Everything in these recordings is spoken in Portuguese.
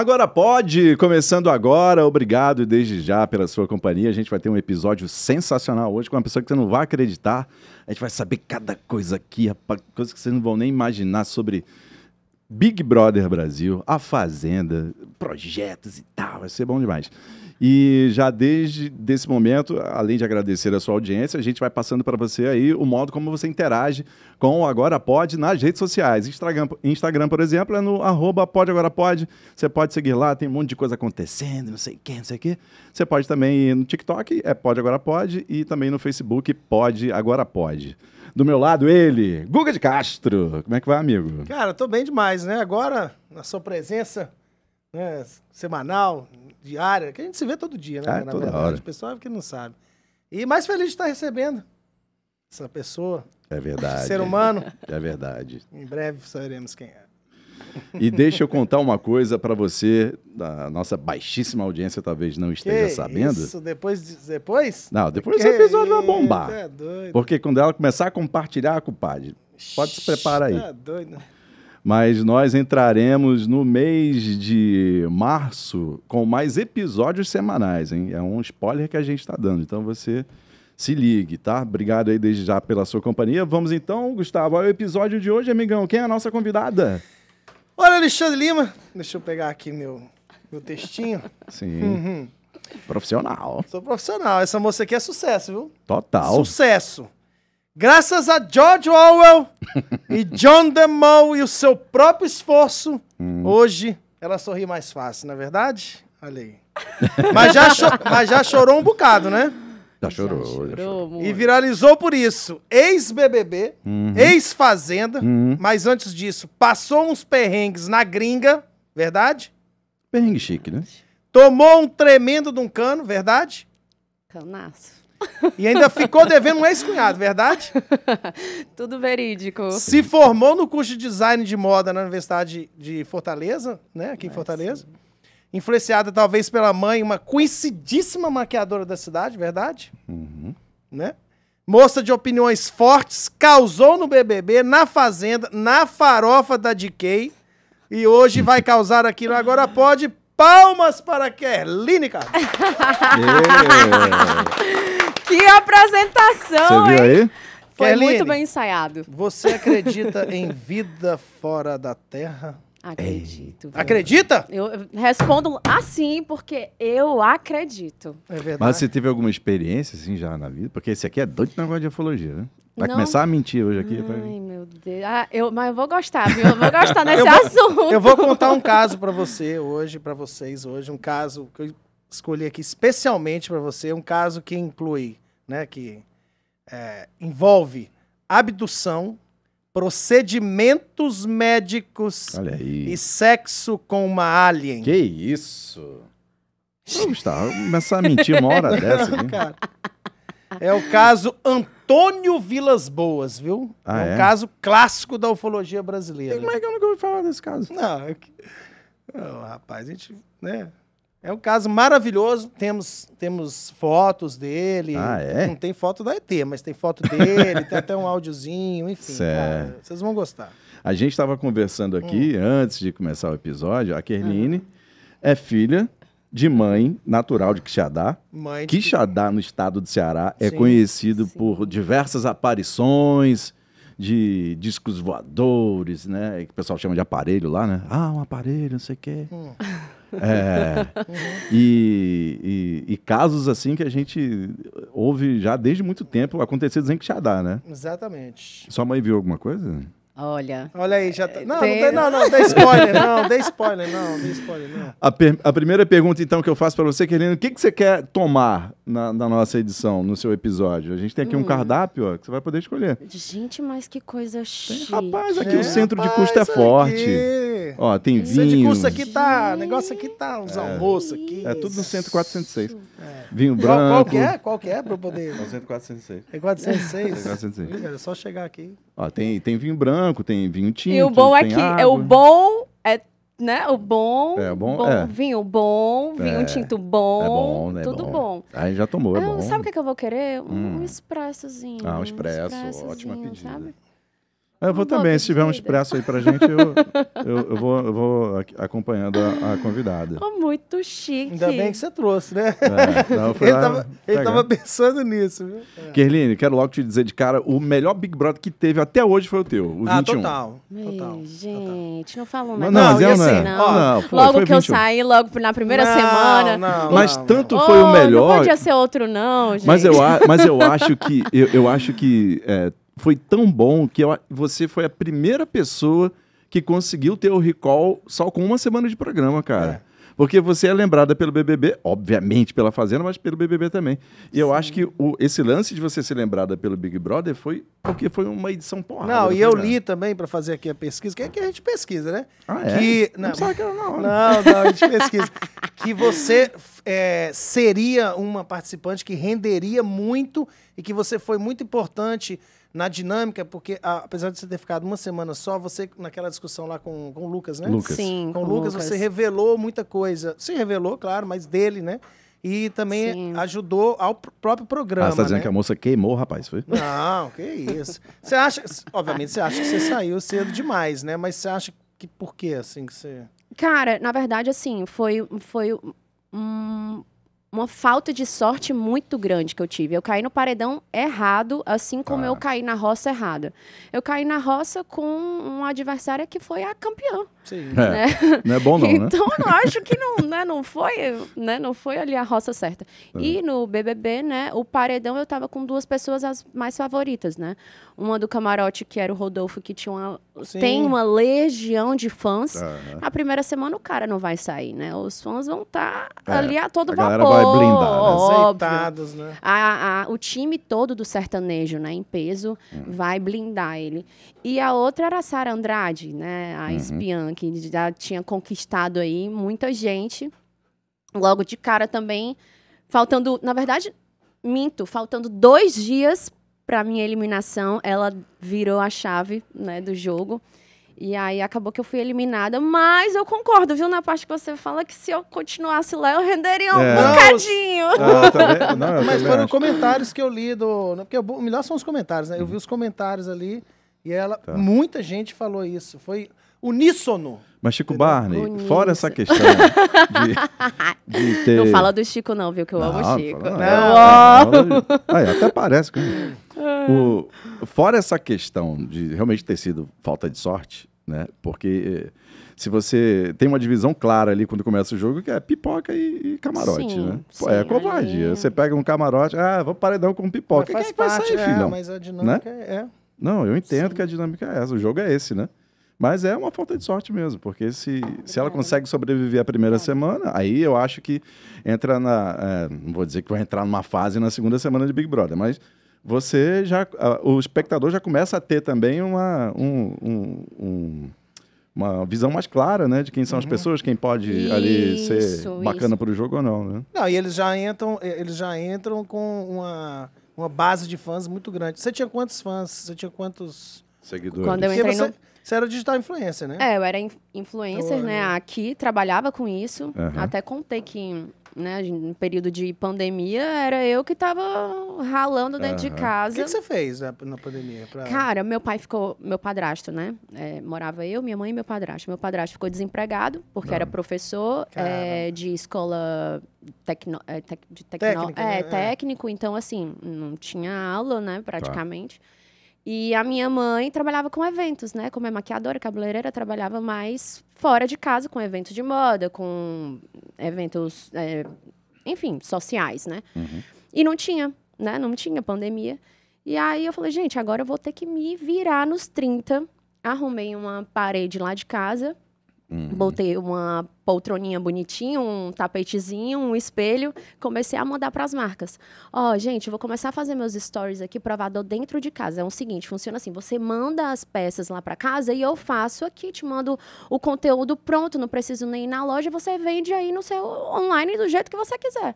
Agora pode, começando agora. Obrigado desde já pela sua companhia. A gente vai ter um episódio sensacional hoje com uma pessoa que você não vai acreditar. A gente vai saber cada coisa aqui, coisas que vocês não vão nem imaginar sobre Big Brother Brasil, A Fazenda, projetos e tal. Vai ser bom demais. E já desde desse momento, além de agradecer a sua audiência, a gente vai passando para você aí o modo como você interage com o Agora Pode nas redes sociais. Instagram, Instagram por exemplo, é no arroba pode agora pode. Você pode seguir lá, tem um monte de coisa acontecendo, não sei o que, não sei o que. Você pode também ir no TikTok, é pode agora pode, e também no Facebook, pode agora pode. Do meu lado, ele, Guga de Castro. Como é que vai, amigo? Cara, tô bem demais, né? Agora, na sua presença, né, semanal, diária, que a gente se vê todo dia, né? Ah, na toda verdade, hora. o pessoal é que não sabe. E mais feliz de estar tá recebendo essa pessoa. É verdade. Ser humano. É verdade. Em breve saberemos quem é. E deixa eu contar uma coisa para você, a nossa baixíssima audiência talvez não esteja que sabendo. Isso, depois. depois? Não, depois que o episódio vai bombar. É doido. Porque quando ela começar a compartilhar, compadre, pode se preparar aí. É doido mas nós entraremos no mês de março com mais episódios semanais, hein? É um spoiler que a gente está dando, então você se ligue, tá? Obrigado aí desde já pela sua companhia. Vamos então, Gustavo, ao episódio de hoje, amigão. Quem é a nossa convidada? Olha, Alexandre Lima. Deixa eu pegar aqui meu, meu textinho. Sim. Uhum. Profissional. Sou profissional. Essa moça aqui é sucesso, viu? Total. Sucesso. Graças a George Orwell e John DeMol e o seu próprio esforço, hum. hoje ela sorri mais fácil, não é verdade? Olha aí. mas, já mas já chorou um bocado, né? Já chorou. Já chorou, já chorou. E viralizou por isso. Ex-BBB, uhum. ex-Fazenda, uhum. mas antes disso, passou uns perrengues na gringa, verdade? Perrengue chique, né? Tomou um tremendo de um cano, verdade? Canaço. E ainda ficou devendo um ex-cunhado, verdade? Tudo verídico. Se formou no curso de design de moda na Universidade de Fortaleza, né? Aqui em Fortaleza. Influenciada talvez pela mãe, uma conhecidíssima maquiadora da cidade, verdade? Uhum. Né? Moça de opiniões fortes, causou no BBB, na Fazenda, na farofa da DK. E hoje vai causar aqui no Agora Pode. Palmas para Kerline, cara. Yeah. Que apresentação, Você viu aí? Foi Kerline, muito bem ensaiado. Você acredita em vida fora da Terra? Acredito. Viu? Acredita? Eu respondo assim, porque eu acredito. É verdade. Mas você teve alguma experiência, assim, já na vida? Porque esse aqui é doido de negócio de ufologia, né? Vai não. começar a mentir hoje aqui. Ai, pra... meu Deus. Ah, eu, mas eu vou gostar, viu? Eu vou gostar nesse eu vou, assunto. Eu vou contar um caso para você hoje, para vocês hoje. Um caso que eu escolhi aqui especialmente para você um caso que inclui, né, que é, envolve abdução, procedimentos médicos e sexo com uma alien. Que isso? Vamos Gustavo, começar a mentir uma hora dessa. Hein? Cara, é o caso Antônio Vilas Boas, viu? Ah, é um é? caso clássico da ufologia brasileira. E como é que eu nunca ouvi falar desse caso? Não, é eu... Não rapaz, a gente, né? É um caso maravilhoso. Temos, temos fotos dele. Ah, é? Não tem foto da ET, mas tem foto dele, tem até um áudiozinho, enfim. Cara, vocês vão gostar. A gente estava conversando aqui, hum. antes de começar o episódio, a Kerline uhum. é filha de mãe natural de Quixadá. Mãe de... Quixadá, no estado do Ceará, é Sim. é conhecido Sim. por diversas aparições de discos voadores, né? Que o pessoal chama de aparelho lá, né? Ah, um aparelho, não sei o quê. Hum. É, uhum. e, e, e, casos assim que a gente ouve já desde muito tempo acontecer em Quixadá, né? Exatamente. Sua mãe viu alguma coisa? Olha. Olha aí, já tá. Eh, não, tem... não, tem, não, não, dá spoiler, não, dá spoiler, não, dê spoiler, não. A, per... a primeira pergunta, então, que eu faço para você, querendo, o que, que você quer tomar na, na, nossa edição, no seu episódio? A gente tem aqui hum. um cardápio, ó, que você vai poder escolher. Gente, mas que coisa chique. Rapaz, aqui é, o centro rapaz, de custo é forte. Aqui. Ó, tem vinho. O centro de custo aqui tá, o negócio aqui tá, Os é. almoços aqui. É tudo no centro 406. É. Vinho branco. Qual, qual que é? Qual que é para eu poder? É o centro 406. É 406? É 406. É só chegar aqui. Ó, tem, tem vinho branco branco, tem vinho tinto. E o bom é que água. é o bom é né? O bom, é, bom, bom é. vinho bom, vinho é. tinto bom, é bom né? tudo bom. bom. Aí já tomou, é ah, bom. Sabe o que, é que eu vou querer? Um, hum. expressozinho. Ah, um expresso, um ótima pedida. Sabe? Eu vou também, se tiver um expresso aí pra gente, eu, eu, eu, vou, eu vou, acompanhando a, a convidada. Oh, muito chique. Ainda bem que você trouxe, né? É, não, ele, tava, ele, tava, pensando nisso, viu? É. Kerline, quero logo te dizer de cara, o melhor Big Brother que teve até hoje foi o teu, o ah, 21. total. total. Ei, gente, não falo mais. Não, não, não, assim, não. Ó, não foi, logo foi que 21. eu saí, logo na primeira não, semana. Não, mas tanto foi oh, o melhor. Não podia ser outro, não, gente. Mas eu, mas eu acho que. Eu, eu acho que. É, foi tão bom que eu, você foi a primeira pessoa que conseguiu ter o recall só com uma semana de programa, cara. É. Porque você é lembrada pelo BBB, obviamente pela Fazenda, mas pelo BBB também. E Sim. eu acho que o, esse lance de você ser lembrada pelo Big Brother foi porque foi uma edição porrada. Não, e né, eu li também para fazer aqui a pesquisa, que é que a gente pesquisa, né? Ah, é? Que, não, não, que era não, né? não, não, a gente pesquisa. que você é, seria uma participante que renderia muito e que você foi muito importante na dinâmica, porque a, apesar de você ter ficado uma semana só, você, naquela discussão lá com, com o Lucas, né? Lucas. Sim, com, com o Lucas, Lucas, você revelou muita coisa. Se revelou, claro, mas dele, né? E também Sim. ajudou ao próprio programa. Ah, você tá dizendo né? que a moça queimou, rapaz, foi? Não, que isso. Você acha. Obviamente, você acha que você saiu cedo demais, né? Mas você acha que por quê, assim, que você. Cara, na verdade, assim, foi, foi um uma falta de sorte muito grande que eu tive. Eu caí no paredão errado, assim como ah. eu caí na roça errada. Eu caí na roça com uma adversária que foi a campeã. Sim. É, né? Não é bom não, né? Então, né? eu acho que não, né, não foi, né, não foi ali a roça certa. É. E no BBB, né, o paredão eu tava com duas pessoas as mais favoritas, né? Uma do camarote, que era o Rodolfo, que tinha uma, tem uma legião de fãs. É. Na primeira semana o cara não vai sair, né? Os fãs vão estar tá é. ali a todo a vapor. Vai blindar, né? né? A, a, o time todo do sertanejo, né, em peso, hum. vai blindar ele. E a outra era a Sara Andrade, né? A uhum. espiã, que já tinha conquistado aí muita gente. Logo de cara também, faltando... Na verdade, minto, faltando dois dias para minha eliminação, ela virou a chave né, do jogo. E aí acabou que eu fui eliminada, mas eu concordo, viu, na parte que você fala que se eu continuasse lá, eu renderia um é. bocadinho. Ah, tá não, não, não, mas foram acho. comentários que eu li do. Né, porque o melhor são os comentários, né? Eu vi os comentários ali. E ela, tá. muita gente falou isso. Foi uníssono. Mas Chico entendeu? Barney, Uníssono. fora essa questão de, de, ter... Não fala do Chico não, viu? Que eu não, amo o Chico. Não, não, Aí, até parece. Que... O, fora essa questão de realmente ter sido falta de sorte, né? Porque eh, se você tem uma divisão clara ali quando começa o jogo, que é pipoca e, e camarote, sim, né? Pô, sim, é covardia. É. Você pega um camarote, ah, vou paredão com pipoca. Mas faz que parte, vai sair, é, mas a né? dinâmica né? é... é. Não, eu entendo Sim. que a dinâmica é essa, o jogo é esse, né? Mas é uma falta de sorte mesmo, porque se, é se ela consegue sobreviver a primeira é. semana, aí eu acho que entra na. É, não vou dizer que vai entrar numa fase na segunda semana de Big Brother, mas você já. o espectador já começa a ter também uma, um, um, um, uma visão mais clara, né? De quem são uhum. as pessoas, quem pode isso, ali ser bacana para o jogo ou não, né? Não, e eles já entram, eles já entram com uma uma base de fãs muito grande. Você tinha quantos fãs? Você tinha quantos seguidores? Quando eu entrei você, no... você era digital influencer, né? É, eu era influencer, então, né? Eu... É. Aqui trabalhava com isso. Uhum. Até contei que né, no período de pandemia, era eu que tava ralando dentro uhum. de casa. O que, você fez na, na pandemia? Pra... Cara, meu pai ficou, meu padrasto, né? É, morava eu, minha mãe e meu padrasto. Meu padrasto ficou desempregado, porque Não. era professor é, de escola tecno, é, tec, de tecno, Técnica, é, né? É. técnico, então assim, não tinha aula, né, tá. praticamente. Tá. E a minha mãe trabalhava com eventos, né? Como é maquiadora, cabeleireira, trabalhava mais fora de casa, com eventos de moda, com eventos, é, enfim, sociais, né? Uhum. E não tinha, né? Não tinha pandemia. E aí eu falei, gente, agora eu vou ter que me virar nos 30. Arrumei uma parede lá de casa Uhum. Botei uma poltroninha bonitinha, um tapetezinho, um espelho. Comecei a mandar para as marcas. Ó, oh, gente, vou começar a fazer meus stories aqui provador dentro de casa. É o seguinte, funciona assim: você manda as peças lá para casa e eu faço aqui, te mando o conteúdo pronto, não preciso nem ir na loja. Você vende aí no seu online do jeito que você quiser.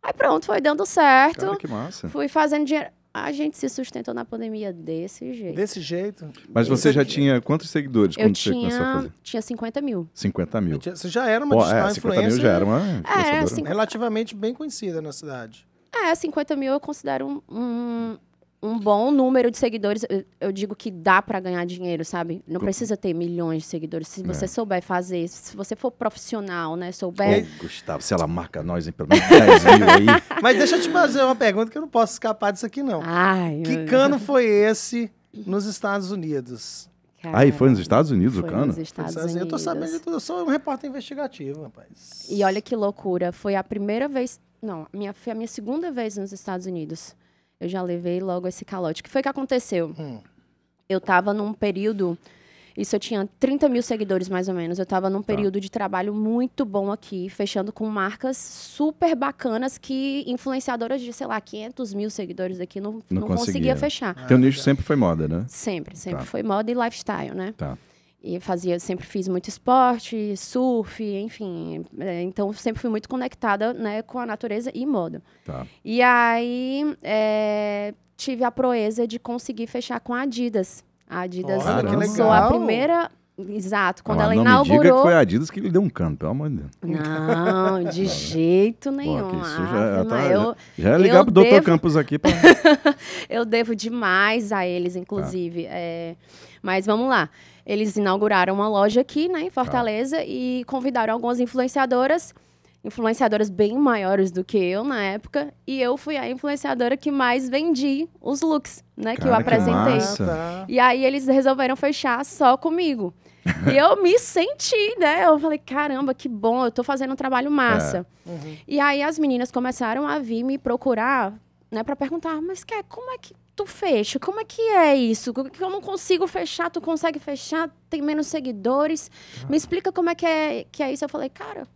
Aí pronto, foi dando certo. Cara, que massa. Fui fazendo dinheiro. A gente se sustentou na pandemia desse jeito. Desse jeito. Mas você já jeito. tinha quantos seguidores eu quando tinha, você começou a fazer? Tinha 50 mil. 50 mil. Tinha, você já era uma oh, é, 50 mil já era né? uma é, 50... relativamente bem conhecida na cidade. É, 50 mil eu considero um, um um bom número de seguidores, eu, eu digo que dá para ganhar dinheiro, sabe? Não precisa ter milhões de seguidores. Se você é. souber fazer, se você for profissional, né? Souber. Ei, Gustavo, se ela marca nós em pelo menos 10 mil aí. Mas deixa eu te fazer uma pergunta que eu não posso escapar disso aqui, não. Ai, que cano foi esse nos Estados Unidos? Cara, aí foi nos Estados Unidos o cano? Nos Estados Unidos. Eu tô sabendo de tudo, eu sou um repórter investigativo, rapaz. E olha que loucura. Foi a primeira vez. Não, minha, foi a minha segunda vez nos Estados Unidos eu já levei logo esse calote. O que foi que aconteceu? Hum. Eu estava num período. Isso eu tinha 30 mil seguidores, mais ou menos. Eu estava num tá. período tá. de trabalho muito bom aqui, fechando com marcas super bacanas que influenciadoras de, sei lá, 500 mil seguidores aqui não, não, não conseguia. conseguia fechar. Ah, Teu nicho sempre foi moda, né? Sempre, sempre tá. foi moda e lifestyle, né? Tá. E fazia, sempre fiz muito esporte, surf, enfim. É, então, sempre fui muito conectada né, com a natureza e moda. Tá. E aí, é, tive a proeza de conseguir fechar com a Adidas. A Adidas Olha, a primeira Exato, quando não, ah, ela não inaugurou. Me diga que foi a Adidas que lhe deu um canto, pelo amor de Deus. Não, de jeito nenhum. Pô, isso já, tá, eu, já, é ligar pro devo... Dr. Campos aqui. Pra... eu devo demais a eles, inclusive. Tá. É, mas vamos lá eles inauguraram uma loja aqui, né, em Fortaleza, ah. e convidaram algumas influenciadoras, influenciadoras bem maiores do que eu na época, e eu fui a influenciadora que mais vendi os looks, né, Cara, que eu apresentei. Que e aí eles resolveram fechar só comigo. e eu me senti, né? Eu falei, caramba, que bom, eu tô fazendo um trabalho massa. É. Uhum. E aí as meninas começaram a vir me procurar, né, para perguntar, ah, mas que, como é que tu fecha? Como é que é isso? É eu não consigo fechar, tu consegue fechar, tem menos seguidores. Me explica como é que, é que é isso. Eu falei, cara,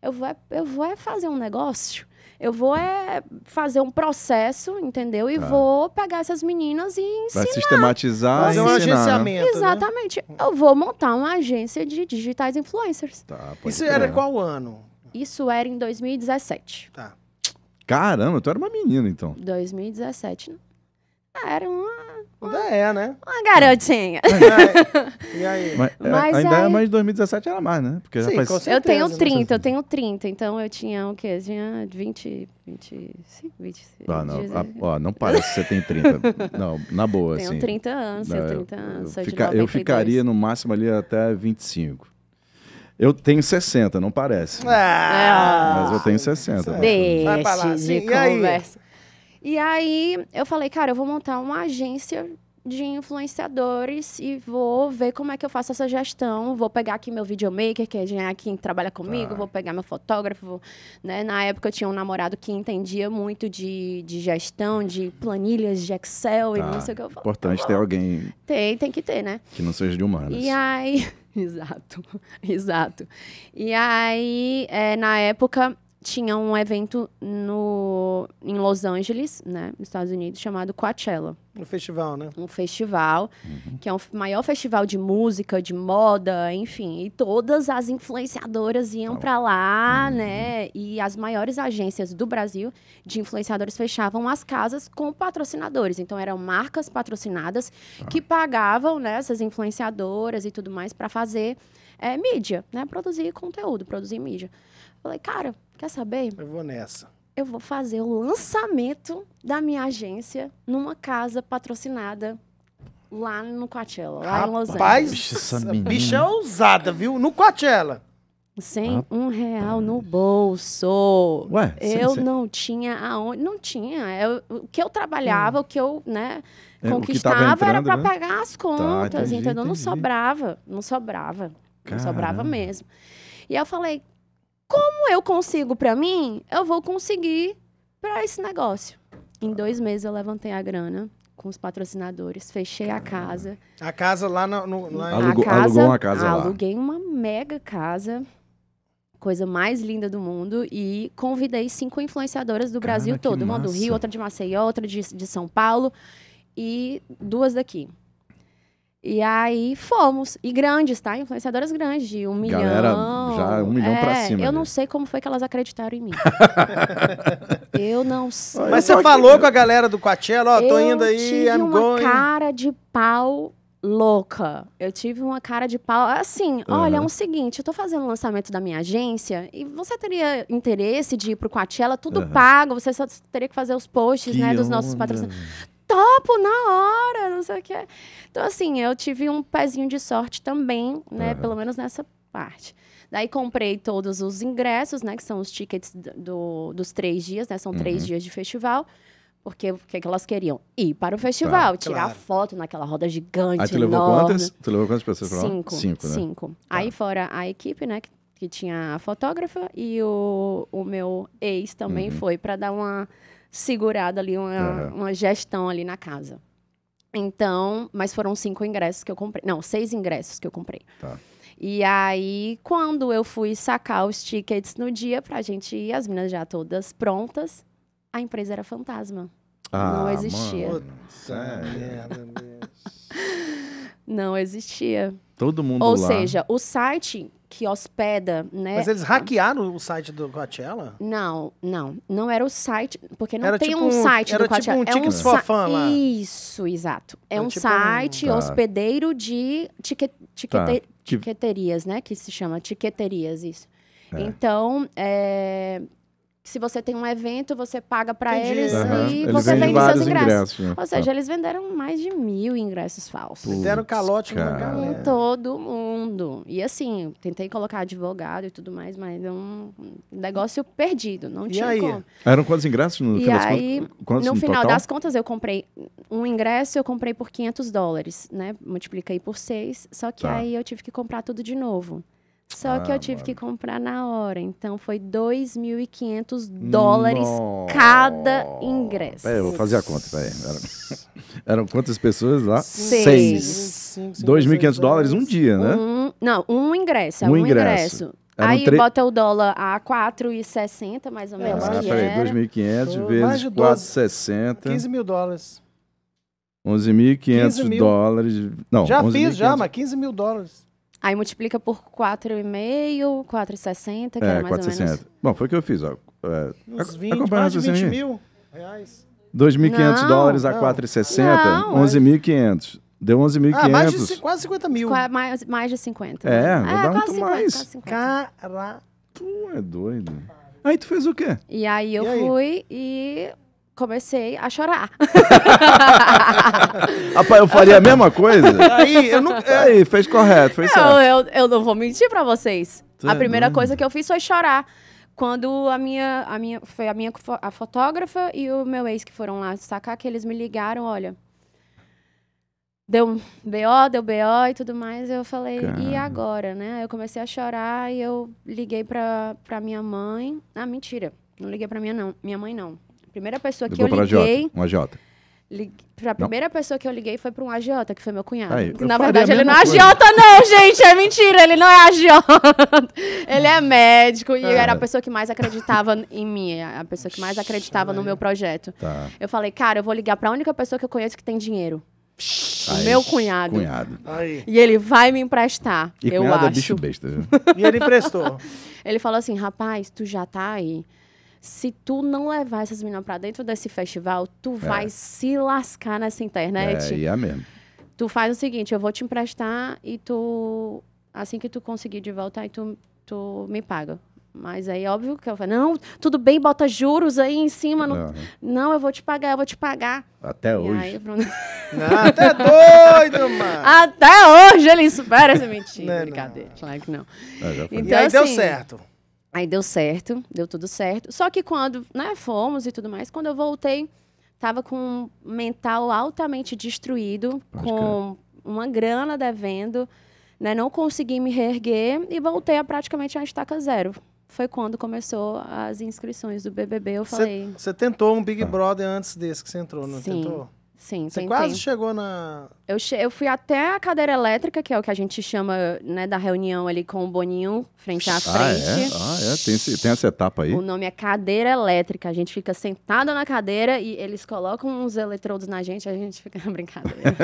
eu vou, é, eu vou é fazer um negócio. Eu vou é fazer um processo, entendeu? E tá. vou pegar essas meninas e ensinar. Vai sistematizar e um agenciamento. Né? Exatamente. Né? Eu vou montar uma agência de digitais influencers. Tá, Isso era qual ano? Isso era em 2017. Tá. Caramba, tu era uma menina então. 2017. Ah, era uma. Ainda é, né? Uma garotinha. É. e aí? Mas, é, Mas ainda é, aí... é, mais 2017 era mais, né? Porque Sim, já faz... certeza, eu tenho 30, eu tenho 30, então eu tinha o quê? Eu tinha 20, 25, 25. Ah, não, a, ah, ó, não parece que você tem 30. não, na boa, tenho assim. Tenho 30 anos, não, eu, 30 anos. Eu, fica, eu ficaria no máximo ali até 25. Eu tenho 60, não parece. Ah, mas eu tenho 60. Deixa de conversa. E aí eu falei, cara, eu vou montar uma agência de influenciadores e vou ver como é que eu faço essa gestão. Vou pegar aqui meu videomaker, que é quem trabalha comigo, tá. vou pegar meu fotógrafo. né? Na época eu tinha um namorado que entendia muito de, de gestão, de planilhas de Excel e tá. não sei o que eu falo. Importante tá ter alguém. Tem, tem que ter, né? Que não seja de humanas. E aí. exato, exato. E aí, é, na época, tinha um evento no, em Los Angeles, né, nos Estados Unidos, chamado Coachella. Um festival, né? Um festival, uhum. que é o maior festival de música, de moda, enfim. E todas as influenciadoras iam oh. para lá, uhum. né? E as maiores agências do Brasil de influenciadores fechavam as casas com patrocinadores. Então, eram marcas patrocinadas tá. que pagavam né, essas influenciadoras e tudo mais para fazer é, mídia, né? Produzir conteúdo, produzir mídia. Falei, cara, Quer saber? Eu vou nessa. Eu vou fazer o lançamento da minha agência numa casa patrocinada lá no Coachella, lá Rapaz, em Los Angeles. Bicha, essa bicha é ousada, viu? No Coachella. Sem um real no bolso. Ué, eu sim, sim. não tinha aonde. Não tinha. Eu, o que eu trabalhava, hum. o que eu né, é, conquistava entrando, era para né? pagar as tá, contas, tá, entendeu? Não sobrava. Não sobrava. Caramba. Não sobrava mesmo. E eu falei, como eu consigo para mim, eu vou conseguir para esse negócio. Em dois meses eu levantei a grana com os patrocinadores, fechei a casa. A casa lá no. no lá Alugou, casa, alugou uma casa aluguei lá. uma mega casa, coisa mais linda do mundo, e convidei cinco influenciadoras do Cara, Brasil todo: uma do Rio, outra de Maceió, outra de, de São Paulo e duas daqui. E aí fomos. E grandes, tá? Influenciadoras grandes, de um milhão. Galera, já um milhão é, pra cima. Eu né? não sei como foi que elas acreditaram em mim. eu não sei. Mas você falou que... com a galera do Coachella, ó, tô indo aí, tive I'm uma going. cara de pau louca. Eu tive uma cara de pau. Assim, uhum. olha, é o um seguinte, eu tô fazendo o um lançamento da minha agência e você teria interesse de ir pro Coachella, tudo uhum. pago, você só teria que fazer os posts, que né, dos nossos patrocinadores topo na hora, não sei o que. Então, assim, eu tive um pezinho de sorte também, né? Uhum. Pelo menos nessa parte. Daí comprei todos os ingressos, né? Que são os tickets do, dos três dias, né? São uhum. três dias de festival. Porque o que, que elas queriam? Ir para o tá, festival, tá, tirar claro. foto naquela roda gigante. Aí tu levou enorme. quantas? Tu levou quantas pessoas pra lá? Cinco. Cinco, né? Cinco. Tá. Aí fora a equipe, né? Que, que, tinha a fotógrafa e o, o meu ex também uhum. foi para dar uma segurado ali uma, uhum. uma gestão ali na casa. Então, mas foram cinco ingressos que eu comprei. Não, seis ingressos que eu comprei. Tá. E aí, quando eu fui sacar os tickets no dia pra gente ir, as meninas já todas prontas, a empresa era fantasma. Ah, não existia. Mano, não existia. Todo mundo Ou lá. seja, o site que hospeda, né? Mas eles hackearam o site do Coachella? Não, não. Não era o site, porque não era tem tipo um site era do tipo Coachella. Tipo um é um site. lá. Isso, exato. É era um tipo site um... Tá. hospedeiro de tiquet... Tá. tiqueterias, né? Que se chama tiqueterias, isso. É. Então, é, se você tem um evento, você paga para eles uhum. e eles você vende seus ingressos. ingressos né? Ou seja, ah. eles venderam mais de mil ingressos falsos. Puts, Deram calote cara. galera. Em todo mundo. E assim, tentei colocar advogado e tudo mais, mas é um negócio perdido. Não e tinha aí? como. Eram quantos ingressos no e aí, contas, no, no, final total? das contas, eu comprei um ingresso, eu comprei por 500 dólares, né? Multipliquei por seis. Só que tá. aí eu tive que comprar tudo de novo. Só ah, que eu ah, tive mano. que comprar na hora. Então foi 2.500 dólares no... cada ingresso. Peraí, é, eu vou fazer a conta. Peraí. Eram, eram quantas pessoas lá? Seis. 2.500 dólares um dia, né? Um, não, um ingresso. É um, um ingresso. ingresso. Aí tre... bota o dólar a 4,60 mais ou menos. Ah, peraí, 2.500 vezes 4,60. 15 mil dólares. 11.500 dólares. Não, já 11, fiz, 500. já, mas 15 mil dólares. Aí multiplica por 4,5, 4,60, que é, era mais 460. ou menos. Bom, foi o que eu fiz. Ó. É, Uns 20, mais de 20 assim, mil reais. 2.500 dólares a 4,60, 11.500. Deu 11.500. Ah, mais de quase 50 mil. Qua, mais, mais de 50. Né? É, é dá muito 50, mais. Caraca. tu é doido. Aí tu fez o quê? E aí eu e aí? fui e comecei a chorar. Rapaz, eu faria a mesma coisa? Aí, eu não, aí fez correto, fez certo. Eu, eu, não vou mentir para vocês. a é primeira coisa que eu fiz foi chorar. Quando a minha, a minha, foi a minha a fotógrafa e o meu ex que foram lá destacar, que eles me ligaram, olha, deu BO, deu BO e tudo mais. Eu falei, Caramba. e agora, né? Eu comecei a chorar e eu liguei pra, pra minha mãe. Ah, mentira. Não liguei pra minha, não, minha mãe, não primeira pessoa que eu liguei. um agiota. Pra primeira não. pessoa que eu liguei foi pra um agiota, que foi meu cunhado. Aí, Na verdade, ele não é agiota, não, gente. É mentira, ele não é agiota. ele é médico é. e era a é. pessoa que mais acreditava em mim, é a pessoa que mais acreditava no meu projeto. Tá. Eu falei, cara, eu vou ligar pra única pessoa que eu conheço que tem dinheiro. Aí, meu cunhado. cunhado. E ele vai me emprestar. E eu acho. É bicho besta, viu? e ele emprestou. ele falou assim: rapaz, tu já tá aí se tu não levar essas meninas para dentro desse festival, tu é. vai se lascar nessa internet. É, é mesmo. Tu faz o seguinte, eu vou te emprestar e tu assim que tu conseguir de volta, aí tu, tu me paga. Mas aí, óbvio que eu falo, não, tudo bem, bota juros aí em cima. Não, não, não eu vou te pagar, eu vou te pagar. Até e hoje. Aí, não, até doido, mano. Até hoje ele espera essa mentira. Não, brincadeira, não. claro que não. não então, aí assim, deu certo. Aí deu certo, deu tudo certo. Só que quando, né, fomos e tudo mais, quando eu voltei, tava com um mental altamente destruído, Pode com uma grana devendo, né, não consegui me reerguer e voltei a praticamente a estaca zero. Foi quando começou as inscrições do BBB, eu falei... Você tentou um Big Brother antes desse que você entrou, não Sim. tentou? Sim, Você tentei. quase chegou na. Eu, che eu fui até a cadeira elétrica, que é o que a gente chama né, da reunião ali com o Boninho, frente a frente. Ah, é? Ah, é? Tem, esse, tem essa etapa aí? O nome é cadeira elétrica. A gente fica sentada na cadeira e eles colocam uns eletrodos na gente, a gente fica brincadeira.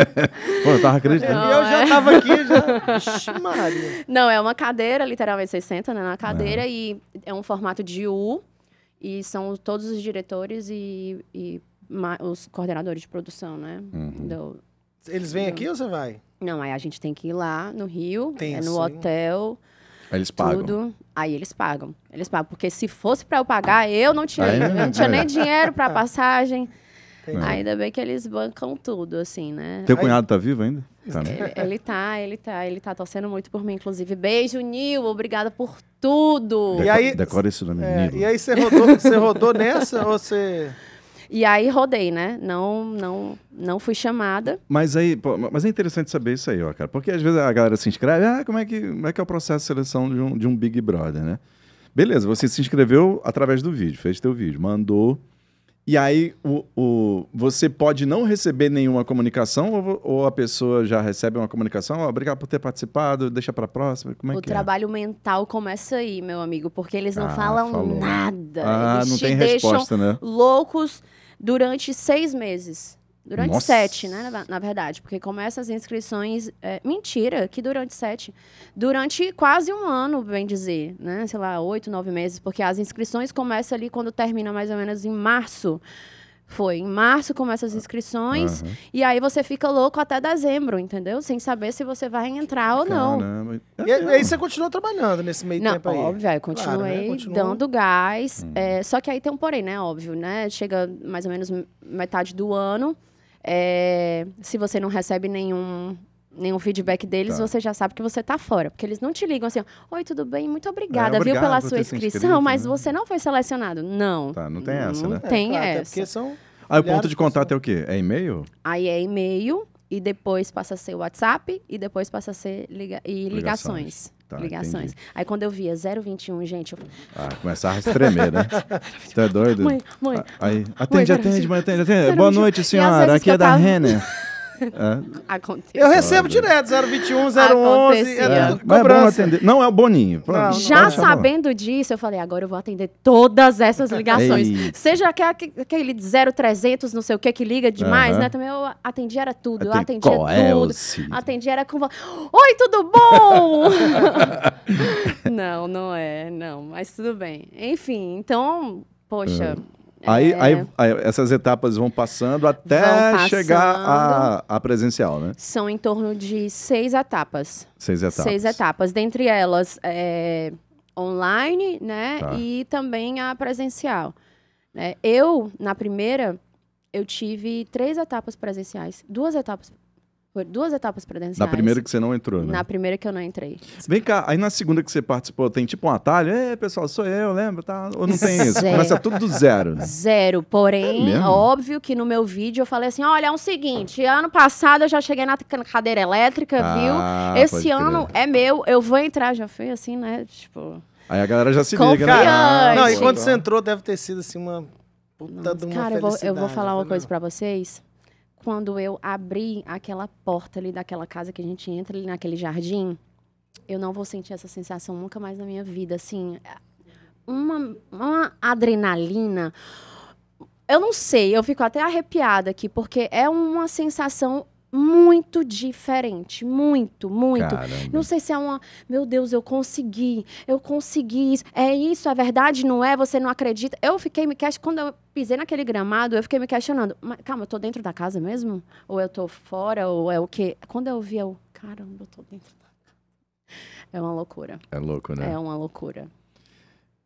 Pô, eu tava acreditando. Não, eu é... já tava aqui, já. Maria. Não, é uma cadeira, literalmente, você senta né, na é. cadeira é. e é um formato de U. E são todos os diretores e, e os coordenadores de produção, né? Uhum. Do, Eles vêm do... aqui ou você vai? Não, aí a gente tem que ir lá no Rio, tem, é no hotel. Aí eles pagam. Tudo. Aí eles pagam. Eles pagam. Porque se fosse para eu pagar, eu não tinha. Aí, eu não tinha nem dinheiro para passagem. Entendi. Ainda bem que eles bancam tudo, assim, né? Teu cunhado tá vivo ainda? Tá, né? ele, ele tá, ele tá, ele tá torcendo muito por mim, inclusive. Beijo, Nil, obrigada por tudo. Deco e aí, decora isso nome, é, E aí você rodou, você rodou nessa ou você... E aí rodei, né? Não, não, não fui chamada. Mas aí, pô, mas é interessante saber isso aí, ó, cara. Porque às vezes a galera se inscreve, ah, como é que, como é, que é o processo de seleção de um, de um Big Brother, né? Beleza, você se inscreveu através do vídeo, fez teu vídeo, mandou. E aí o, o, você pode não receber nenhuma comunicação ou, ou a pessoa já recebe uma comunicação, oh, obrigado por ter participado, deixa para próxima. Como é o que é? trabalho é? mental começa aí, meu amigo, porque eles não ah, falam falou. nada. Ah, eles não tem resposta, né? Loucos durante seis meses. Durante Nossa. sete, né? Na, na, verdade, porque começa as inscrições. É, mentira, que durante sete. Durante quase um ano, bem dizer, né? Sei lá, oito, nove meses, porque as inscrições começam ali quando termina mais ou menos em março. Foi. Em março começam as ah, inscrições. Uhum. E aí você fica louco até dezembro, entendeu? Sem saber se você vai entrar ou não. Caramba. E, aí assim, você continua trabalhando nesse meio não, tempo aí? Óbvio, eu é, continuei claro, né? dando gás. Hum. É, só que aí tem um porém, né? Óbvio, né? Chega mais ou menos metade do ano. É, se você não recebe nenhum nenhum feedback deles, tá. você já sabe que você tá fora. Porque eles não te ligam assim, oi, tudo bem? Muito obrigada, é, viu, pela sua inscrição, inscrito, mas né? você não foi selecionado. Não. Tá, não tem essa, né? Não tem é, claro, essa. Porque são Aí o ponto de contato é o quê? É e-mail? Aí é e-mail, e depois passa a ser WhatsApp, e depois passa a ser liga... e ligações. ligações. Tá, ligações. Entendi. Aí quando eu via 021, gente. Eu... Ah, começava a tremer, né? Você é doido? Mãe, mãe. Ah, aí, atende, mãe, atende, mãe, atende, atende. Boa noite, senhora. Aqui é da Renner. Eu recebo direto, 021, 011. É, é mas é bom atender. Não é o Boninho. Não, tá Já não tá sabendo disso, eu falei, agora eu vou atender todas essas ligações. Ei. Seja aquele 0300, não sei o que, que liga demais, né? Também eu atendi, era tudo. Eu atendi é, tudo. Atendi, era com... Oi, tudo bom? não, não é, não. Mas tudo bem. Enfim, então, poxa... Aí, é... aí, aí, essas etapas vão passando até vão passando. chegar à, a presencial, né? São em torno de seis etapas. Seis etapas. Seis etapas. Dentre elas, é, online, né? Tá. E também a presencial. Né? Eu, na primeira, eu tive três etapas presenciais, duas etapas por duas etapas credenciais. Na primeira que você não entrou, né? Na primeira que eu não entrei. Vem cá, aí na segunda que você participou, tem tipo um atalho? É, pessoal, sou eu, lembra? Tá? Ou não tem isso? Começa tudo do zero. Zero. Porém, é óbvio que no meu vídeo eu falei assim: olha, é o um seguinte, ano passado eu já cheguei na cadeira elétrica, ah, viu? Esse ano crer. é meu, eu vou entrar. Já foi assim, né? Tipo. Aí a galera já se Confiante. liga, né? não, e quando você entrou, deve ter sido assim uma puta não, de uma Cara, eu eu vou falar uma coisa para vocês quando eu abri aquela porta ali daquela casa que a gente entra ali naquele jardim, eu não vou sentir essa sensação nunca mais na minha vida. Assim, uma, uma adrenalina. Eu não sei, eu fico até arrepiada aqui, porque é uma sensação muito diferente. Muito, muito. Caramba. Não sei se é uma. Meu Deus, eu consegui, eu consegui É isso, é verdade, não é? Você não acredita. Eu fiquei me questionando. Quando eu pisei naquele gramado, eu fiquei me questionando. Mas, calma, eu tô dentro da casa mesmo? Ou eu tô fora? Ou é o quê? Quando eu vi, eu. Caramba, eu tô dentro da casa. É uma loucura. É louco, né? É uma loucura.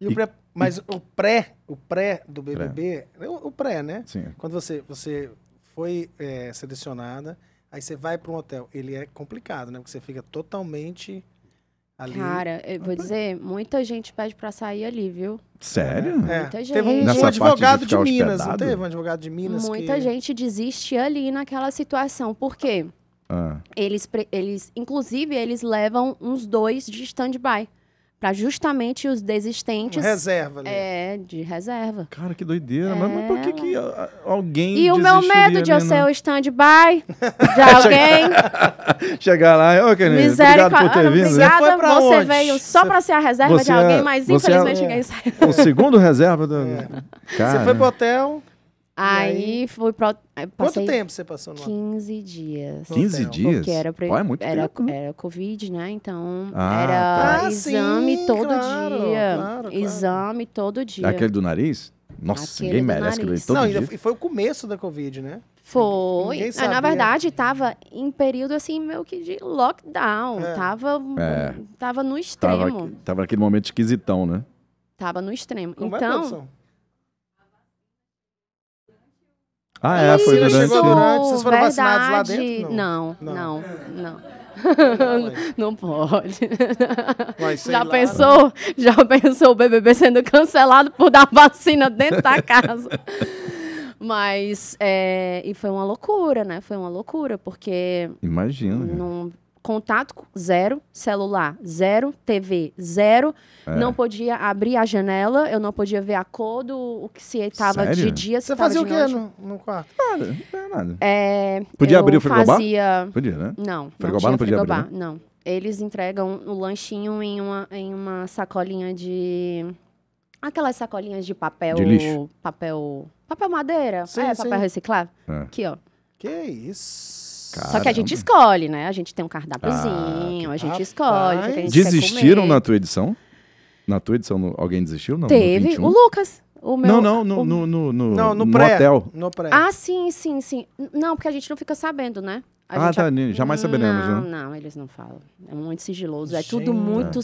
E o pré, mas o pré, o pré do BBB, pré. O, o, pré, né? Sim. Quando você, você foi é, selecionada, Aí você vai para um hotel. Ele é complicado, né? Porque você fica totalmente ali. Cara, eu vou dizer, muita gente pede para sair ali, viu? Sério? É. Muita gente. Teve um, um advogado de, de Minas, hospedado? não teve um advogado de Minas? Muita que... gente desiste ali naquela situação. Por quê? Ah. Eles, eles, inclusive, eles levam uns dois de stand-by para justamente os desistentes. reserva ali. É, de reserva. Cara, que doideira. É, mas, mas por que, que é. alguém. E o meu medo de eu ser né? o stand-by de alguém. Chegar lá, ô, okay, obrigado por ter ah, né? Obrigada, você, você veio só para ser a reserva você de é- alguém, mas é infelizmente é, ninguém saiu. O segundo reserva do. É. Cara. Você foi pro hotel. Aí, aí fui Quanto tempo você passou no 15 dias. 15 então, dias? Porque era, pre... É muito era, tempo, era Covid, né? Então ah, era tá. exame ah, sim, todo claro, dia. Claro, exame todo dia. Aquele do nariz? Nossa, Aquele ninguém merece aquilo todo Não, dia. E foi o começo da Covid, né? Foi. Ah, na verdade, estava em período assim, meio que de lockdown. É. Tava, é. tava no extremo. Tava, tava, naquele momento esquisitão, né? Tava no extremo. Como então. É Ah, é, foi durante... durante vocês foram Verdade. vacinados lá dentro? Não, não, não. não. não. não pode. já lá, pensou? Né? Já pensou o BBB sendo cancelado por dar vacina dentro da casa? Mas é, e foi uma loucura, né? Foi uma loucura porque imagina. Não, contato zero, celular zero, TV zero. É. Não podia abrir a janela, eu não podia ver a cor do o que se estava de dia. Você fazia o quê no, no, quarto? Nada, nada. É, podia abrir o frigobar? Fazia... Podia, né? Não, frigobar não, podia frigobar, abrir, né? não. Eles entregam o lanchinho em uma, em uma sacolinha de... Aquelas sacolinhas de papel... De lixo. Papel... Papel madeira? Sim, é, sim. papel reciclável. É. Aqui, ó. Que isso? Caramba. Só que a gente escolhe, né? A gente tem um cardápiozinho, ah, a gente escolhe. Que a gente Desistiram na tua edição? Na tua edição, no... alguém desistiu? Não, Teve. O Lucas. O meu, não, não, no, o... no, no, no, não, no, no pré, hotel. No pré. Ah, sim, sim, sim. Não, porque a gente não fica sabendo, né? A ah, tá, a... jamais saberemos, não, né? Não, eles não falam. É muito sigiloso. Gente. É tudo muito.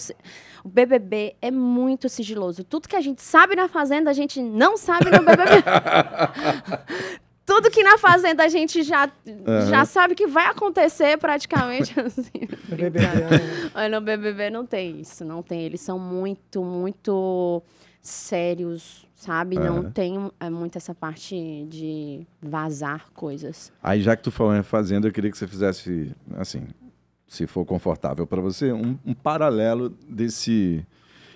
O BBB é muito sigiloso. Tudo que a gente sabe na Fazenda, a gente não sabe no BBB. tudo que na Fazenda a gente já, uhum. já sabe que vai acontecer praticamente assim. No né? no BBB não tem isso, não tem. Eles são muito, muito sérios, sabe? Uhum. Não tem é, muito essa parte de vazar coisas. Aí, já que tu falou em Fazenda, eu queria que você fizesse, assim, se for confortável para você, um, um paralelo desse,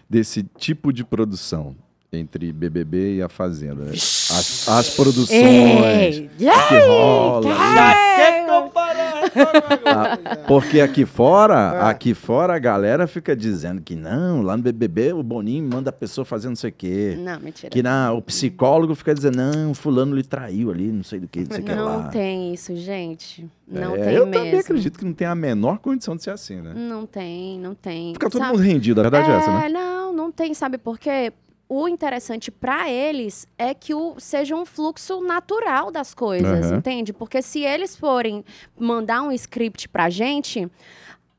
desse tipo de produção entre BBB e A Fazenda. Né? As, as, produções Ei, tá. que rola. Né? Ah, porque aqui fora, aqui fora a galera fica dizendo que não, lá no BBB o Boninho manda a pessoa fazer não sei o quê. Não, mentira. Que na, o psicólogo fica dizendo, não, fulano lhe traiu ali, não sei do que, não sei o que lá. Não tem isso, gente. É, não é, tem eu mesmo. também acredito que não tem a menor condição de ser assim, né? Não tem, não tem. Fica todo sabe? mundo rendido, a verdade é, é essa, né? É, não, não tem, sabe por quê? o interessante para eles é que o, seja um fluxo natural das coisas, uhum. entende? Porque se eles forem mandar um script para a gente,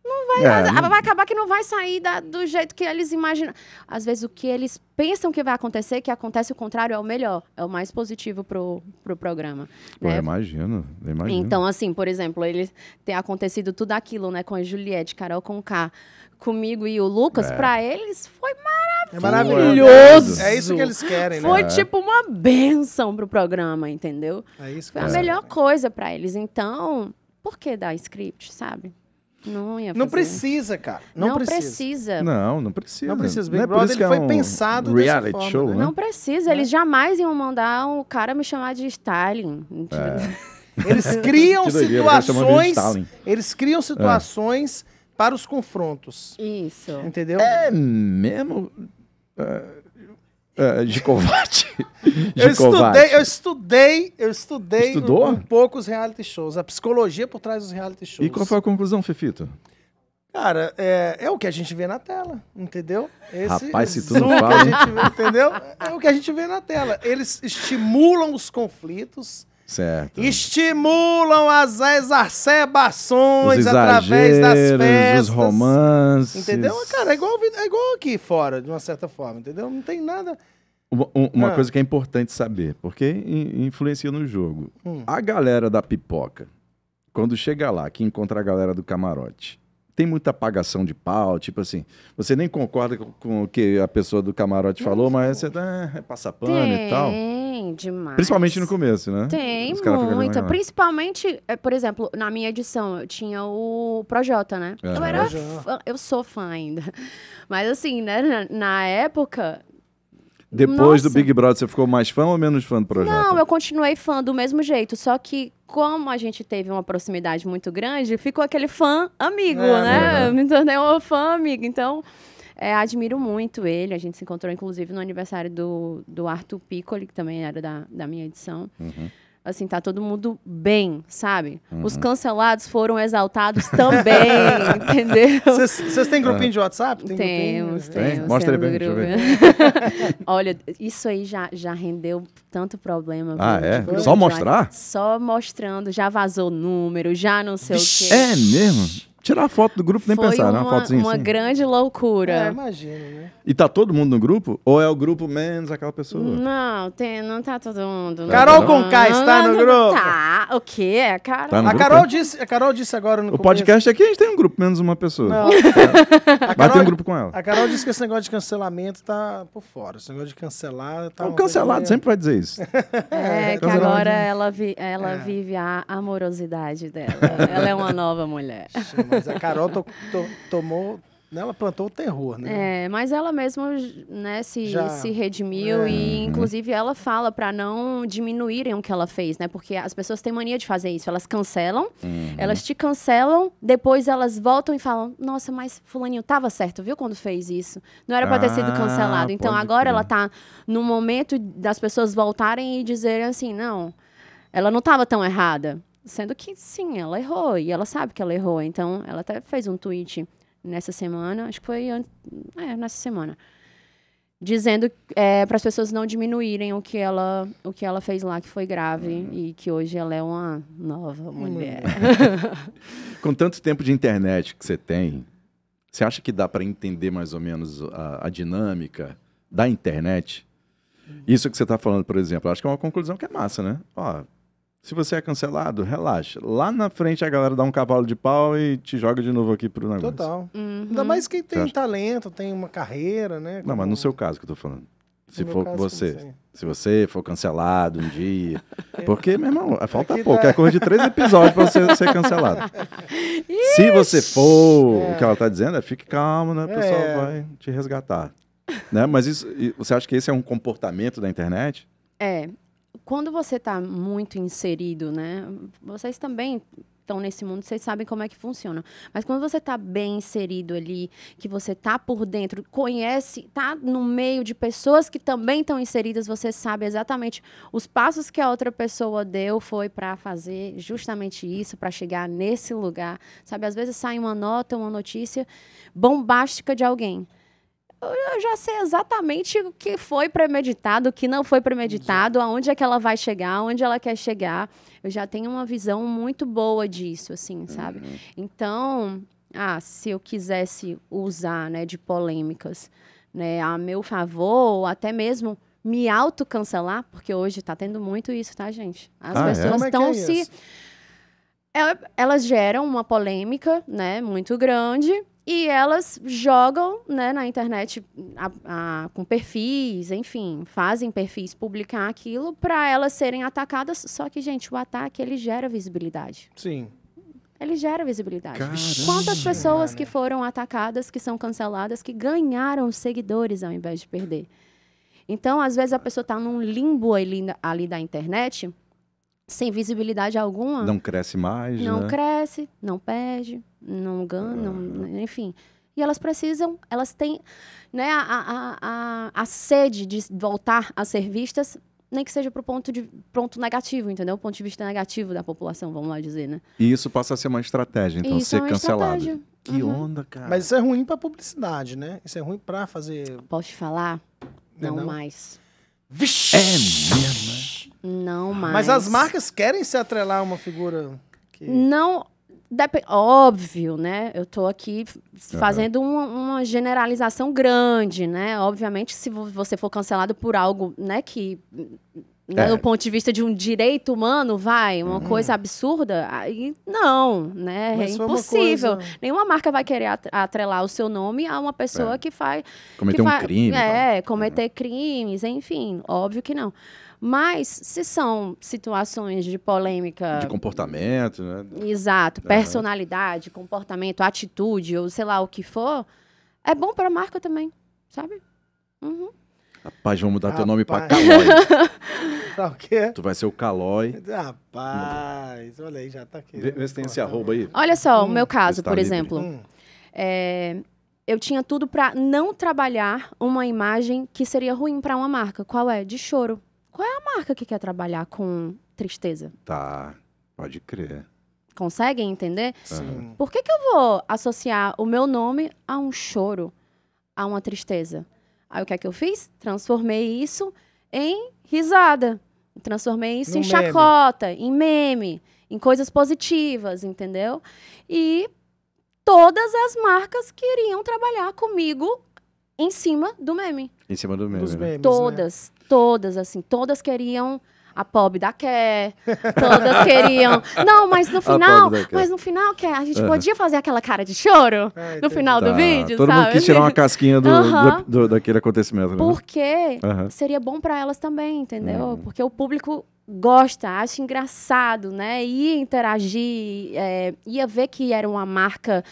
não vai, é, não... vai acabar que não vai sair da, do jeito que eles imaginam. Às vezes o que eles pensam que vai acontecer, que acontece o contrário, é o melhor, é o mais positivo pro, pro programa. Pô, né? eu imagino, eu imagino. Então, assim, por exemplo, ele ter acontecido tudo aquilo, né, com a Juliette, Carol com K comigo e o Lucas, é. para eles foi é maravilhoso. É maravilhoso. É isso que eles querem, né? Foi é. tipo uma benção pro programa, entendeu? É isso que foi a melhor coisa para eles. Então, por que dar script, sabe? Não, não precisa, cara. Não, não precisa. precisa. Não, não precisa. Não precisa. É Big não Brother é ele foi um pensado reality forma, show, né? né? Não precisa. É. Eles né? jamais iam mandar o um cara me chamar de Stalin. Eles criam situações. Eles criam situações para os confrontos. Isso. Entendeu? É mesmo. Uh, uh, de combate. de eu, Estudei, eu estudei, eu estudei Estudou? um, pouco os reality shows, a psicologia por trás dos reality shows. E qual foi a conclusão, Fefito? Cara, é, é, o que a gente vê na tela, entendeu? Esse Rapaz, se tu é não fala. Vê, entendeu? É o que a gente vê na tela. Eles estimulam os conflitos Certo. Estimulam as exacerbações através das festas. Os romances. Entendeu? Ah, cara, é igual, é igual aqui fora, de uma certa forma, entendeu? Não tem nada. Uma, uma ah. coisa que é importante saber, porque influencia no jogo. Hum. A galera da pipoca, quando chega lá, que encontra a galera do camarote, tem muita apagação de pau, tipo assim, você nem concorda com, com o que a pessoa do camarote Nossa. falou, mas você ah, é passa pano tem, e tal. Tem, demais. Principalmente no começo, né? Tem, muita. Principalmente, é, por exemplo, na minha edição, eu tinha o Projota, né? É. Eu era fã, eu sou fã ainda. Mas assim, né, na, na época, depois Nossa. do Big Brother, você ficou mais fã ou menos fã do projeto? Não, eu continuei fã do mesmo jeito, só que como a gente teve uma proximidade muito grande, ficou aquele fã amigo, é, né? É. Me tornei uma fã amiga, então... É, admiro muito ele. A gente se encontrou, inclusive, no aniversário do, do Arthur Piccoli, que também era da, da minha edição. Uhum. Assim, tá todo mundo bem, sabe? Uhum. Os cancelados foram exaltados também, entendeu? Vocês têm grupinho de é. WhatsApp? Tem temos, grupinho? temos. Tem? Mostra aí pra mim, deixa eu ver. Olha, isso aí já, já rendeu tanto problema. Ah, é? Tipo, só mostrar? Só mostrando, já vazou número, já não sei Vixe. o quê. É mesmo? tirar foto do grupo nem pensar, né? uma, né? Uma fotozinha uma assim. grande loucura. É, imagino, né? E tá todo mundo no grupo? Ou é o grupo menos aquela pessoa? Não, tem, não tá todo mundo. Não. Carol com K está não, no grupo. Tá, o quê? É a Carol, tá a grupo, Carol é? disse, a Carol disse agora no O começo. podcast aqui a gente tem um grupo menos uma pessoa. Não. É. ter um grupo com ela. A Carol disse que esse negócio de cancelamento tá por fora. Esse negócio de cancelar tá O cancelado sempre vai dizer isso. é, é que agora ela, vi, ela é. vive a amorosidade dela. ela é uma nova mulher. Chama mas a Carol to, to, tomou. Né, ela plantou o terror, né? É, mas ela mesma né, se, Já, se redimiu é. e, inclusive, ela fala para não diminuírem o que ela fez, né? Porque as pessoas têm mania de fazer isso. Elas cancelam, uhum. elas te cancelam, depois elas voltam e falam: Nossa, mas Fulaninho tava certo, viu, quando fez isso? Não era para ah, ter sido ah, cancelado. Então, agora ela tá no momento das pessoas voltarem e dizerem assim: Não, ela não estava tão errada. Sendo que, sim, ela errou. E ela sabe que ela errou. Então, ela até fez um tweet nessa semana, acho que foi é, nessa semana, dizendo é, para as pessoas não diminuírem o que, ela, o que ela fez lá, que foi grave, uhum. e que hoje ela é uma nova mulher. Com tanto tempo de internet que você tem, você acha que dá para entender mais ou menos a, a dinâmica da internet? Uhum. Isso que você está falando, por exemplo, acho que é uma conclusão que é massa, né? Ó, se você é cancelado, relaxa. Lá na frente a galera dá um cavalo de pau e te joga de novo aqui pro negócio. Total. Uhum. Ainda mais quem tem talento, tem uma carreira, né? Como... Não, mas no seu caso que eu tô falando. Se no for caso, você. Assim? Se você for cancelado um dia. Porque, meu irmão, é, falta Aqui pouco. Tá... É coisa de três episódios para você ser cancelado. Ixi. Se você for, é. o que ela tá dizendo é fique calmo, né? O pessoal é. vai te resgatar. né? Mas isso, você acha que esse é um comportamento da internet? É, quando você está muito inserido, né? Vocês também estão nesse mundo, vocês sabem como é que funciona. Mas quando você está bem inserido ali, que você está por dentro, conhece, está no meio de pessoas que também estão inseridas, você sabe exatamente os passos que a outra pessoa deu foi para fazer justamente isso, para chegar nesse lugar. Sabe, às vezes sai uma nota, uma notícia bombástica de alguém eu já sei exatamente o que foi premeditado, o que não foi premeditado, aonde é que ela vai chegar, onde ela quer chegar. Eu já tenho uma visão muito boa disso, assim, sabe? Uhum. Então, ah, se eu quisesse usar, né, de polêmicas, né, a meu favor, até mesmo me autocancelar, porque hoje está tendo muito isso, tá, gente? As ah, é? pessoas estão é? é se. É, elas geram uma polêmica, né, muito grande e elas jogam né, na internet a, a, com perfis, enfim, fazem perfis publicar aquilo para elas serem atacadas. Só que, gente, o ataque ele gera visibilidade. Sim. Ele gera visibilidade. Caramba. Quantas pessoas que foram atacadas, que são canceladas, que ganharam seguidores ao invés de perder? Então, às vezes, a tá. pessoa está num limbo ali, ali da internet sem visibilidade alguma. Não cresce mais. Não né? cresce, não perde, não ganha, né, enfim. E elas precisam, elas têm né, a, a, a, a sede de voltar a ser vistas, nem que seja para o ponto, ponto negativo, entendeu? O ponto de vista negativo da população, vamos lá dizer, né? E isso passa a ser uma estratégia, então, isso ser é uma cancelado. Estratégia. Que uhum. onda, cara. Mas isso é ruim para publicidade, né? Isso é ruim para fazer. Posso te falar? Não, é não, não. mais. Vixe! É mesmo. Não mais. Mas as marcas querem se atrelar a uma figura que... Não, Dep óbvio, né? Eu estou aqui fazendo uhum. uma, uma, generalização grande, né? Obviamente, se você for cancelado por algo, né, que né, é. do ponto de vista de um direito humano, vai, uma uhum. coisa absurda, aí não, né? É Mas é impossível. coisa... Nenhuma marca vai querer atrelar o seu nome a uma pessoa é. que faz cometer que um fa... crime, é, cometer uhum. crimes, enfim, óbvio que não. Mas se são situações de polêmica. De comportamento, né? Exato. Personalidade, uhum. comportamento, atitude, ou sei lá o que for, é bom para a marca também, sabe? Uhum. Rapaz, vamos mudar Rapaz. teu nome pra Calói. pra o quê? Tu vai ser o Calói. Rapaz, olha aí, já tá aqui. Vê, vê se tem esse arroba aí. Olha só, hum. o meu caso, tá por livre. exemplo. Hum. É, eu tinha tudo para não trabalhar uma imagem que seria ruim para uma marca. Qual é? De choro. Qual é a marca que quer trabalhar com tristeza? Tá, pode crer. Conseguem entender? Sim. Por que, que eu vou associar o meu nome a um choro, a uma tristeza? Aí o que é que eu fiz? Transformei isso em risada. Transformei isso no em meme. chacota, em meme, em coisas positivas, entendeu? E todas as marcas queriam trabalhar comigo em cima do meme. Em cima do meme. Né? Memes, né? todas, né? Todas, assim, todas queriam a pobre da Ké, todas queriam. Não, mas no final, mas no final, Ké, a gente é. podia fazer aquela cara de choro é, no final tá. do vídeo, Todo sabe? mundo quis tirar uma casquinha do, uh -huh. do, do daquele acontecimento. Né? Porque uh -huh. seria bom para elas também, entendeu? Hum. Porque o público gosta, acha engraçado, né? Ia interagir, é, ia ver que era uma marca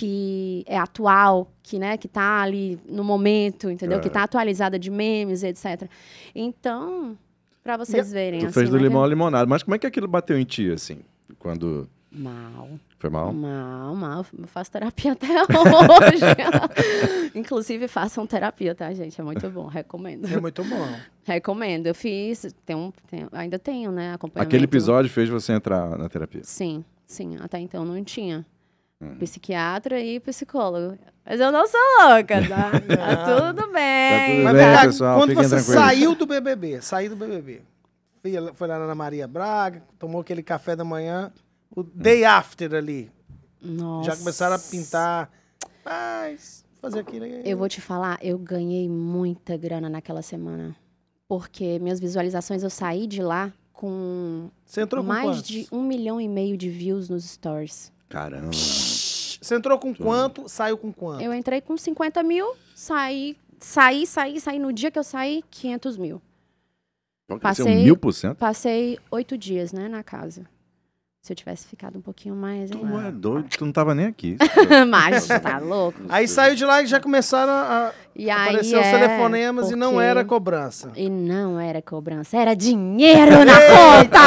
que é atual, que né, que tá ali no momento, entendeu? É. Que tá atualizada de memes, etc. Então, para vocês e verem. Tu assim, fez do né? limão à limonada, mas como é que aquilo bateu em ti assim, quando? Mal. Foi mal? Mal, mal. Eu faço terapia até hoje. Inclusive, façam terapia, tá, gente? É muito bom, recomendo. É muito bom. Recomendo. Eu fiz, tem um, tem, ainda tenho, né? Acompanhamento. Aquele episódio fez você entrar na terapia? Sim, sim. Até então não tinha. Uhum. Psiquiatra e psicólogo. Mas eu não sou louca, tá? Tá, tá tudo bem. Tá tudo bem, pessoal. Quando você saiu do BBB, saiu do BBB, foi lá na Ana Maria Braga, tomou aquele café da manhã, o hum. day after ali. Nossa. Já começaram a pintar. Mas fazer aquilo aí. Eu vou te falar, eu ganhei muita grana naquela semana. Porque minhas visualizações, eu saí de lá com, com mais quantos? de um milhão e meio de views nos stories. Caramba. Você entrou com quanto, saiu com quanto? Eu entrei com 50 mil, saí, saí, saí, saí. No dia que eu saí, 500 mil. passei, mil por cento? Passei oito dias, né, na casa. Se eu tivesse ficado um pouquinho mais... Tu é ah, doido, tá. tu não tava nem aqui. Tá- Mas, tá louco. Aí saiu de lá e já começaram a e aparecer os é, telefonemas porque... e não era cobrança. E não era cobrança, era dinheiro na conta!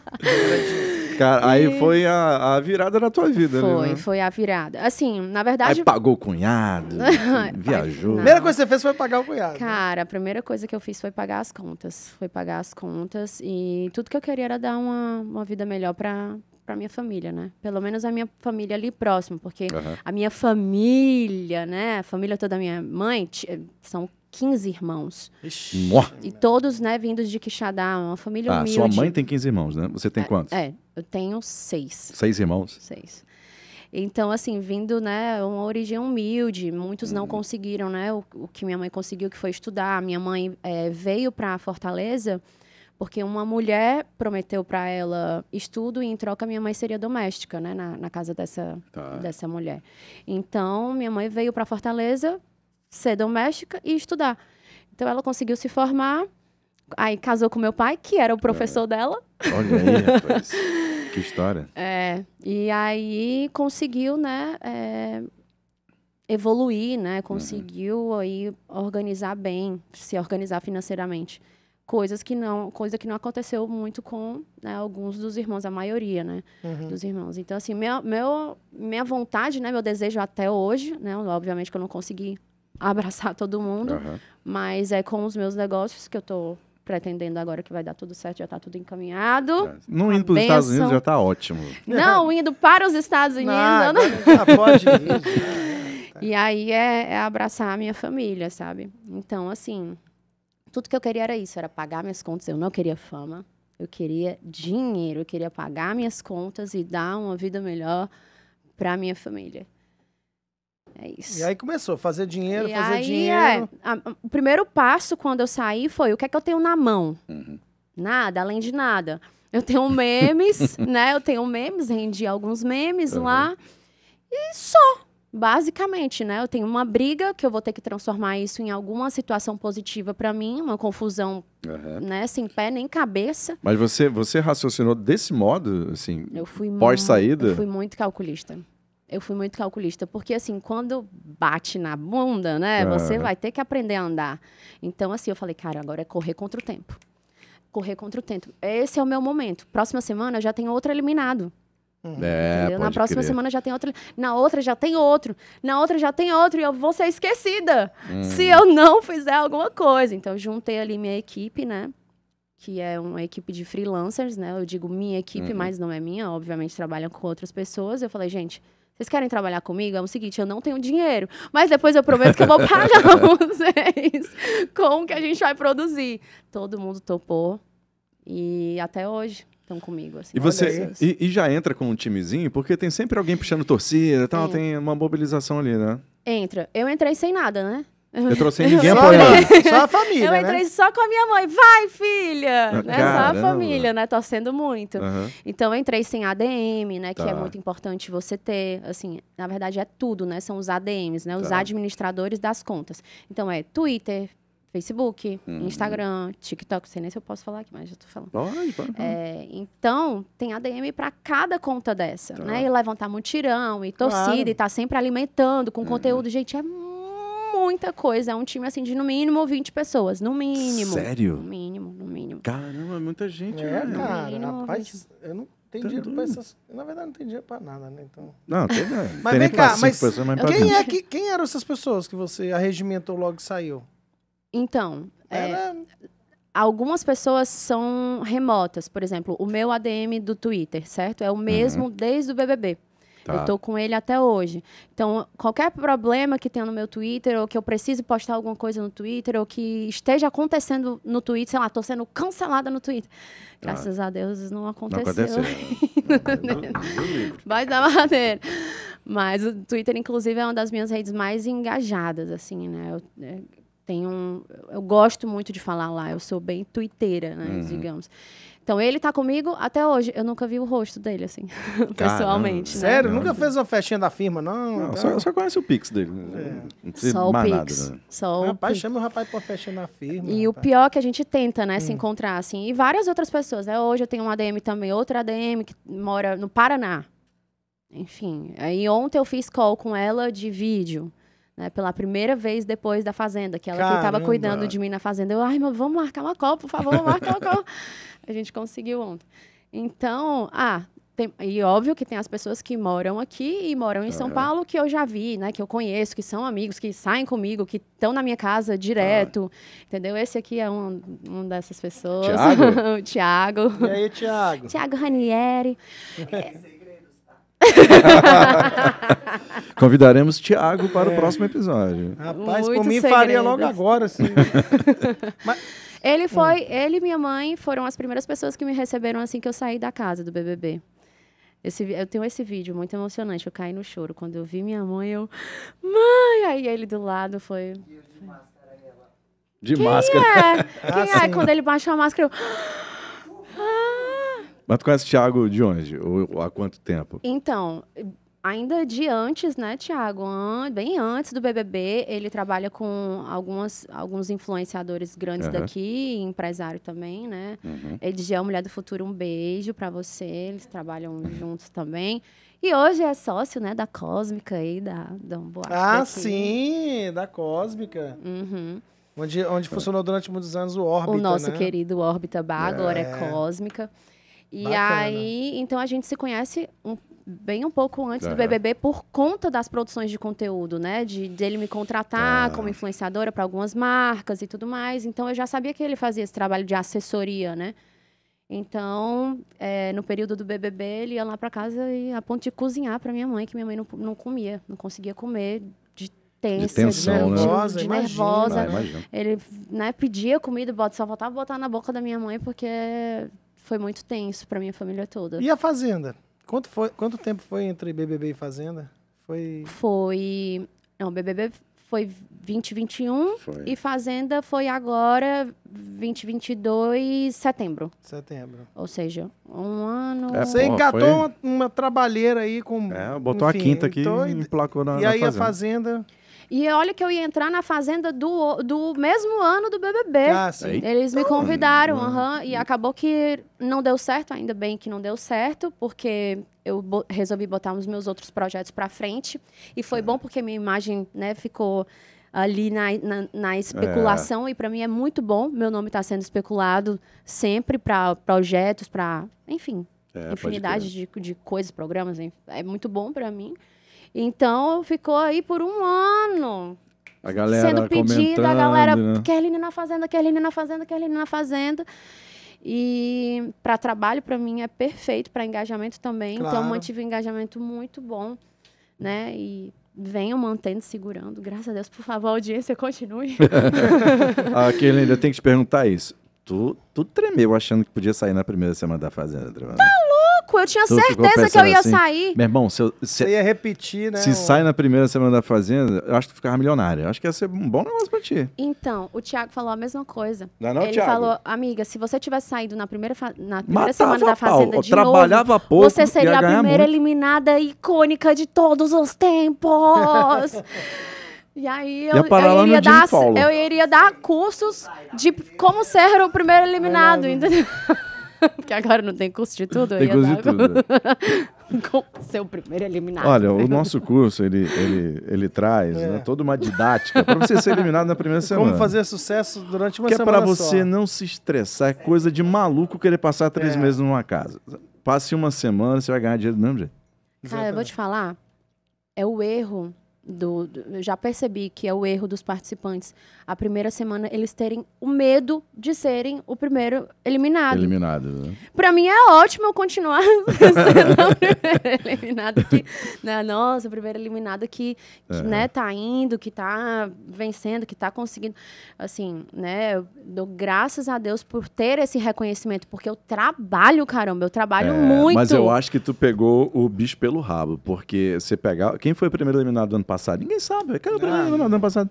era dinheiro. Cara, aí foi a, a, virada da tua vida, foi, Foi, né? foi a virada. Assim, na verdade. Aí pagou o cunhado, viajou. A primeira coisa que você fez foi pagar o cunhado. Né? Cara, a primeira coisa que eu fiz foi pagar as contas. Foi pagar as contas. E tudo que eu queria era dar uma, uma vida melhor pra, pra minha família, né? Pelo menos a minha família ali próxima, porque uhum. a minha família, né? A família toda da minha mãe eh, são 15 irmãos. Ixi. E todos, né, vindos de Quixadá, uma família ah, humilde. Sua mãe tem 15 irmãos, né? Você tem é, quantos? É, eu tenho seis. Seis irmãos? Seis. Então, assim, vindo, né, uma origem humilde, muitos uhum. não conseguiram, né, o, o, que minha mãe conseguiu, que foi estudar. Minha mãe é, veio para Fortaleza porque uma mulher prometeu para ela estudo e, em troca, minha mãe seria doméstica, né, na, na casa dessa, tá. dessa mulher. Então, minha mãe veio para Fortaleza ser doméstica e estudar. Então, ela conseguiu se formar, aí casou com meu pai, que era o professor é. dela. Olha aí, rapaz. Que história. É. E aí conseguiu, né? É, evoluir, né? Uhum. Conseguiu uhum. aí organizar bem, se organizar financeiramente. Coisas que não, coisa que não aconteceu muito com né, alguns dos irmãos, a maioria, né? Uhum. Dos irmãos. Então, assim, minha, meu, minha vontade, né? Meu desejo até hoje, né? Obviamente que eu não consegui abraçar todo mundo, uhum. mas é com os meus negócios que eu tô pretendendo agora que vai dar tudo certo, já está tudo encaminhado. É. Não indo para os Estados Unidos já está ótimo. Não, indo para os Estados Unidos. Não, não... Já pode ir. Tá. e aí é, é, abraçar a minha família, sabe? Então, assim, tudo que eu queria era isso, era pagar minhas contas. Eu não queria fama, eu queria dinheiro, eu queria pagar minhas contas e dar uma vida melhor para minha família. É isso. E aí começou, fazer dinheiro, e fazer aí, dinheiro. É, a, o primeiro passo quando eu saí foi o que é que eu tenho na mão? Uhum. Nada, além de nada. Eu tenho memes, né? Eu tenho memes, rendi alguns memes uhum. lá. E só, basicamente, né? Eu tenho uma briga que eu vou ter que transformar isso em alguma situação positiva para mim, uma confusão, uhum. né? Sem pé nem cabeça. Mas você, você raciocinou desse modo, assim? Eu fui pós saída. Eu fui muito calculista eu fui muito calculista, porque assim, quando bate na bunda, né, você vai ter que aprender a andar. Então, assim, eu falei, cara, agora é correr contra o tempo. Correr contra o tempo. Esse é o meu momento. Próxima semana já tem outro eliminado. Uhum. É, na próxima crer. semana já tem outro, na outra já tem outro, na outra já tem outro e eu vou ser esquecida hum. se eu não fizer alguma coisa. Então juntei ali minha equipe, né? Que é uma equipe de freelancers, né? Eu digo minha equipe, uhum. mas não é minha, obviamente trabalham com outras pessoas. Eu falei, gente, vocês querem trabalhar comigo? É o seguinte, eu não tenho dinheiro, mas depois eu prometo que eu vou pagar vocês com o que a gente vai produzir. Todo mundo topou e até hoje estão comigo. Assim. E você e, e, já entra com um timezinho, porque tem sempre alguém puxando torcida, tal, é. tem uma mobilização ali, né? Entra. Eu entrei sem nada, né? Eu trouxe ninguém apoiando. Só a família. Eu né? entrei né? só com a minha mãe. Vai, filha! Ah, né? Só a família, né? Torcendo muito. Uhum. Então eu entrei sem ADM, né? Tá. Que é tá. muito importante você ter. Assim, na verdade é tudo, né? São os ADMs, né? Os tá. administradores das contas. Então é Twitter, Facebook, hum. Instagram, TikTok, sei nem se eu posso falar aqui, mas já tô falando. Pode, pode. É, então, tem ADM para cada conta dessa, né? tá. né? E levantar mutirão e torcida claro. e tá sempre alimentando com uhum. conteúdo. Gente, é muito muita coisa. É um time assim de no mínimo 20 pessoas. No mínimo. Sério? No mínimo, no mínimo. Caramba, é muita gente, é, né? Cara, mínimo, rapaz, eu não tenho tá dinheiro pra essas. Na verdade, não tem dinheiro pra nada, né? Então... Não, tem nada. Né? mas tem vem cá, mas, pessoas, mas quem, é que, quem eram essas pessoas que você arregimentou logo e saiu? Então. É, Era... algumas pessoas são remotas. Por exemplo, o meu ADM do Twitter, certo? É o uhum. mesmo uhum. desde o BBB. Tá. Eu tô com ele até hoje. Então, qualquer problema que tenha no meu Twitter, ou que eu precise postar alguma coisa no Twitter, ou que esteja acontecendo no Twitter, sei lá, tô sendo cancelada no Twitter. Tá. Graças ah. a Deus não aconteceu. Não aconteceu. Vai dar maneira. Mas o Twitter, inclusive, é uma das minhas redes mais engajadas, assim, né? Eu, é, tenho um, eu gosto muito de falar lá, eu sou bem twitteira, né, uhum. digamos. Então ele tá comigo até hoje. Eu nunca vi o rosto dele, assim, pessoalmente. Né? Sério? Nunca fez uma festinha da firma, não? não só, só, conhece o Pix dele. Né? É. Só o Pix. Nada, né? Só o rapaz, pix. chama o rapaz pra uma festinha da firma. E rapaz. o pior é que a gente tenta, né, hum. se encontrar, assim. E várias outras pessoas, né? Hoje eu tenho um ADM também, outra ADM que mora no Paraná. Enfim. Aí ontem eu fiz call com ela de vídeo. Né, pela primeira vez depois da Fazenda, que ela estava cuidando de mim na Fazenda. Eu, ai, meu, vamos marcar uma call, por favor, marca uma call. a gente conseguiu ontem. Então, ah, tem, e óbvio que tem as pessoas que moram aqui e moram em São é. Paulo que eu já vi, né? Que eu conheço, que são amigos, que saem comigo, que estão na minha casa direto. Entendeu? Esse aqui é um, um dessas pessoas. Tiago? o Tiago. E aí, Tiago? Tiago Ranieri. é. Tá? Convidaremos Tiago para é. o próximo episódio. Rapaz, Muito por mim segredos. faria logo agora, assim. Mas Ele é. foi, hum. ele e minha mãe foram as primeiras pessoas que me receberam assim que eu saí da casa do BBB. Esse, eu tenho esse vídeo muito emocionante. Eu caí no choro. Quando eu vi minha mãe, eu. Mãe! Aí ele do lado foi. de máscara, ela. De Quem máscara? É? Quem é? ah, é? Quando ele baixou a máscara, eu. Ah. Mas tu conhece o Thiago de onde? Ou, ou há quanto tempo? Então, ainda de antes, né, Tiago? Bem antes do BBB, ele trabalha com algumas, alguns influenciadores grandes uhum. daqui, empresário também, né? Uhum. Edgel, é Mulher do Futuro, um beijo para você. Eles trabalham juntos também. E hoje é sócio, né, da Cósmica aí, da, da um Ah, sim, da Cósmica. Uhum. Onde, onde funcionou durante muitos anos o Órbita, O nosso né? querido Órbita Bar, é. agora é Cósmica. E Bacana. aí, então a gente se conhece um, bem um pouco antes uhum. do BBB é. por conta das produções de conteúdo, né? De ele me contratar uhum. como influenciadora para algumas marcas e tudo mais. Então eu já sabia que ele fazia esse trabalho de assessoria, né? Então, é, no período do BBB, ele ia lá para casa e a ponto de cozinhar para minha mãe, que minha mãe não, não comia, não conseguia comer tensa, de tensão, né? nervosa, de, nervosa. Ah, ele né, pedia comida, só botava botar na boca da minha mãe, porque foi muito tenso para minha família toda. E a fazenda? Quanto, foi, quanto tempo foi entre BBB e Fazenda? Foi. Foi. Não, BBB foi 2021 foi. e Fazenda foi agora 2022, setembro. Setembro. Ou seja, um ano. É, Você engatou foi... uma, uma, trabalheira aí com. É, botou enfim, a quinta aqui e emplacou na. E na aí fazenda. a Fazenda. E olha que eu ia entrar na Fazenda do, do mesmo ano do BBB. Ah, sim. Eles me convidaram, uhum, e acabou que não deu certo, ainda bem que não deu certo, porque eu bo resolvi botar os meus outros projetos para frente. E foi é. bom porque minha imagem né, ficou ali na, na, na é. especulação é. e para mim é muito bom. Meu nome está sendo especulado sempre para projetos, para enfim, é, infinidade de, de coisas, programas. É muito bom para mim. Então ficou aí por um ano. A galera sendo pedida, a galera, né? Kerline na fazenda, Kerline na fazenda, Kerline na fazenda. E para trabalho, para mim, é perfeito, para engajamento também. Então, claro. Então, mantive um engajamento muito bom, né? E venham mantendo, segurando. Graças a Deus, por favor, a audiência continue. ah, Kerline, eu tenho que te perguntar isso. Tu, tu tremeu achando que podia sair na primeira semana da Fazenda, Tá louco! eu tinha tu certeza que eu ia assim, sair. Meu irmão, se eu. Se, Você ia repetir, né? Se ou... sai na primeira semana da Fazenda, eu acho que tu ficava milionária. Eu acho que ia ser um bom negócio pra ti. Então, o Thiago falou a mesma coisa. Não, é não, Ele Thiago? falou, amiga, se você tivesse saído na primeira, fa... na primeira semana da Fazenda pau, de trabalhava novo, pouco, você seria a primeira muito. eliminada icônica de todos os tempos. E aí eu, eu iria, dar, eu iria dar cursos de como ser o primeiro eliminado, entendeu? Porque agora não tem curso de tudo. Tem curso de tudo. Né? Com seu primeiro eliminado. Olha, o nosso curso, ele, ele, ele traz né, é. né, toda uma didática para você ser eliminado na primeira semana. Como fazer sucesso durante uma que é semana Que é para você não se estressar. É coisa de maluco querer passar três é. meses numa casa. Passe uma semana, você vai ganhar dinheiro do mesmo jeito. Cara, eu vou te falar. É o erro do, do, já percebi que é o erro dos participantes a primeira semana eles terem o medo de serem o primeiro eliminado. Eliminado. Né? Para mim é ótimo eu continuar sendo o primeiro eliminado que, né, nossa, o primeiro eliminado que, que é. né, tá indo, que tá vencendo, que tá conseguindo, assim, né, eu dou graças a Deus por ter esse reconhecimento, porque eu trabalho, caramba, eu trabalho é, muito. Mas eu acho que tu pegou o bicho pelo rabo, porque você pegar, quem foi o primeiro eliminado ano passado? Ninguém sabe. Quem ah. era o primeiro eliminado do ano passado?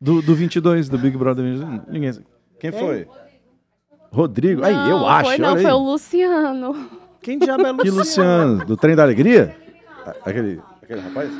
Do, do 22, do Big Brother 22? Ninguém sabe. Quem foi? Rodrigo. Aí, eu acho. Foi, não, olha foi o Luciano. Quem diabo é Que Luciano? do Trem da Alegria? Aquele, aquele rapaz?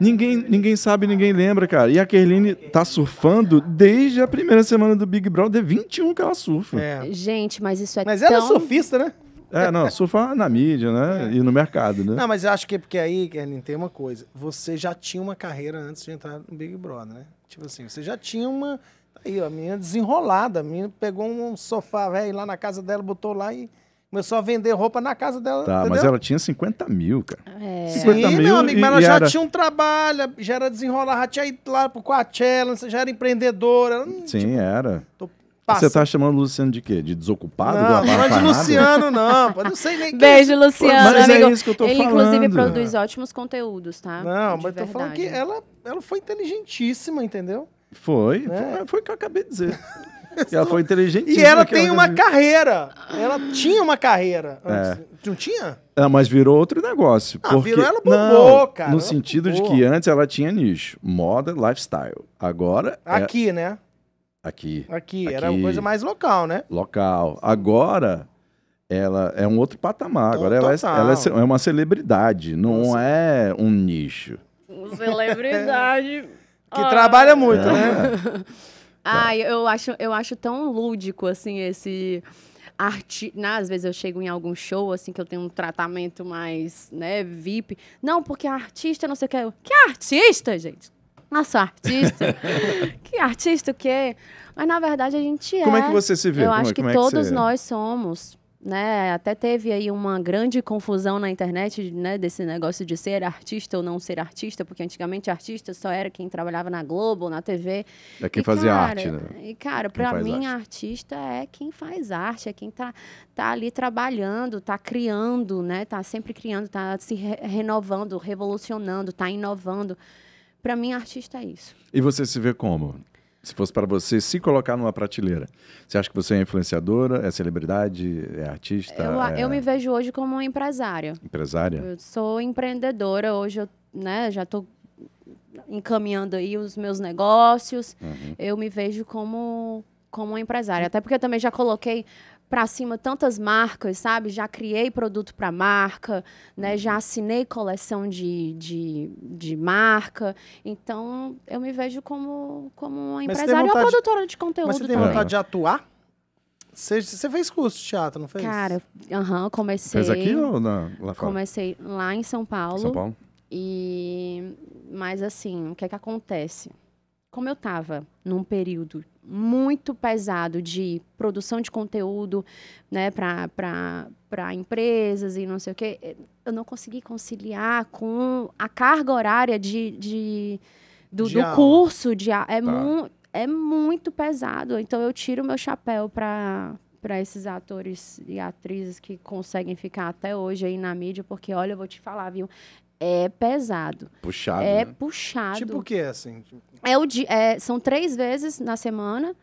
Ninguém, ninguém sabe, ninguém lembra, cara. E a Kerline tá surfando desde a primeira semana do Big Brother 21 que ela surfa. É. Gente, mas isso é Mas tão... ela é surfista, né? É, não, surfa na mídia, né? É. E no mercado, né? Não, mas eu acho que é porque aí, Kerlin, tem uma coisa. Você já tinha uma carreira antes de entrar no Big Brother, né? Tipo assim, você já tinha uma. Tá aí, a menina desenrolada. A menina pegou um sofá velho lá na casa dela, botou lá e começou a vender roupa na casa dela. Tá, entendeu? mas ela tinha 50 mil, cara. É. 50 Sim, mil. Meu amigo, e, mas ela já era... tinha um trabalho, já era desenrolar, já tinha ido lá pro Coachella, já era empreendedora. Sim, tipo, era. Tô Passa. Você tá chamando o Luciano de quê? De desocupado? Não, não é de Luciano, não. Pô, não sei nem é Beijo, Luciano. Mas é amigo. é isso que eu tô Ele, falando. inclusive, produz ótimos conteúdos, tá? Não, de mas verdade. tô falando que ela, ela foi inteligentíssima, entendeu? Foi, né? foi, o que eu acabei de dizer. ela foi inteligentíssima. E ela tem uma carreira. Ela tinha uma carreira. É. Não tinha? É, mas virou outro negócio. Ah, porque... virou ela bombou, não, cara. No ela sentido bombou. de que antes ela tinha nicho. Moda, lifestyle. Agora. Aqui, é... né? Aqui. Aqui, aqui. era uma coisa mais local, né? Local. Agora, ela é um outro patamar. Agora ela é, ela é, é, uma celebridade, não Nossa. é um nicho. Celebridade. que ah. trabalha muito, né? é. né? Ai, eu acho, eu acho tão lúdico, assim, esse arte. Né, às vezes eu chego em algum show, assim, que eu tenho um tratamento mais, né, VIP. Não, porque artista, não sei o que. Que artista, gente? ah, sou artista. que artista o quê? Mas na verdade a gente é. Como é que você se vê? Eu como é- acho que é todos que é? nós somos. Né? Até teve aí uma grande confusão na internet né? desse negócio de ser artista ou não ser artista, porque antigamente artista só era quem trabalhava na Globo, na TV. É quem e, fazia cara, arte, né? E, cara, para mim, arte. artista é quem faz arte, é quem tá, tá ali trabalhando, tá criando, né? Tá sempre criando, tá se re renovando, revolucionando, tá inovando. Para mim, artista é isso. E você se vê como? Se fosse para você se colocar numa prateleira, você acha que você é influenciadora, é celebridade, é artista? Eu, é... eu me vejo hoje como uma empresária. Empresária? Eu sou empreendedora, hoje eu né, já estou encaminhando aí os meus negócios. Uhum. Eu me vejo como, como uma empresária. Até porque eu também já coloquei para cima tantas marcas, sabe? Já criei produto para marca, né? Já uhum. assinei coleção de, de, de, marca. Então, eu me vejo como, como uma Mas empresária ou produtora de conteúdo Mas você tem vontade de atuar? Você, fez curso de teatro, não fez? Cara, aham, comecei... Fez aqui ou na, lá fora? Comecei lá em São Paulo. São Paulo. E... Mas, assim, o que é que acontece? Como eu estava num período muito pesado de produção de conteúdo né, para empresas e não sei o quê, eu não consegui conciliar com a carga horária de, de, do, de do curso. De, é, tá. mu, é muito pesado. Então, eu tiro o meu chapéu para esses atores e atrizes que conseguem ficar até hoje aí na mídia, porque olha, eu vou te falar, viu? é pesado. Puxado. É né? puxado. Tipo o que é assim? É o di é, são três vezes na semana,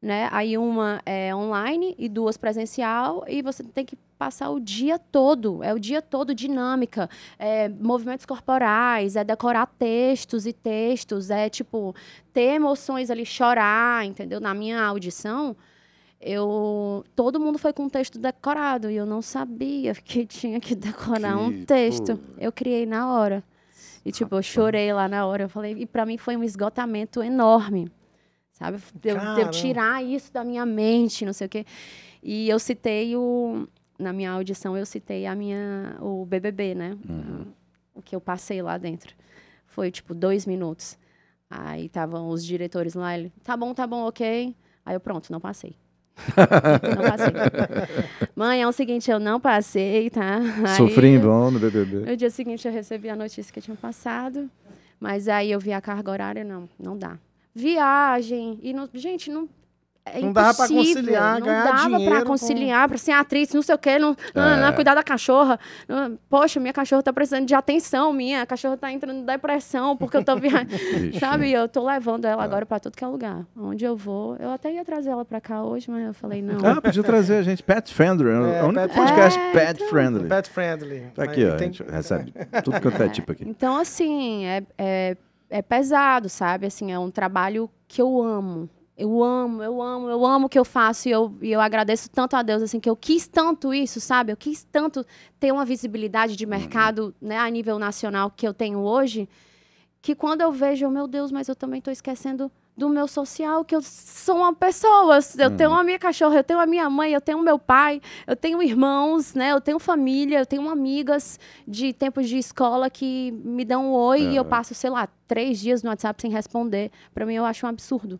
né? Aí uma é online e duas presencial e você tem que passar o dia todo. É o dia todo dinâmica, é, movimentos corporais, é decorar textos e textos, é tipo ter emoções ali, chorar, entendeu? Na minha audição eu todo mundo foi com um texto decorado e eu não sabia que tinha que decorar que, um texto. Pô. Eu criei na hora. E tipo, eu chorei lá na hora, eu falei, e para mim foi um esgotamento enorme. Sabe? Eu, eu, tirar isso da minha mente, não sei o quê. E eu citei o na minha audição eu citei a minha o BBB, né? Uhum. O que eu passei lá dentro. Foi tipo dois minutos. Aí estavam os diretores lá, ele, tá bom, tá bom, OK. Aí eu pronto, não passei não passei. Mãe, é o seguinte, eu não passei, tá? Aí, em vão no BBB. No dia seguinte eu recebi a notícia que tinha passado, mas aí eu vi a carga horária, não, não dá. Viagem, e gente, não, é não dava para conciliar, não ganhar dava dinheiro. para conciliar, com... para ser atriz, não sei o quê, não, não, é. não, cuidar da cachorra. Não, poxa, minha cachorra está precisando de atenção minha, a cachorra está entrando em depressão porque eu tô viajando. Sabe, né? eu tô levando ela é. agora para tudo que é lugar. Onde eu vou, eu até ia trazer ela para cá hoje, mas eu falei não. Ah, podia trazer a gente Pet Friendly, é, o é, único pet podcast é, Pet então... Friendly. Pet Friendly. Tá aqui, ó, tem... a gente recebe tudo eu é, tipo aqui. Então assim, é, é, é pesado, sabe? Assim, é um trabalho que eu amo eu amo, eu amo, eu amo o que eu faço e eu, e eu agradeço tanto a Deus, assim, que eu quis tanto isso, sabe? Eu quis tanto ter uma visibilidade de uhum. mercado, né, a nível nacional que eu tenho hoje, que quando eu vejo, meu Deus, mas eu também estou esquecendo do meu social, que eu sou uma pessoa, eu uhum. tenho a minha cachorra, eu tenho a minha mãe, eu tenho meu pai, eu tenho irmãos, né? Eu tenho família, eu tenho amigas de tempos de escola que me dão um oi uhum. e eu é. passo, sei lá, três dias no WhatsApp sem responder. Para mim, eu acho um absurdo.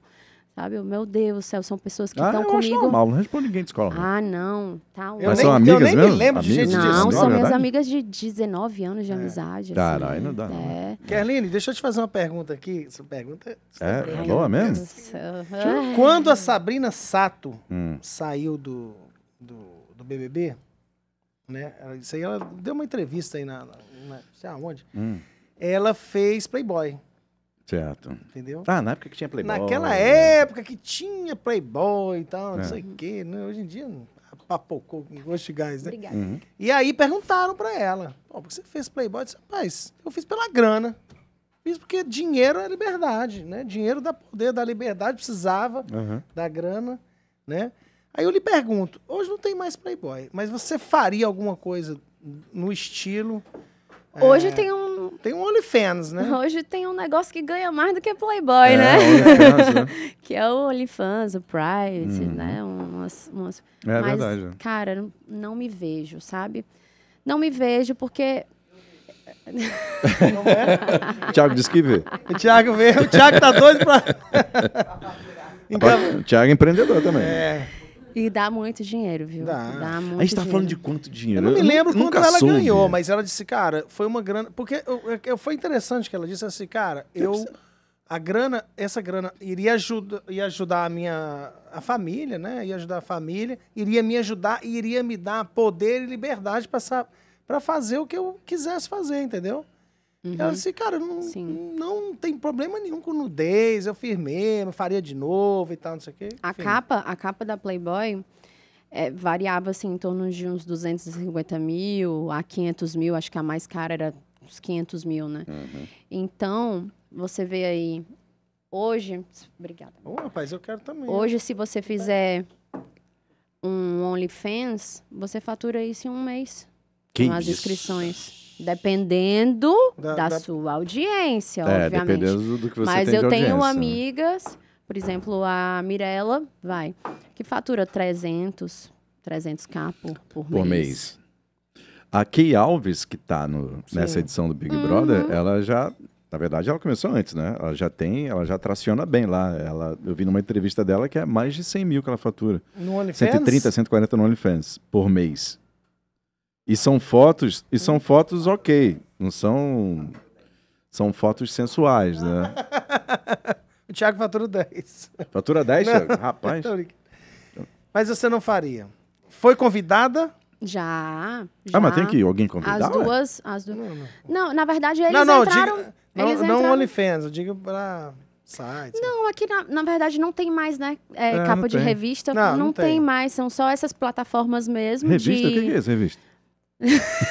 Sabe? Meu Deus do céu, são pessoas que ah, estão comigo. Acho normal, não responde ninguém de escola. Não. Ah, não. Tá eu Mas nem, é são amigas eu nem mesmo? me lembro amigas? de gente Não, disso. são é minhas amigas de 19 anos de é. amizade. Caralho, assim, não dá. É. Kerline, deixa eu te fazer uma pergunta aqui. Essa pergunta. É, é, é boa mesmo? Quando a Sabrina Sato hum. saiu do, do, do, BBB, né? Isso aí, ela deu uma entrevista aí na. na, na sei aonde. Hum. Ela fez Playboy. Certo. Entendeu? tá na época que tinha Playboy. Naquela né? época que tinha Playboy e tal, não é. sei o quê. Né? Hoje em dia, papocou com gosto de gás, né? Obrigada. Uhum. E aí perguntaram pra ela, ó, por que você fez Playboy? Eu disse, rapaz, eu fiz pela grana. Fiz porque dinheiro é liberdade, né? Dinheiro dá poder, dá liberdade, precisava uhum. da grana, né? Aí eu lhe pergunto, hoje não tem mais Playboy, mas você faria alguma coisa no estilo... Hoje é... tem um tem um OnlyFans, né? Hoje tem um negócio que ganha mais do que Playboy, é, né? né? que é o OnlyFans, o Pride, uhum. né? Umas, umas... É, é Mas, verdade. Cara, não, não me vejo, sabe? Não me vejo porque é? Tiago disse que vê. O Tiago vê, o Tiago tá doido pra. O Tiago é empreendedor também. É. E dá muito dinheiro, viu? Dá. dá muito a gente tá dinheiro. falando de quanto dinheiro? Eu não me lembro eu quanto ela soube. ganhou, mas ela disse, cara, foi uma grana. Porque eu, é eu, foi interessante que ela disse assim, cara, eu. A grana, essa grana iria ajuda, ia ajudar a minha a família, né? Ia ajudar a família, iria me ajudar e iria me dar poder e liberdade para fazer o que eu quisesse fazer, entendeu? Uhum. disse, cara, não, não tem problema nenhum com nudez, eu firmei não faria de novo e tal, não sei o quê. A capa, a capa da Playboy é, variava, assim, em torno de uns 250 mil a 500 mil, acho que a mais cara era uns 500 mil, né? Uhum. Então, você vê aí, hoje... Obrigada. Ô, rapaz, eu quero também. Hoje, se você fizer um OnlyFans, você fatura isso em um mês. Que com então, isso. inscrições. Dependendo da, da, da, sua audiência, é, obviamente. Dependendo do que você Mas tem eu tenho né? amigas, por exemplo, a Mirella, vai, que fatura 300, 300k por, por, por mês. mês. A Key Alves, que está nessa edição do Big uhum. Brother, ela já na verdade, ela começou antes, né? Ela já tem, ela já traciona bem lá. Ela, eu vi numa entrevista dela que é mais de 100 mil que ela fatura. No OnlyFans? 130, 140 no OnlyFans por mês. E são fotos, e são hum. fotos ok, não são são fotos sensuais, né? o Thiago fatura 10. Fatura 10, não, Rapaz. Mas você não faria. Foi convidada? Já, já. Ah, mas tem que ir. alguém convidar? As duas, as duas. Não, não. não, na verdade eles não, não, entraram, diga, eles não, entraram... não OnlyFans, eu digo para Site. Né? Não, aqui na, na, verdade não tem mais, né? É, é, capa de revista. Não, não, não tem. tem. mais, são só essas plataformas mesmo. Revista? De... O que é isso, revista?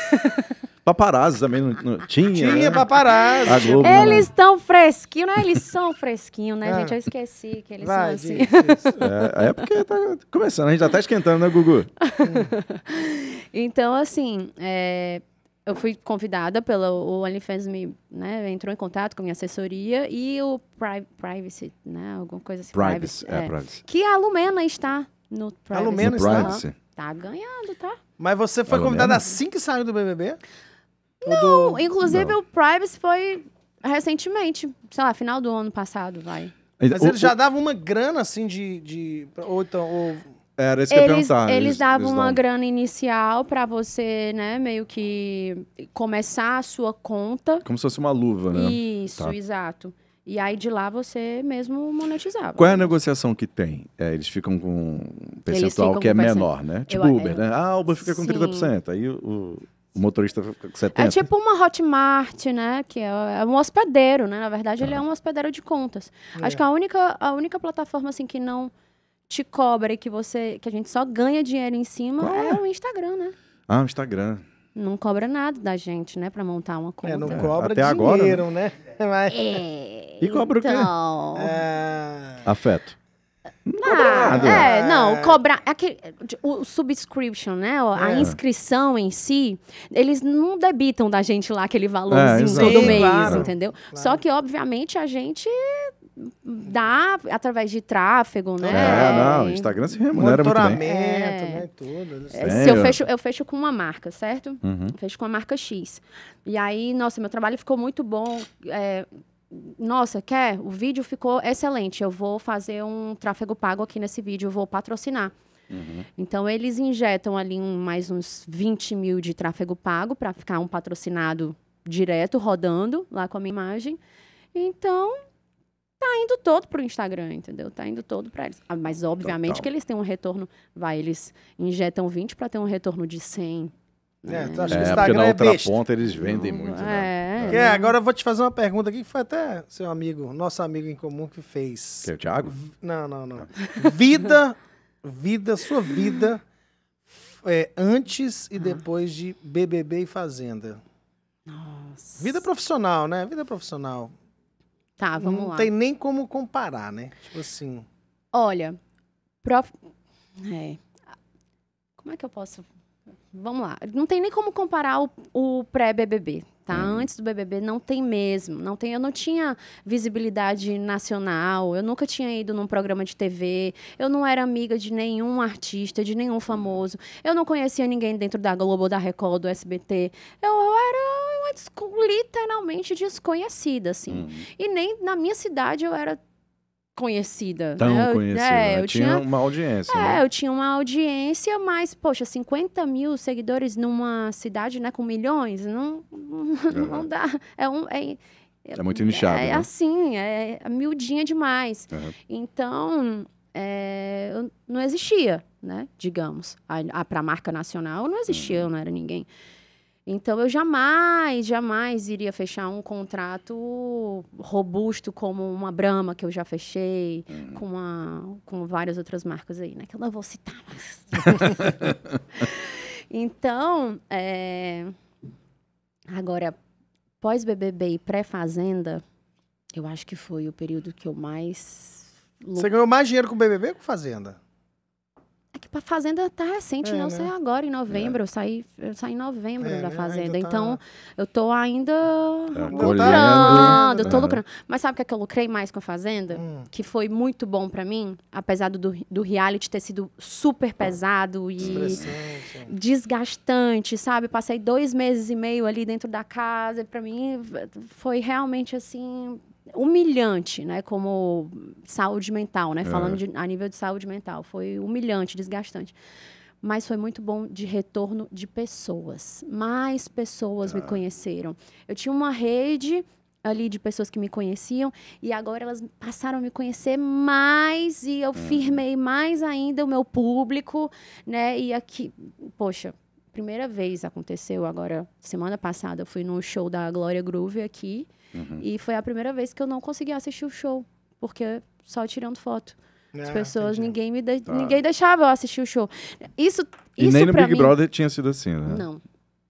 paparazzi também não, não tinha. Tinha né? paparazzi. Globo, eles estão fresquinhos, né? Eles são fresquinhos, né, ah. gente? Eu esqueci que eles vai, são assim. é, é porque tá começando, a gente já tá esquentando, né, Gugu? então, assim, é, eu fui convidada pelo o OnlyFans me, né, entrou em contato com a minha assessoria e o pri Privacy, né, alguma coisa assim. Privacy, privacy é, é, Privacy. Que a Lumena está no Privacy. A Lumena está. Privacy. Tá ganhando, tá? Mas você foi convidada assim que saiu do BBB? Não, do... inclusive Não. o Privacy foi recentemente, sei lá, final do ano passado, vai. Mas o, eles já davam uma grana assim de. de ou então. Ou... Era isso que eles, eu pensar. Eles, eles davam eles uma dão. grana inicial para você, né, meio que começar a sua conta. Como se fosse uma luva, né? Isso, tá. exato. E aí de lá você mesmo monetizava. Qual é a né? negociação que tem? É, eles ficam com um percentual que é menor, né? Tipo eu, Uber, é, né? Ah, Uber fica com sim. 30%. Aí o, o motorista fica com 70%. É tipo uma Hotmart, né? Que é, é um hospedeiro, né? Na verdade, ah. ele tá. é um hospedeiro de contas. É. Acho que a única, a única plataforma assim que não te cobra e que você que a gente só ganha dinheiro em cima é, é o Instagram, né? Ah, o Instagram não cobra nada da gente, né, para montar uma conta. É, não cobra é, Até dinheiro, agora, né? né? Mas... É, e cobra então... o quê? Então. É... Afeto. Não, é, é, não, cobrar. o subscription, né? A é. inscrição em si, eles não debitam da gente lá aquele é, valorzinho é, todo mês, claro, entendeu? Claro. Só que, obviamente, a gente dá através de tráfego, né? É, não, o Instagram se remunera muito bem. É. Né, tudo. É, se eu fecho, eu fecho com uma marca, certo? Uhum. Fecho com a marca X. E aí, nossa, meu trabalho ficou muito bom. É, nossa, quer? O vídeo ficou excelente. Eu vou fazer um tráfego pago aqui nesse vídeo, eu vou patrocinar. Uhum. Então, eles injetam ali um, mais uns 20 mil de tráfego pago para ficar um patrocinado direto, rodando lá com a minha imagem. Então, tá indo todo pro Instagram, entendeu? Tá indo todo para eles. Ah, mas, obviamente, Total. que eles têm um retorno. Vai, eles injetam 20 para ter um retorno de 100, é, tu acha é, que o Instagram porque na é outra besta. ponta eles vendem muito, né? É, tá agora eu vou te fazer uma pergunta aqui que foi até seu amigo, nosso amigo em comum que fez. Que é o Thiago? Não, não, não. Vida, vida, sua vida é, antes e ah. depois de BBB e Fazenda. Nossa. Vida profissional, né? Vida profissional. Tá, vamos não lá. Não tem nem como comparar, né? Tipo assim. Olha, prof... É. Como é que eu posso vamos lá. Não tem nem como comparar o, o pré-BBB, tá? Hum. Antes do BBB não tem mesmo, não tem. Eu não tinha visibilidade nacional, eu nunca tinha ido num programa de TV, eu não era amiga de nenhum artista, de nenhum famoso, eu não conhecia ninguém dentro da Globo, da Record, do SBT. Eu, eu era uma, literalmente desconhecida, assim. Hum. E nem na minha cidade eu era conhecida. Tão né? conhecida. É, né? eu, tinha, uma audiência. É, né? eu tinha uma audiência, mas, poxa, 50 mil seguidores numa cidade, né, com milhões, não, uhum. não dá. É um... É, é muito nichado. É, né? assim, é, é miudinha demais. Uhum. Então, é, não existia, né? Digamos. A, a, marca nacional não existia, uhum. eu não era ninguém. Então eu jamais, jamais iria fechar um contrato robusto como uma Brahma que eu já fechei, hum. com, uma, com várias outras marcas aí, né? Que eu não vou citar, mas. então, é... agora, pós-BBB e pré-Fazenda, eu acho que foi o período que eu mais. Você ganhou mais dinheiro com o BBB ou com Fazenda? que a Fazenda tá recente, é, não né? né? saiu agora, em é. novembro. É. Eu, saí, eu saí em novembro é, da né? Fazenda. Tá... Então, eu tô ainda tá lucrando, tô né? lucrando. Mas sabe o que, é que eu lucrei mais com a Fazenda? Hum. Que foi muito bom para mim, apesar do, do reality ter sido super pesado e é. desgastante, sabe? Passei dois meses e meio ali dentro da casa. para mim, foi realmente assim humilhante, né, como saúde mental, né, é. falando de, a nível de saúde mental, foi humilhante, desgastante. Mas foi muito bom de retorno de pessoas. Mais pessoas ah. me tá. conheceram. Eu tinha uma rede ali de pessoas que me conheciam e agora elas passaram a me conhecer mais e eu uhum. firmei mais ainda o meu público, né? E aqui, poxa, primeira vez aconteceu agora semana passada, eu fui no show da Glória Groove aqui. Uhum. E foi a primeira vez que eu não consegui assistir o show, porque só tirando foto. As ah, pessoas, entendi. ninguém me de... Tá. ninguém deixava eu assistir o show. Isso, e isso nem no Big mim... Brother tinha sido assim, né? Não.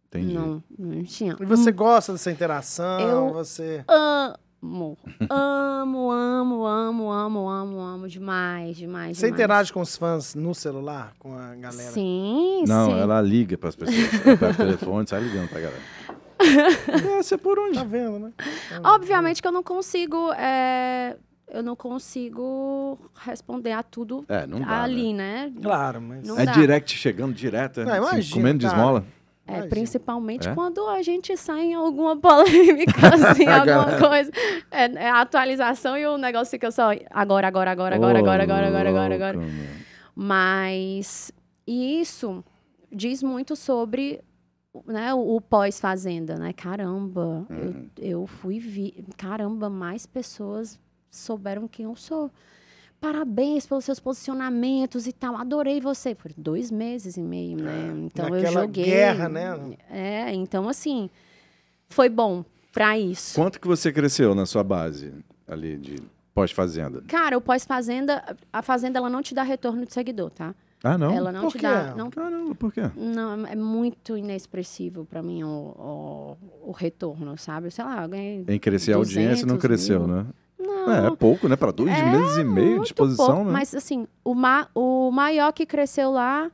Entendi. Não, não tinha. E você hum. gosta dessa interação? Eu você amo. amo, amo, amo, amo, amo, amo demais, demais. Você demais. interage com os fãs no celular, com a galera? Sim, Não, sim. ela liga para as pessoas. Ela pega o telefone, sai ligando para a galera é por onde? Tá vendo, né? Hum. Obviamente que eu não consigo. É... Eu não consigo responder a tudo é, dá, ali, né? né? Claro, mas. Não é dá. direct chegando direto, não, assim, imagina, comendo de esmola. É, principalmente é? quando a gente sai em alguma polêmica, assim, alguma coisa. É, é, a atualização e o negócio fica só agora, agora, agora, agora, oh, agora, agora, agora, agora, agora. Mas isso diz muito sobre né, o, o pós-fazenda, né? Caramba, uhum. eu, eu fui vi. Caramba, mais pessoas souberam quem eu sou. Parabéns pelos seus posicionamentos e tal. Adorei você. Por dois meses e meio, né? Ah, então eu joguei. Guerra, né? É, então assim, foi bom para isso. Quanto que você cresceu na sua base ali de pós-fazenda? Cara, o pós-fazenda, a fazenda ela não te dá retorno de seguidor, tá? Ah, não? Ela não por te quê? dá. Não, Caramba, por quê? Não, é, é muito inexpressivo para mim o, o, o, retorno, sabe? Sei lá, alguém. Em crescer a audiência não cresceu, mil. né? Não. É, é pouco, né? Para dois é meses e meio de exposição, pouco, né? Mas, assim, o, ma o maior que cresceu lá,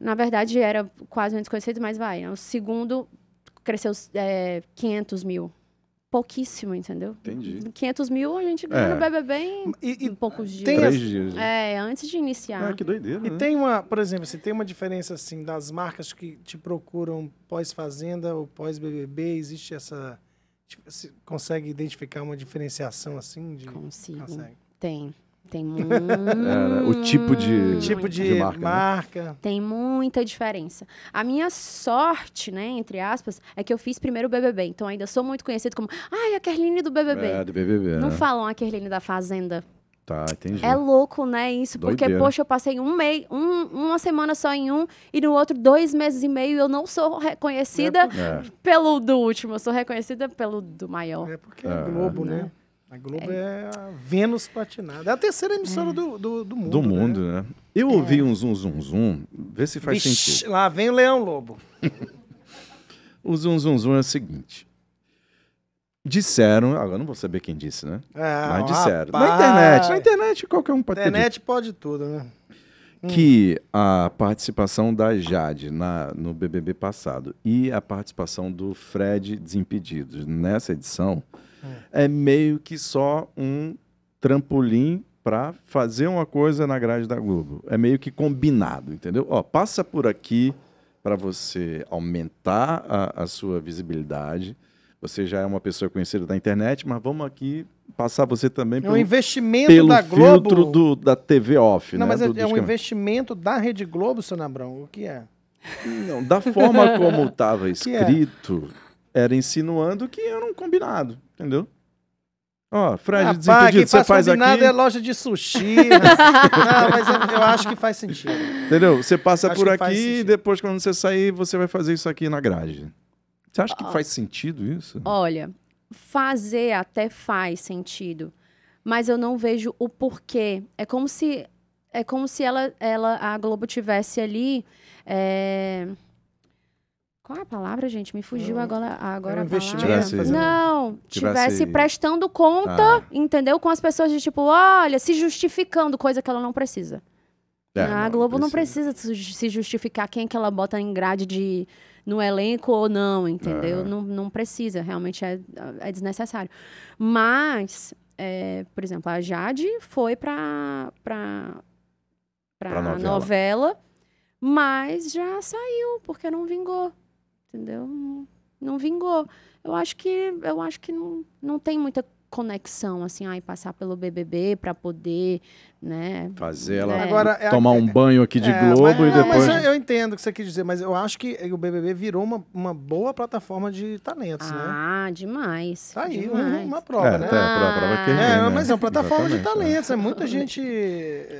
na verdade, era quase um desconhecido, mas vai. É o segundo cresceu é, 500 mil pouquíssimo, entendeu? Entendi. 500 mil a gente ganha é. no BBB em e, e poucos dias. Três dias. Né? É, antes de iniciar. Ah, que doideira. E né? tem uma, por exemplo, você assim, tem uma diferença assim das marcas que te procuram pós-fazenda ou pós-BBB? Existe essa. Tipo, você consegue identificar uma diferenciação assim? De... Consigo. Consegue. Tem. Tem é, né? tipo muito. É, o tipo de, tipo de, de marca. marca. Né? Tem muita diferença. A minha sorte, né, entre aspas, é que eu fiz primeiro o BBB. Então ainda sou muito conhecido como. Ai, a Kerline do BBB. É, do BBB. Não é. falam a Kerline da Fazenda. Tá, entendi. É louco, né, isso? Doideira. Porque, poxa, eu passei um mês, um, uma semana só em um, e no outro, dois meses e meio, eu não sou reconhecida é. é. pelo do último, eu sou reconhecida pelo do maior. É porque é, Globo, né? né? A Globo é, é a Vênus patinada. É a terceira emissora é. do, do, do, mundo. Do né? mundo, né? né? Eu é. ouvi um zum, zum, zum. Vê se faz Vixe, sentido. Lá vem o Leão Lobo. o zum, zum, zum é o seguinte. Disseram, agora não vou saber quem disse, né? É, Mas disseram. Rapaz. Na internet, na internet qualquer um pode internet pode tudo, né? Hum. Que hum. a participação da Jade na, no BBB passado e a participação do Fred Desimpedidos nessa edição é, meio que só um trampolim para fazer uma coisa na grade da Globo. É meio que combinado, entendeu? Ó, passa por aqui para você aumentar a, a, sua visibilidade. Você já é uma pessoa conhecida da internet, mas vamos aqui passar você também pelo, é um investimento pelo da filtro Globo. do, da TV off. Não, né? mas é, do, é, é um investimento da Rede Globo, seu Nabrão. O que é? Não, da forma como estava é? escrito, era insinuando que era um combinado, entendeu? Ó, Fred, Rapaz, desimpedido, você faz, faz aqui... é loja de sushi. Mas... Né? Não, mas eu, eu, acho que faz sentido. Entendeu? Você passa por aqui e depois, quando você sair, você vai fazer isso aqui na grade. Você acha que ah. faz sentido isso? Olha, fazer até faz sentido, mas eu não vejo o porquê. É como se, é como se ela, ela, a Globo tivesse ali... É qual é a palavra, gente? Me fugiu hum. agora, agora é a palavra. Tivesse, não, tivesse prestando conta, ah. entendeu? Com as pessoas de tipo, olha, se justificando, coisa que ela não precisa. É, a não, Globo não precisa. precisa se justificar quem que ela bota em grade de no elenco ou não, entendeu? Não, não precisa, realmente é, é desnecessário. Mas, é, por exemplo, a Jade foi para para para novela. novela, mas já saiu porque não vingou entendeu? Não vingou. Eu acho que eu acho que não, não tem muita conexão assim, ai, passar pelo BBB para poder, né? Fazer ela é. Agora, é, tomar um é, banho aqui de é, Globo mas, e depois. Mas eu entendo o que você quis dizer, mas eu acho que o BBB virou uma, uma boa plataforma de talentos, ah, né? Ah, demais. Tá aí, demais. Uma, prova, é, né? Ah, prova, prova é, é né? mas é uma plataforma Exatamente, de né? talentos, é muita gente.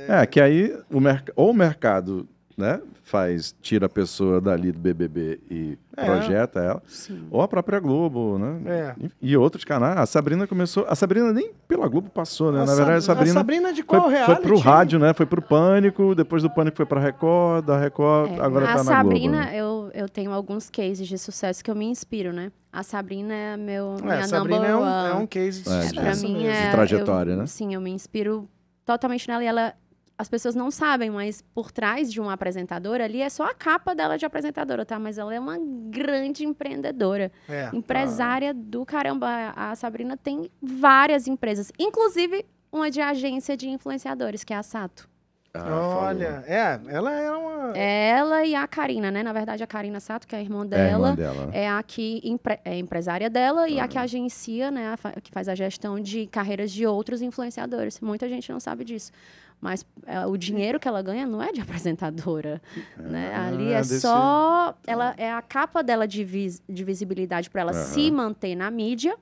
É que aí o ou o mercado né? Faz, tira a pessoa dali do BBB e é, projeta ela. Sim. Ou a própria Globo, né? É. E, e, outros canais. A Sabrina começou. A Sabrina nem pela Globo passou, né? A Na verdade, a Sabrina. A Sabrina de qual foi, reality? Foi pro rádio, né? Foi pro Pânico. Depois do Pânico foi pra Record. Da Record, é. agora a tá na Globo. A né? Sabrina, eu, eu tenho alguns cases de sucesso que eu me inspiro, né? A Sabrina é meu. É, minha a Sabrina é um, é um, case de, é, de, pra mim é, trajetória, eu, né? Sim, eu me inspiro totalmente nela e ela as pessoas não sabem, mas por trás de uma apresentadora ali é só a capa dela de apresentadora, tá? Mas ela é uma grande empreendedora, é, tá. empresária do caramba. A Sabrina tem várias empresas, inclusive uma de agência de influenciadores, que é a Sato. Ah, Olha, é, ela é uma. Ela e a Karina, né? Na verdade, a Karina Sato, que é a irmã dela, é, a irmã dela. é a que impre... é empresária dela ah. e a que uhum. agencia, né? A fa... Que faz a gestão de carreiras de outros influenciadores. Muita gente não sabe disso. Mas é, o dinheiro que ela ganha não é de apresentadora. É, né? Ah, Ali é, é só. Ela, é a capa dela de, vis, de visibilidade para ela uhum. se manter na mídia,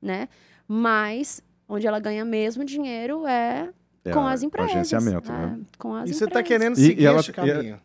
né? Mas onde ela ganha mesmo dinheiro é, é com as empresas. Agenciamento, é, né? Com as e tá empresas. você está querendo seguir e, e ela, esse caminho.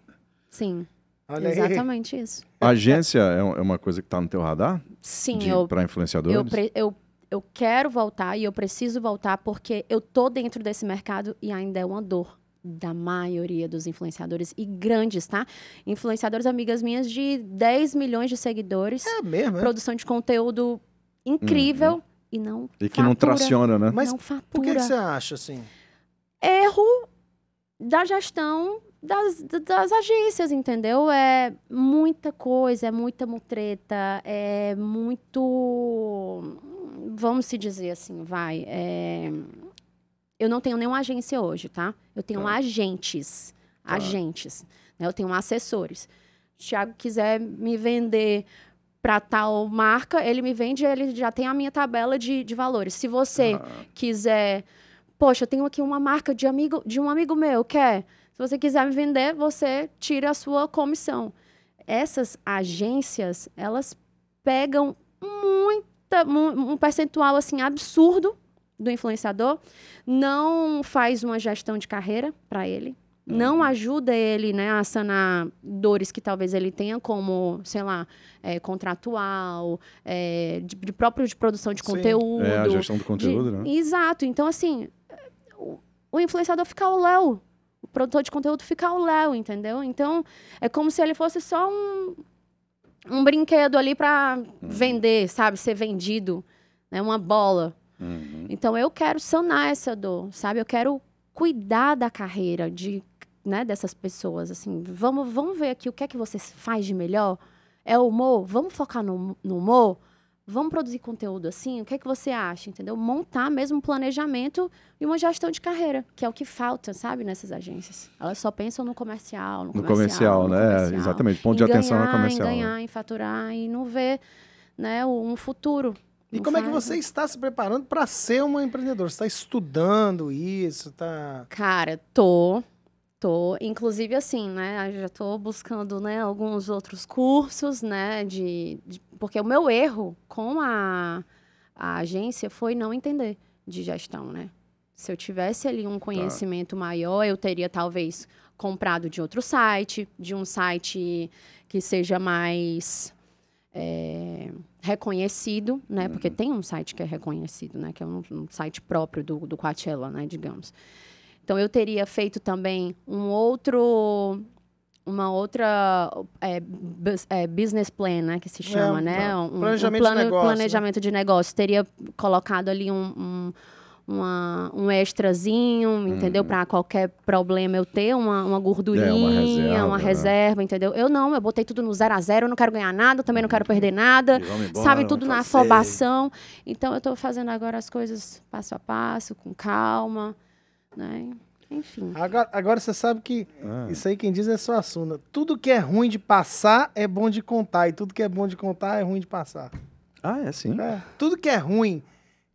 Sim. Olha Exatamente aí. isso. A agência é, é uma coisa que está no teu radar? Sim, de, eu. Para influenciadores? Eu, pre, eu eu quero voltar e eu preciso voltar porque eu tô dentro desse mercado e ainda é uma dor da maioria dos influenciadores e grandes, tá? Influenciadores, amigas minhas, de 10 milhões de seguidores. É mesmo? É? Produção de conteúdo incrível uhum. e não. E que não traciona, né? Mas não por que, que você acha assim? Erro da gestão das, das agências, entendeu? É muita coisa, é muita mutreta, é muito vamos se dizer assim, vai. É, eu não tenho nenhuma agência hoje, tá? Eu tenho tá. agentes. Tá. Agentes. Né? Eu tenho assessores. Se o Thiago quiser me vender para tal marca, ele me vende, ele já tem a minha tabela de, de valores. Se você tá. quiser. Poxa, eu tenho aqui uma marca de amigo de um amigo meu, quer? Se você quiser me vender, você tira a sua comissão. Essas agências, elas pegam muito muita, um percentual assim absurdo do influenciador não faz uma gestão de carreira para ele, não uhum. ajuda ele né, a sanar dores que talvez ele tenha, como, sei lá, é, contratual, é, de, de, próprio de produção de Sim. conteúdo. É, a gestão do conteúdo, de, né? Exato. Então, assim, o, o influenciador fica o Léo. O produtor de conteúdo fica o Léo, entendeu? Então, é como se ele fosse só um, um brinquedo ali para uhum. vender, sabe? Ser vendido, né? Uma bola. Uhum. Então eu quero sanar essa dor, sabe? Eu quero cuidar da carreira de, né, dessas pessoas, assim, vamos, vamos ver aqui o que é que você faz de melhor. É o humor? Vamos focar no, no humor? Vamos produzir conteúdo assim? O que é que você acha? Entendeu? Montar mesmo um planejamento e uma gestão de carreira, que é o que falta, sabe, nessas agências. Elas só pensam no comercial, no, no comercial, comercial, né? Exatamente. Ponto de ganhar, atenção no comercial. Em ganhar, né? em faturar e não ver, né, um futuro. E como faz, é que você né? está se preparando para ser uma empreendedora? Você está estudando isso? Tá... Cara, tô Tô, inclusive assim, né? já tô buscando, né, alguns outros cursos, né, de, de porque o meu erro com a, a, agência foi não entender de gestão, né? Se eu tivesse ali um tá. conhecimento tá. maior, eu teria talvez comprado de outro site, de um site que seja mais é, reconhecido, né? Uhum. Porque tem um site que é reconhecido, né? Que é um, um site próprio do, do Coachella, né? Digamos. Então eu teria feito também um outro uma outra é, é business plan, né, que se é, chama, é, né, tá. um, planejamento, um plano, de negócio, né? planejamento de negócio. Teria colocado ali um, um uma, um extrazinho, hum. entendeu? Para qualquer problema eu ter uma, uma gordurinha, é, uma, reserva, uma né? reserva entendeu? Eu não, eu botei tudo no zero a zero, eu não quero ganhar nada, também não quero perder nada, embora, sabe? Né? Tudo na afobação. Então eu estou fazendo agora as coisas passo a passo, com calma. Né? Enfim. Agora, agora você sabe que ah. isso aí quem diz é sua assuna Suna. Tudo que é ruim de passar é bom de contar, e tudo que é bom de contar é ruim de passar. Ah, é sim. É. Tudo que é ruim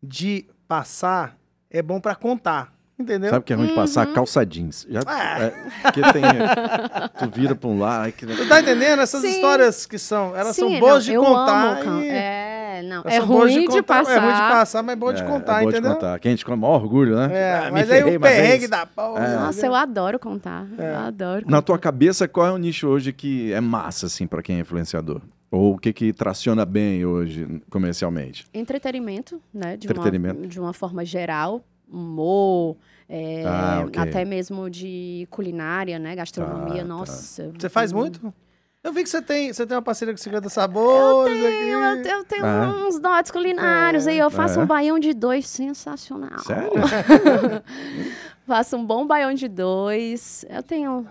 de passar é bom para contar. Entendeu? Sabe o que é ruim uhum. de passar? Uhum. Calça jeans. Já, ah. é, é tem, é, tu vira pra um lado. Que... Tu tá entendendo? Essas sim. histórias que são, elas sim, são boas não, de contar. Amo, e... É, é, não. É ruim de, passar, de, passar. É ruim de passar, mas é bom de é, é contar, é bom entendeu? De contar. Quem a gente com o maior orgulho, né? É, ah, mas aí o perrengue da pau. É. Nossa, eu adoro contar. Eu adoro contar. Na tua cabeça, qual é o nicho hoje que é massa, assim, para quem é influenciador? Ou o que que traciona bem hoje, comercialmente? Entretenimento, né? De Entretenimento. Uma, de uma forma geral. Humor... É, ah, okay. até mesmo de culinária, né? Gastronomia, ah, tá, nossa. Tá. Você faz uhum. muito? Eu vi que você tem, você tem uma parceira com 50 sabores. Eu tenho, eu, eu, tenho ah. uns dotes culinários. É. Aí eu faço é. um baião de dois sensacional. Sério? faço um bom baião de dois. Eu tenho.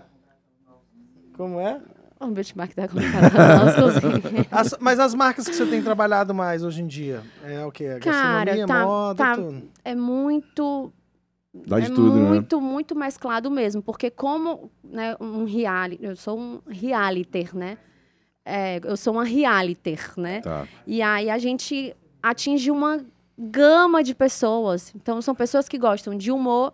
Como é? O benchmark da as, Mas as marcas que você tem trabalhado mais hoje em dia? É o quê? Cara, tá, moda, tá, tudo? É muito Dá de é tudo, né? muito, né? muito mesclado mesmo, porque como né, um reality, eu sou um realiter, né? É, eu sou uma realiter, né? Tá. E aí a gente atinge uma gama de pessoas. Então são pessoas que gostam de humor.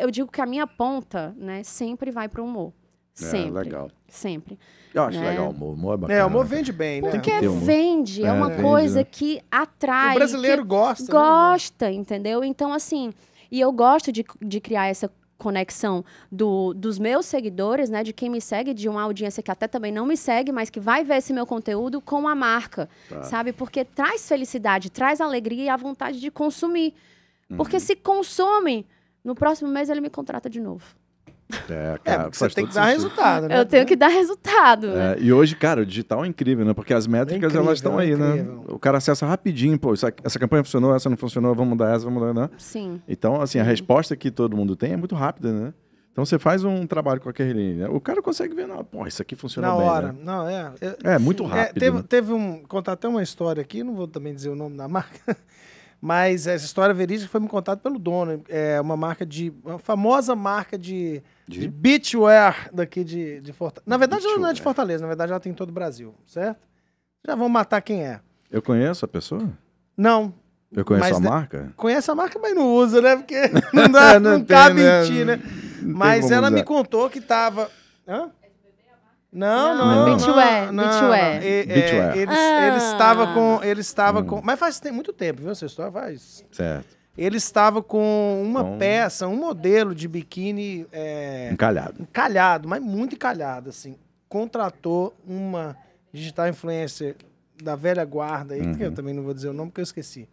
Eu digo que a minha ponta, né, sempre vai para o humor. É, sempre. É, legal. Sempre. Eu acho né? legal o humor. O humor é bacana. É, o humor né? vende bem, né? Porque vende, é, é uma vende, coisa né? que atrai. O brasileiro que gosta. Né? Gosta, né? entendeu? Então, assim, e eu gosto de, de criar essa conexão do, dos meus seguidores, né, de quem me segue, de uma audiência que até também não me segue, mas que vai ver esse meu conteúdo com a marca, tá. sabe? Porque traz felicidade, traz alegria e a vontade de consumir. Uhum. Porque se consome, no próximo mês ele me contrata de novo. É, é, cara, é, você tem que dar sentido. resultado, né? Eu tenho que dar resultado. É, né? e hoje, cara, o digital é incrível, né? Porque as métricas é incrível, elas estão aí, né? O cara acessa rapidinho, pô, essa, essa campanha funcionou, essa não funcionou, vamos mudar essa, vamos mudar, né? Sim. Então, assim, a resposta que todo mundo tem é muito rápida, né? Então você faz um trabalho com aquele linha, né? o cara consegue ver, não, pô, isso aqui funciona bem. Na hora, né? não, é. Eu, é, é muito rápido. É, teve, né? teve, um. Contar até uma história aqui, não vou também dizer o nome da marca, mas essa história verídica foi me contada pelo dono. É uma marca de. Uma famosa marca de de? beachwear daqui de, de Fortaleza. Na verdade, beachwear. ela não é de Fortaleza, na verdade, ela tem todo o Brasil, certo? Já vão matar quem é. Eu conheço a pessoa? Não. Eu conheço a de... marca? Conheço a marca, mas não usa, né? Porque não dá, é, não, não tem, cabe né? mentir, né? Não mas ela usar. me contou que tava. Hã? Não, não, não. É beachwear, não, beachwear. Não, e, é, beachwear. É, eles, ah. eles estavam com, eles estava hum. com, mas faz tem muito tempo, viu essa história? Faz. Certo ele estava com uma com... peça, um modelo de biquíni. É, encalhado. Encalhado, mas muito encalhado, assim. Contratou uma digital influencer da velha guarda aí, uhum. que eu uhum. também não vou dizer o nome porque eu esqueci.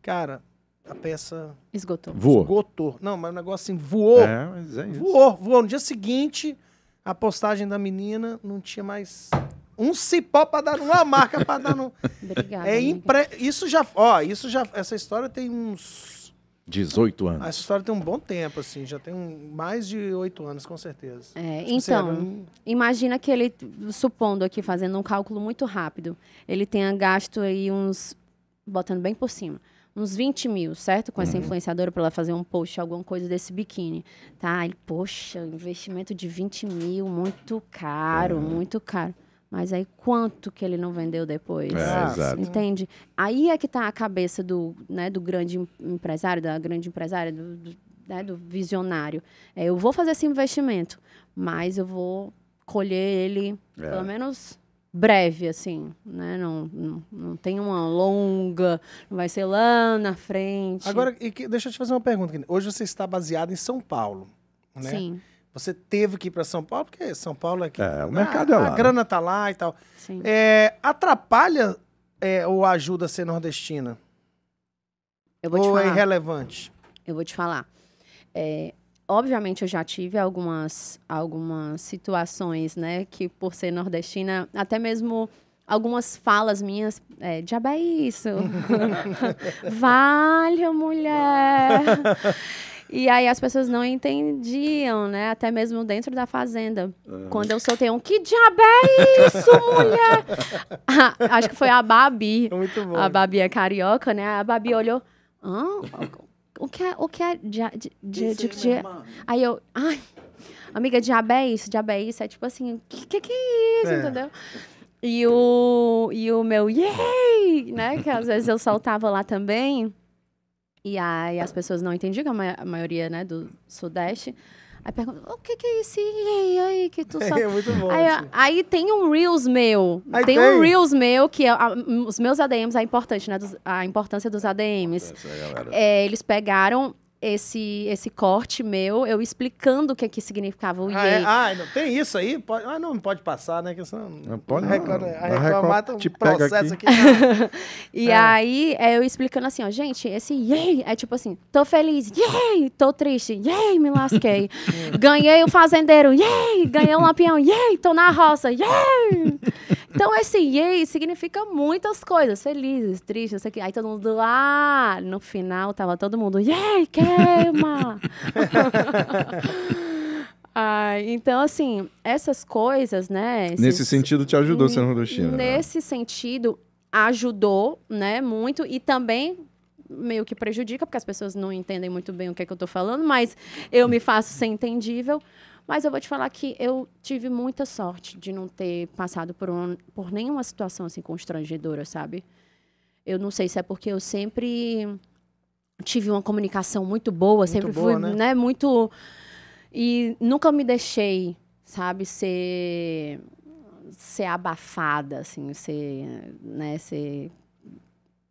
Cara, a peça. Esgotou. Voou. Esgotou. Não, mas o negócio assim, voou. É, mas é isso. Voou, voou. No dia seguinte, a postagem da menina não tinha mais um cipó para dar uma marca para dar no. Obrigada. É impre... Isso já, ó, isso já essa história tem uns 18 anos. Ah, essa história tem um bom tempo, assim, já tem mais de oito anos, com certeza. É, tipo, assim, então, um... imagina que ele, supondo aqui, fazendo um cálculo muito rápido, ele tenha gasto aí uns, botando bem por cima, uns 20 mil, certo? Com essa uhum. influenciadora para ela fazer um post, alguma coisa desse biquíni. Tá? Ele, poxa, investimento de 20 mil, muito caro, uhum. muito caro. Mas aí quanto que ele não vendeu depois? É, entende? Aí é que está a cabeça do, né, do grande empresário, da grande empresária, do, do, né, do visionário. É, eu vou fazer esse investimento, mas eu vou colher ele, é. pelo menos breve, assim, né? Não, não, não, tem uma longa, não vai ser lá na frente. Agora, que, deixa eu te fazer uma pergunta. Hoje você está baseado em São Paulo, né? Sim. Você teve que ir para São Paulo, porque São Paulo é que. É, o tá mercado ah, é lá. A né? grana tá lá e tal. Sim. É, atrapalha é, ou ajuda a ser nordestina? Eu vou ou te é falar. é irrelevante? Eu vou te falar. É, obviamente, eu já tive algumas, algumas situações, né, que por ser nordestina, até mesmo algumas falas minhas, é, diabo é isso? vale, mulher! E aí as pessoas não entendiam, né? Até mesmo dentro da fazenda. Uhum. Quando eu soltei um, que diabo é isso, mulher? Ah, acho que foi a Babi. Muito bom. A Babi é carioca, né? A Babi olhou, Hã? o que é, o que é, dia, dia, dia, dia, dia. Aí eu, ai, amiga, diabo é isso, diabo é isso. É tipo assim, o que, que, que é isso, é. entendeu? E o, e o meu, yay, né? Que às vezes eu soltava lá também. E aí as pessoas não entendiam, que a, ma a maioria né, do Sudeste. Aí pergunta, o que, que é isso? E aí, que tu é sabe? É, muito bom. Aí, assim. aí tem um Reels meu. Aí tem, tem, um Reels meu, que é, a, os meus ADMs, é importante, né? Dos, a importância dos ADMs. É, é, eles pegaram esse, esse corte meu, eu explicando o que, é que significava o ah, é? Ah, não, tem isso aí? Pode, ah, não pode passar, né? Que isso não pode não, não. A reclamar tá um processo aqui. aqui né? e é. aí, é, eu explicando assim, ó, gente, esse yay é tipo assim, tô feliz, yay, tô triste, yay, me lasquei. ganhei o fazendeiro, yay, ganhei o lampião, yay, tô na roça, yay. Então, esse yay significa muitas coisas, felizes, tristes, isso aqui. Aí todo mundo, ah, no final tava todo mundo, yay, quero ah, então, assim, essas coisas, né? Esses... Nesse sentido, te ajudou hum, ser nordestina. Né? Nesse né? sentido, ajudou, né? Muito. E também meio que prejudica, porque as pessoas não entendem muito bem o que é que eu estou falando, mas eu me faço ser entendível. Mas eu vou te falar que eu tive muita sorte de não ter passado por, um, por nenhuma situação assim constrangedora, sabe? Eu não sei se é porque eu sempre tive uma comunicação muito boa, muito sempre boa, fui, né? né, muito e nunca me deixei, sabe, ser ser abafada, assim, ser, né, ser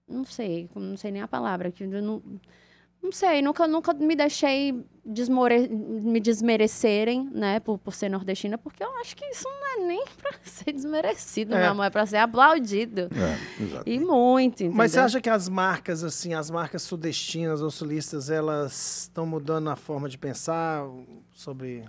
não sei, não sei nem a palavra que não não sei, nunca, nunca me deixei desmore... me desmerecerem, né, por, por ser nordestina, porque eu acho que isso não é nem pra ser desmerecido, é. meu amor, é pra ser aplaudido. É, exato. E muito, entendeu? Mas você acha que as marcas, assim, as marcas sudestinas ou sulistas, elas estão mudando a forma de pensar sobre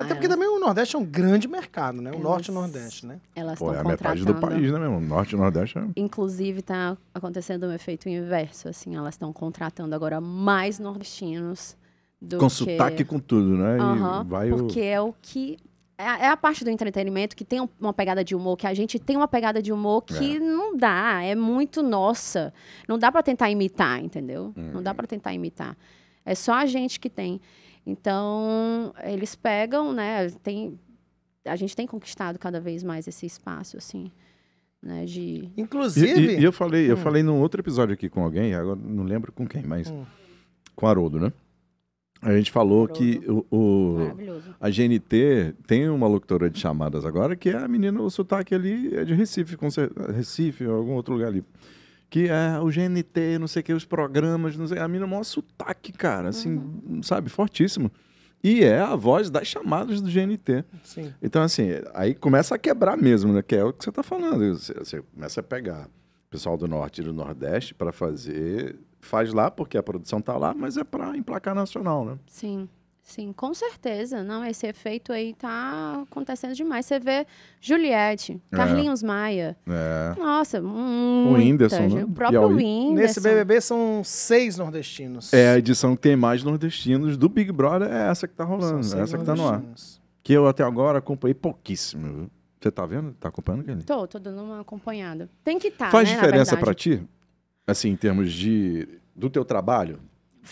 ah, Até ah, porque também o Nordeste é um grande mercado, né? O elas, Norte e o Nordeste, né? Elas Pô, é a metade do país, né, mesmo? O Norte e o Nordeste é... Inclusive, está acontecendo um efeito inverso, assim. Elas estão contratando agora mais nordestinos do com que... sotaque com tudo, né? Uhum, vai porque o... é o que... É, é a parte do entretenimento que tem uma pegada de humor, que a gente tem uma pegada de humor que é. não dá, é muito nossa. Não dá para tentar imitar, entendeu? Hum. Não dá para tentar imitar. É só a gente que tem. Então, eles pegam, né? Tem, a gente tem conquistado cada vez mais esse espaço, assim. Né, de... Inclusive. E, e, eu falei, hum. eu falei num outro episódio aqui com alguém, agora não lembro com quem, mas hum. com Haroldo, né? A gente falou Haroldo. que o, o a GNT tem uma locutora de chamadas agora, que é a menina, o sotaque ali é de Recife, com Recife ou algum outro lugar ali que é o GNT, não sei o que, os programas, não sei, a mina é o maior sotaque, cara, assim, uhum. sabe, fortíssimo. E é a voz das chamadas do GNT. Sim. Então, assim, aí começa a quebrar mesmo, né? Que é o que você está falando. Você, você, começa a pegar o pessoal do Norte e do Nordeste para fazer. Faz lá, porque a produção tá lá, mas é para emplacar nacional, né? Sim. Sim, com certeza. Não, esse efeito aí tá acontecendo demais. Você vê Juliette, é. Carlinhos é. Maia. É. Nossa, um o Whindersson, né? O próprio Piauí. Whindersson. Nesse BBB são seis nordestinos. É, a edição que tem mais nordestinos do Big Brother é essa que tá rolando, seis essa que tá no ar. Que eu até agora acompanhei pouquíssimo. Você tá vendo? Tá acompanhando, Kelly? Tô, tô dando uma acompanhada. Tem que estar, tá, Faz né, diferença para ti? Assim, em termos de do teu trabalho,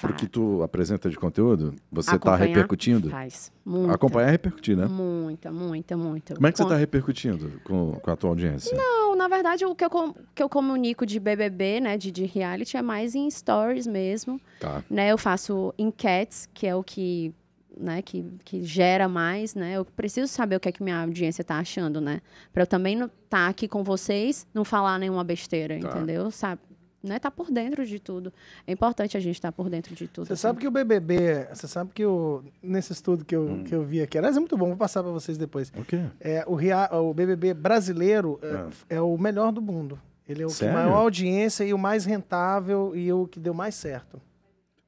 porque tu apresenta de conteúdo, você está repercutindo? Faz. Muita. Acompanhar é repercutir, né? Muita, muita, muita. Como é que com... você está repercutindo com, com a tua audiência? Não, na verdade, o que eu, que eu comunico de BBB, né, de, de reality, é mais em stories mesmo. Tá. Né, eu faço enquetes, que é o que né, que, que, gera mais, né? Eu preciso saber o que é que minha audiência está achando, né? Para eu também estar tá aqui com vocês, não falar nenhuma besteira, tá. entendeu? Sabe? né, tá por dentro de tudo. É importante a gente estar tá por dentro de tudo. Você assim. sabe que o BBB, você sabe que o nesse estudo que eu, hum. que eu vi aqui, aliás, é muito bom, vou passar para vocês depois. O quê? É, o, Ria, o BBB brasileiro é, ah. é o melhor do mundo. Ele é o Sério? que maior audiência e o mais rentável e o que deu mais certo.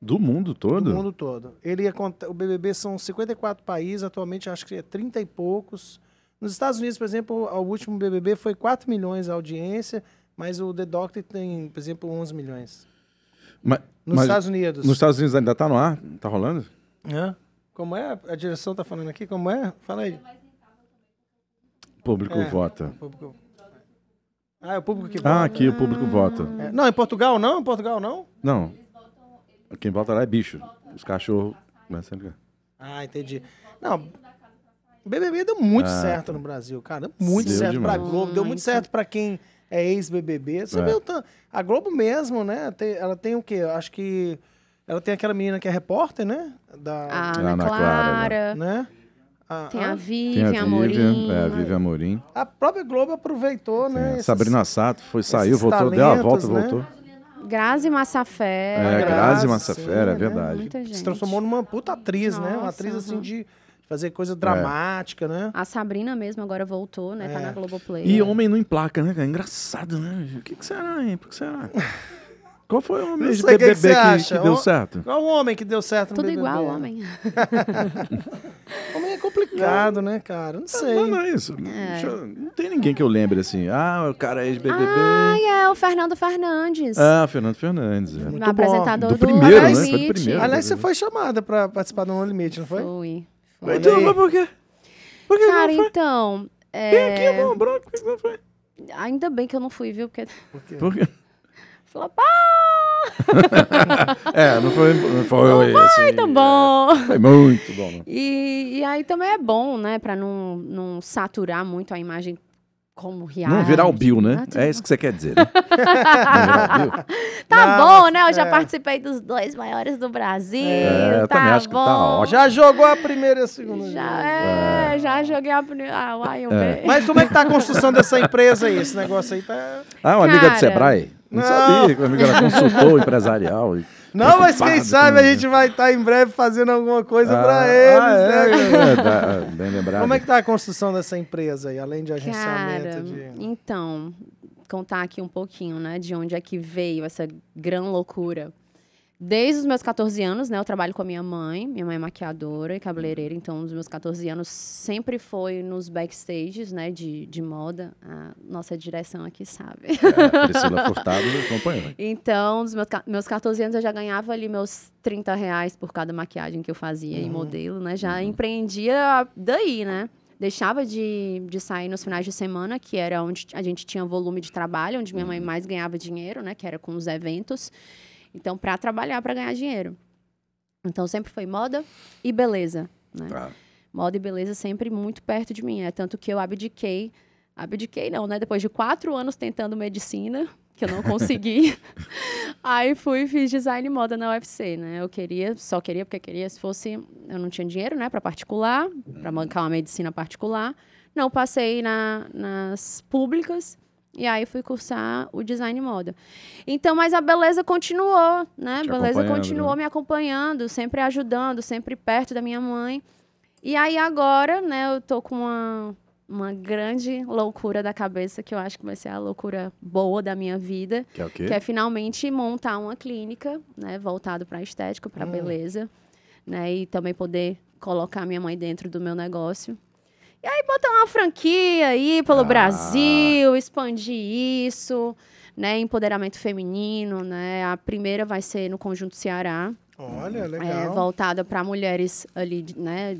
Do mundo todo? Do mundo todo. Ele é, o BBB são 54 países, atualmente acho que é 30 e poucos. Nos Estados Unidos, por exemplo, o último BBB foi 4 milhões de audiência, mas o The Doctor tem, por exemplo, 11 milhões. Mas, nos mas Estados Unidos. Nos Estados Unidos ainda está no ar? Está rolando? Hã? Como é? A direção está falando aqui? Como é? Fala aí. O público é, vota. O público... Ah, é o público que ah, vota. Ah, aqui o público vota. É. Não, em Portugal não? Em Portugal não? Não. Quem vota lá é bicho. Os cachorros. Ah, entendi. Não. BBB deu muito ah, certo tá. no Brasil, cara. Muito certo demais. pra Globo, deu muito certo pra quem é ex-BBB. Você é. vê o tanto. A Globo mesmo, né? Tem, ela tem o quê? acho que. Ela tem aquela menina que é repórter, né? Da a ah, Ana, Ana Clara. Clara né? A, tem a Vivian tem a Amorim. é, a Vivian Amorim. A própria Globo aproveitou, tem né? Esses, Sabrina Sato foi, saiu, voltou, talentos, deu a volta, né? voltou. Grazi Massafera. É, Grazi Massafera, é né? verdade. Né? Se transformou numa puta atriz, Nossa, né? Uma atriz assim de fazer coisa é. dramática, é. né? A Sabrina mesmo agora voltou, né? Tá é. Tá na Globoplay. E homem não emplaca, né? engraçado, né? O que, que será, hein? Por que será? Qual foi o homem de BBB que, que, que, que deu certo? Qual o homem que deu certo no Tudo BBB? igual, homem. homem é complicado, né, cara? Não é, sei. Não, não é isso. É. Eu... Não tem ninguém que eu lembre assim. Ah, o cara é ex-BBB. Ah, é o Fernando Fernandes. Ah, o Fernando Fernandes. É. Muito apresentador do, do, primeiro, né? Limite. Primeiro, Aliás, né? você foi chamada pra participar do No Limite, não foi? Fui. Mas então, mas por quê? Por que Cara, então. É... Tem aqui, é bom, branco, por que não foi? Ainda bem que eu não fui, viu? Porque... Por quê? Por quê? Flopou! é, não foi, não foi, não assim, foi tão bom. É, foi muito bom. Né? E, e, aí também é bom, né? Pra não, não saturar muito a imagem como reality. Não virar o Bill, né? Ah, é isso que você quer dizer, né? tá não, bom, né? Eu já é. participei dos dois maiores do Brasil. É, tá também acho bom. que tá ótimo. Já jogou a primeira e a segunda. Já, é, é, já joguei a primeira. Ah, uai, eu é. Mas como é que tá a construção dessa empresa aí? Esse negócio aí tá. Ah, uma Cara... amiga do Sebrae? Não, não sabia que uma amiga era consultor empresarial. E... Não, mas quem sabe a gente vai estar tá em breve fazendo alguma coisa ah, para eles, ah, né, é, né? Tá, bem lembrado. Como é que tá a construção dessa empresa aí, além de agenciamento? Cara, de... Então, contar aqui um pouquinho, né, de onde é que veio essa grande loucura. Desde os meus 14 anos, né, eu trabalho com a minha mãe. Minha mãe é maquiadora e cabeleireira, então os meus 14 anos sempre foi nos backstages, né, de, de moda. A nossa direção aqui sabe. É, Priscila Furtado acompanhou. Então, dos meus, meus 14 anos eu já ganhava ali meus 30 reais por cada maquiagem que eu fazia uhum. modelo, né? Já uhum. empreendia daí, né? Deixava de, de sair nos finais de semana, que era onde a gente tinha volume de trabalho, onde minha mãe uhum. mais ganhava dinheiro, né? Que era com os eventos. Então, para trabalhar, para ganhar dinheiro. Então, sempre foi moda e beleza, né? Tá. Moda e beleza sempre muito perto de mim. É tanto que eu abdiquei, abdiquei não, né? Depois de quatro anos tentando medicina, que eu não consegui. Aí fui fiz design e moda na UFC, né? Eu queria, só queria porque queria, se fosse, eu não tinha dinheiro, né, para particular, para uhum. bancar uma medicina particular. Não passei na, nas públicas. E aí fui cursar o design moda. Então, mas a beleza continuou, né? a beleza continuou né? me acompanhando, sempre ajudando, sempre perto da minha mãe. E aí agora, né, eu tô com uma, uma grande loucura da cabeça, que eu acho que vai ser a loucura boa da minha vida. Que é o quê? Que é finalmente montar uma clínica, né, voltado para estética, para hum. Ah. beleza, né, e também poder colocar minha mãe dentro do meu negócio. E aí botar uma franquia aí pelo ah. Brasil, expandir isso, né? Empoderamento feminino, né? A primeira vai ser no Conjunto Ceará, Olha, é legal. É, voltada para mulheres ali, né,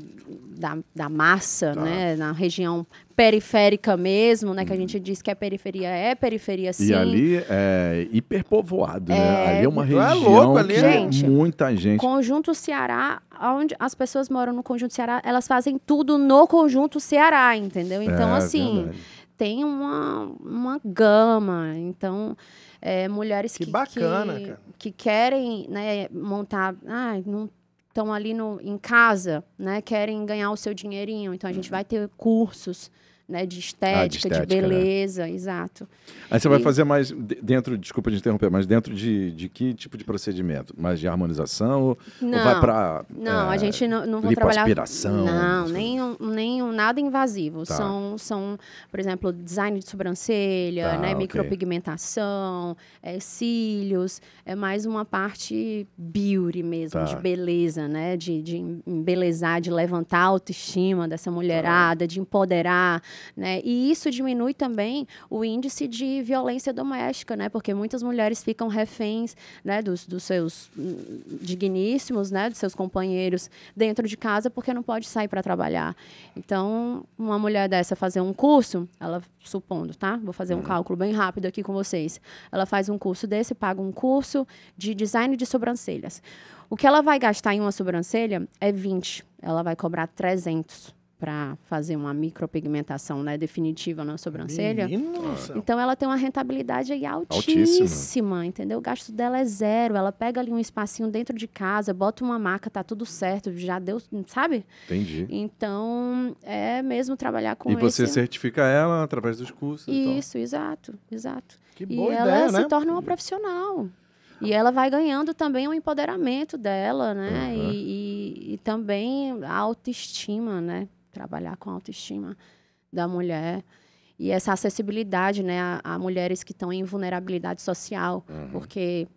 da, da massa, tá. né, na região periférica mesmo, né, que a uhum. gente diz que a é periferia, é periferia sim. E ali é hiperpovoado, né? é, né? Ali é uma é região é louco, ali, que né? gente, muita gente. Conjunto Ceará, onde as pessoas moram no Conjunto Ceará, elas fazem tudo no Conjunto Ceará, entendeu? Então, é, assim, verdade. tem uma, uma gama, então é, mulheres que, que, bacana, que, que querem né, montar. Ah, não estão ali no, em casa, né? Querem ganhar o seu dinheirinho. Então a gente vai ter cursos né, de, estética, ah, de, estética, de né? beleza, né? exato. Aí você e... vai fazer mais dentro, desculpa de interromper, mas dentro de, de que tipo de procedimento? Mais de harmonização? Não, ou vai para não, é, a gente não, não vai trabalhar aspiração? Não, nem nenhum nada invasivo. Tá. São, são, por exemplo, design de sobrancelha, tá, né, okay. micropigmentação, é, cílios, é mais uma parte beauty mesmo, tá. de beleza, né, de, de embelezar, de levantar a autoestima dessa mulherada, tá. de empoderar né? E isso diminui também o índice de violência doméstica, né? porque muitas mulheres ficam reféns né, dos, dos seus hum, digníssimos, né, dos seus companheiros dentro de casa, porque não pode sair para trabalhar. Então, uma mulher dessa fazer um curso, ela supondo, tá? Vou fazer um uhum. cálculo bem rápido aqui com vocês. Ela faz um curso desse, paga um curso de design de sobrancelhas. O que ela vai gastar em uma sobrancelha é 20, ela vai cobrar 300 para fazer uma micropigmentação né, definitiva na sobrancelha. Então ela tem uma rentabilidade aí altíssima, altíssima, entendeu? O gasto dela é zero. Ela pega ali um espacinho dentro de casa, bota uma maca, tá tudo certo, já deu, sabe? Entendi. Então é mesmo trabalhar com E esse... você certifica ela através dos cursos. Isso, exato, exato. Que boa e ideia, ela né? se torna uma profissional. E ela vai ganhando também o empoderamento dela, né? Uhum. E, e, e também a autoestima, né? trabalhar com a autoestima da mulher e essa acessibilidade né, a, a mulheres que estão em vulnerabilidade social, uhum. porque,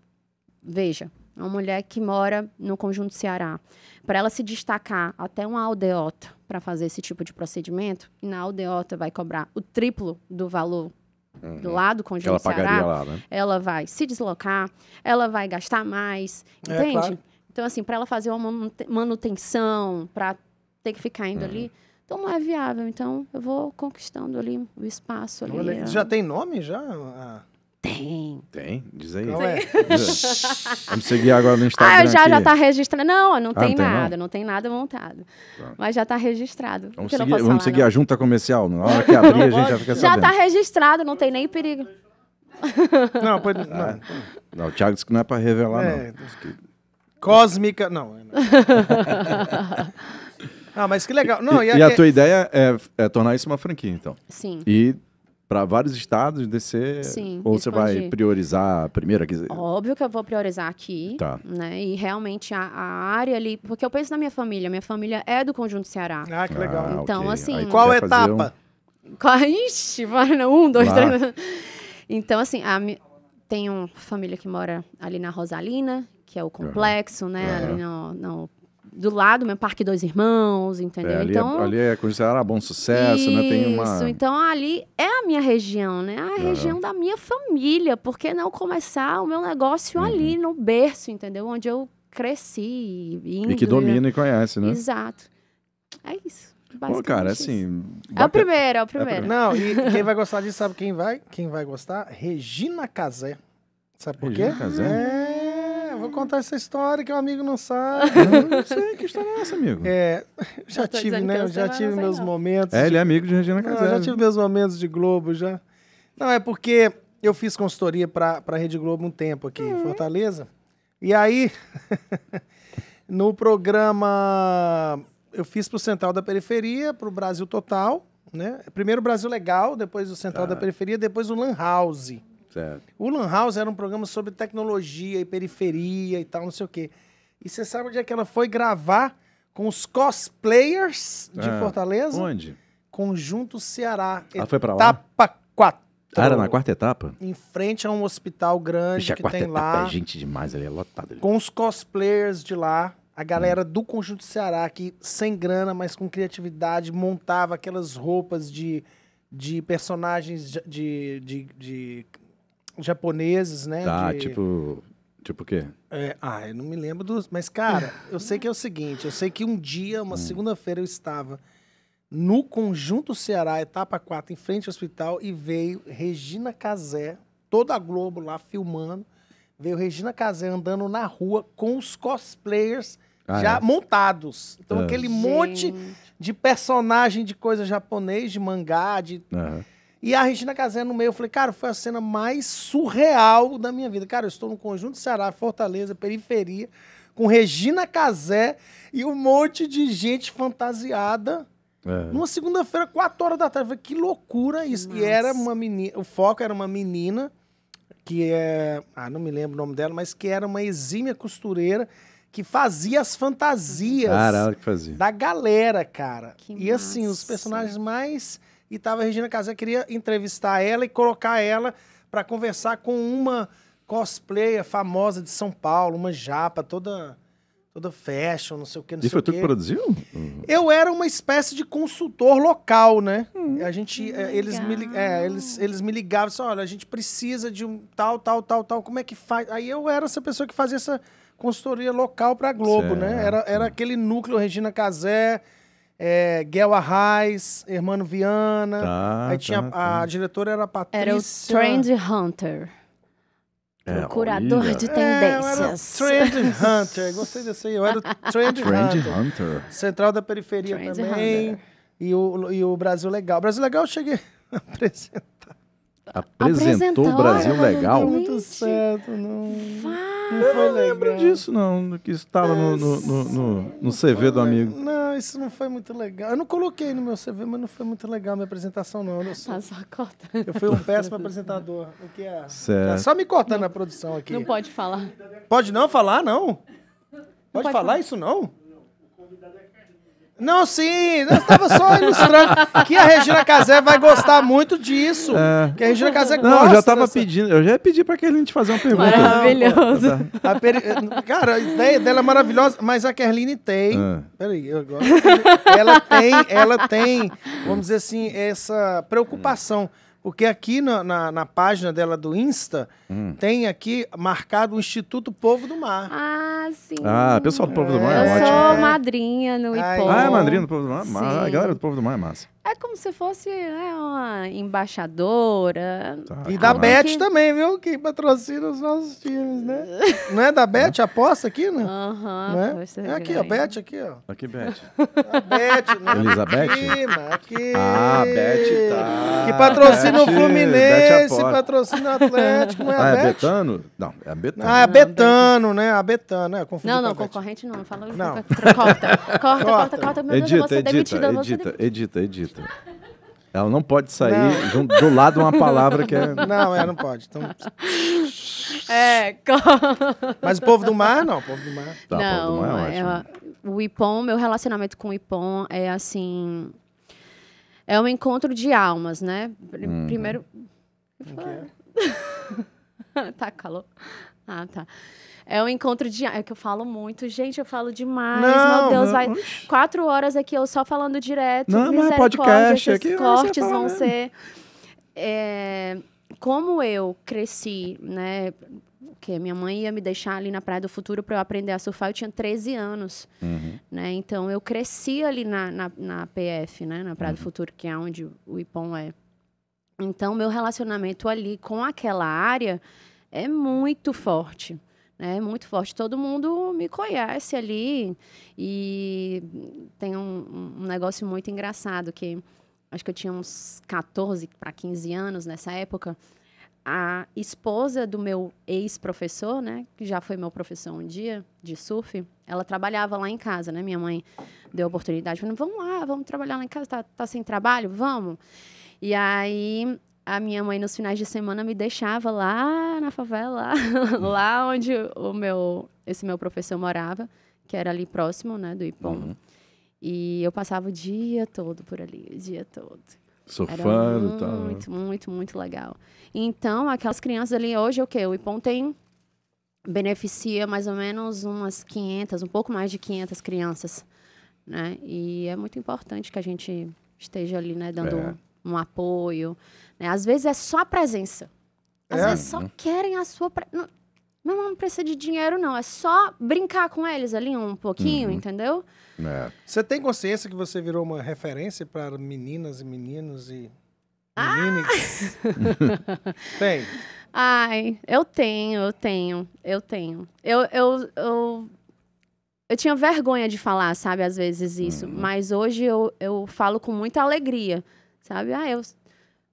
veja, uma mulher que mora no conjunto Ceará, para ela se destacar até uma aldeota para fazer esse tipo de procedimento, e na aldeota vai cobrar o triplo do valor do uhum. lado do conjunto Ceará, lá, né? ela vai se deslocar, ela vai gastar mais, é, entende? Claro. Então, assim, para ela fazer uma manutenção, para ter que ficar indo uhum. ali, então não é viável. Então eu vou conquistando ali o espaço ali. Olha, já tem nome já? Ah. Tem. Tem? Diz aí. Não é. Vamos seguir agora no Instagram. Ah, já, aqui. já tá registrado. Não, não ah, tem, não tem nada, não? não? tem nada montado. Tá. Mas já está registrado. Vamos seguir, vamos falar, seguir a junta comercial. Na hora que abrir, a gente já fica tá sabendo. Já está registrado, não tem nem perigo. Não, pode. Ah. Não, ah, não o Thiago disse que não é para revelar, é, não. Cósmica. Não. É não. Ah, mas que legal. Não, e, e, a, e a tua ideia é, é, tornar isso uma franquia, então? Sim. E para vários estados descer? Sim. Ou expandir. você vai priorizar primeiro aqui? Óbvio que eu vou priorizar aqui. Tá. Né? E realmente a, a, área ali. Porque eu penso na minha família. Minha família é do Conjunto Ceará. Ah, que legal. Ah, então, okay. assim. Aí qual etapa? Um... Qual... Ixi, bora, um, dois, ah. três. Então, assim, a, tem uma família que mora ali na Rosalina, que é o complexo, uhum. né? Uhum. Ali no, no do lado, meu Parque Dois Irmãos, entendeu? É, ali, é- então, é, ali é considerado bom sucesso, isso, né? Tem uma... Isso, então ali é a minha região, né? A região da minha família. Por que não começar o meu negócio uhum. ali, no berço, entendeu? Onde eu cresci. Indo, e que domina né? e conhece, né? Exato. É isso. Pô, cara, assim. É, é o primeiro, é o primeiro. Não, e quem vai gostar disso, sabe quem vai? Quem vai gostar? Regina Casé. Sabe por Regina quê? Regina Casé. É vou contar essa história que o amigo não sabe. não ah, sei, que história é essa, amigo? É, já tive, né? Eu já tive né, é meus não. momentos. É, ele é amigo de Regina ah, Casé. Já né? tive meus momentos de Globo, já. Não, é porque eu fiz consultoria para a Rede Globo um tempo aqui uhum. em Fortaleza. E aí, no programa, eu fiz para o Central da Periferia, para o Brasil Total. Né? Primeiro o Brasil Legal, depois o Central da tá. Periferia, depois o Lan House. Certo. O Lan House era um programa sobre tecnologia e periferia e tal, não sei o quê. E você sabe onde é que ela foi gravar com os cosplayers de ah, Fortaleza? Onde? Conjunto Ceará. Ela foi pra lá? Etapa 4. Ah, era na quarta etapa? Em frente a um hospital grande que tem etapa é lá. É gente demais ali, é lotado. Ali. Com os cosplayers de lá, a galera hum. do Conjunto Ceará, que sem grana, mas com criatividade, montava aquelas roupas de, de personagens de, de, de, de japoneses, né? Tá, de... tipo. Tipo o quê? É, ah, eu não me lembro dos. Mas, cara, eu sei que é o seguinte: eu sei que um dia, uma hum. segunda-feira, eu estava no Conjunto Ceará, etapa 4, em frente ao hospital, e veio Regina Casé, toda a Globo lá filmando. Veio Regina Casé andando na rua com os cosplayers ah, já é. montados. Então, é. aquele Gente. monte de personagem de coisa japonês, de mangá, de. Uhum e a Regina Casé no meio, eu falei, cara, foi a cena mais surreal da minha vida. Cara, eu estou no Conjunto Ceará, Fortaleza, Periferia, com Regina Casé e um monte de gente fantasiada. É. Numa segunda-feira, 4 horas da tarde. Eu falei, que loucura isso. Nossa. E era uma menina, o foco era uma menina que é, ah, não me lembro o nome dela, mas que era uma exímia costureira que fazia as fantasias Caralho, que fazia. da galera, cara. Que e massa. assim, os personagens mais e tava a Regina Casé queria entrevistar ela e colocar ela para conversar com uma cosplayer famosa de São Paulo, uma japa toda toda fashion, não sei o que, não e sei o que. E foi tu que produziu? Eu era uma espécie de consultor local, né? Hum, a gente, eh, eles, me, é, eles, eles me ligavam, assim, olha, a gente precisa de um tal, tal, tal, tal, como é que faz? Aí eu era essa pessoa que fazia essa consultoria local para Globo, certo. né? Era, era aquele núcleo Regina Casé, é, Guel Arraes, Hermano Viana. Tá, aí tinha tá, a tá. diretora era a Patrícia. Era o Trend Hunter. É, curador olha. de é, tendências. É, Trend Hunter, gostei desse aí. Eu era o Trend, Hunter. Hunter. Central da Periferia Trend também. E o, e o Brasil Legal. O Brasil Legal eu cheguei a apresentar apresentou, apresentou o Brasil Legal. Muito certo, não. Vai. não foi eu não lembro disso, não, que estava no, no, no, no, no CV do amigo. Não, isso não foi muito legal. Eu não coloquei no meu CV, mas não foi muito legal a minha apresentação, não. Eu, sou... Tá eu fui um péssimo apresentador. O que é? Certo. Só me cortando na produção aqui. Não pode falar. Pode não falar, não? Pode, pode falar, falar isso, não? Não. O convidado é não, sim, eu estava só ilustrando que a Regina Casé vai gostar muito disso. É. Que a Regina Casé gosta. Não, eu já estava dessa... pedindo, eu já pedi para a Kerline te fazer uma pergunta. Maravilhoso. Tá. A peri... Cara, a ideia dela é maravilhosa, mas a Kerline tem. É. Peraí, eu gosto. Ela tem, ela tem, vamos dizer assim, essa preocupação. É porque aqui na, na, na, página dela do Insta hum. tem aqui marcado o Instituto Povo do Mar. Ah, sim. Ah, pessoal do Povo do Mar é, ótimo. Eu sou madrinha no IPO. Ah, é madrinha do Povo do Mar? Sim. A galera do Povo do Mar é massa. É como se fosse né, uma embaixadora. Tá. E da Bet que... também, viu? Que patrocina os nossos times, né? não é da Bet a né? aposta aqui, né? Aham. Uhum, é? é? aqui, ó. Bet aqui, ó. Aqui, Bet. A Bet, né? Elizabeth? Aqui, Ah, Bet, tá. Que patrocina o Fluminense, patrocina o Atlético, não é ah, a é Betano? Não, é a Betano. Ah, é Betano, né? A Betano, né? não, não, concorrente não. Fala, não. Corta, corta, corta, corta, corta. Meu edita, Deus, demitida, edita, edita, edita. Ela não pode sair não. do lado uma palavra que é. Não, ela não pode. Então... É, com... Mas o povo do mar, não. O povo do mar. Tá, não, o povo do mar é, é ótimo. É, o Ipom, meu relacionamento com o Ipom é assim. É um encontro de almas, né? Uhum. Primeiro. Okay. É? tá calor. Ah, tá. É um encontro de. É que eu falo muito, gente, eu falo demais. Não, meu Deus, não, vai. Quatro horas aqui eu só falando direto. Não, mas é podcast. Esses Os cortes vão mesmo. ser. É, como eu cresci, né? Porque minha mãe ia me deixar ali na Praia do Futuro para eu aprender a surfar. Eu tinha 13 anos, uhum. né? Então, eu cresci ali na, na, na PF, né? Na Praia uhum. do Futuro, que é onde o Ipom é. Então, meu relacionamento ali com aquela área é muito forte né? Muito forte. Todo mundo me conhece ali e tem um, um negócio muito engraçado que acho que eu tinha uns 14 para 15 anos nessa época. A esposa do meu ex-professor, né, que já foi meu professor um dia de surf, ela trabalhava lá em casa, né? Minha mãe deu a oportunidade, falou: "Vamos lá, vamos trabalhar lá em casa, tá, tá sem trabalho, vamos". E aí a minha mãe nos finais de semana me deixava lá na favela, lá onde o meu esse meu professor morava, que era ali próximo, né, do Ipom. Uhum. E eu passava o dia todo por ali, o dia todo. Surfando e tal. Né? Muito, muito, muito legal. Então, aquelas crianças ali, hoje o quê? O Ipom tem. beneficia mais ou menos umas 500, um pouco mais de 500 crianças. Né? E é muito importante que a gente esteja ali, né, dando é. um, um apoio. Né? Às vezes é só a presença. Às é. vezes só uhum. querem a sua. presença. Não, meu irmão não precisa de dinheiro, não. É só brincar com eles ali um pouquinho, uhum. entendeu? É. Você tem consciência que você virou uma referência para meninas e meninos e. Meninas? Ah! tem. Ai, eu tenho, eu tenho, eu tenho. Eu, eu, eu, eu tinha vergonha de falar, sabe, às vezes isso. Uhum. Mas hoje eu, eu falo com muita alegria, sabe? Ah, eu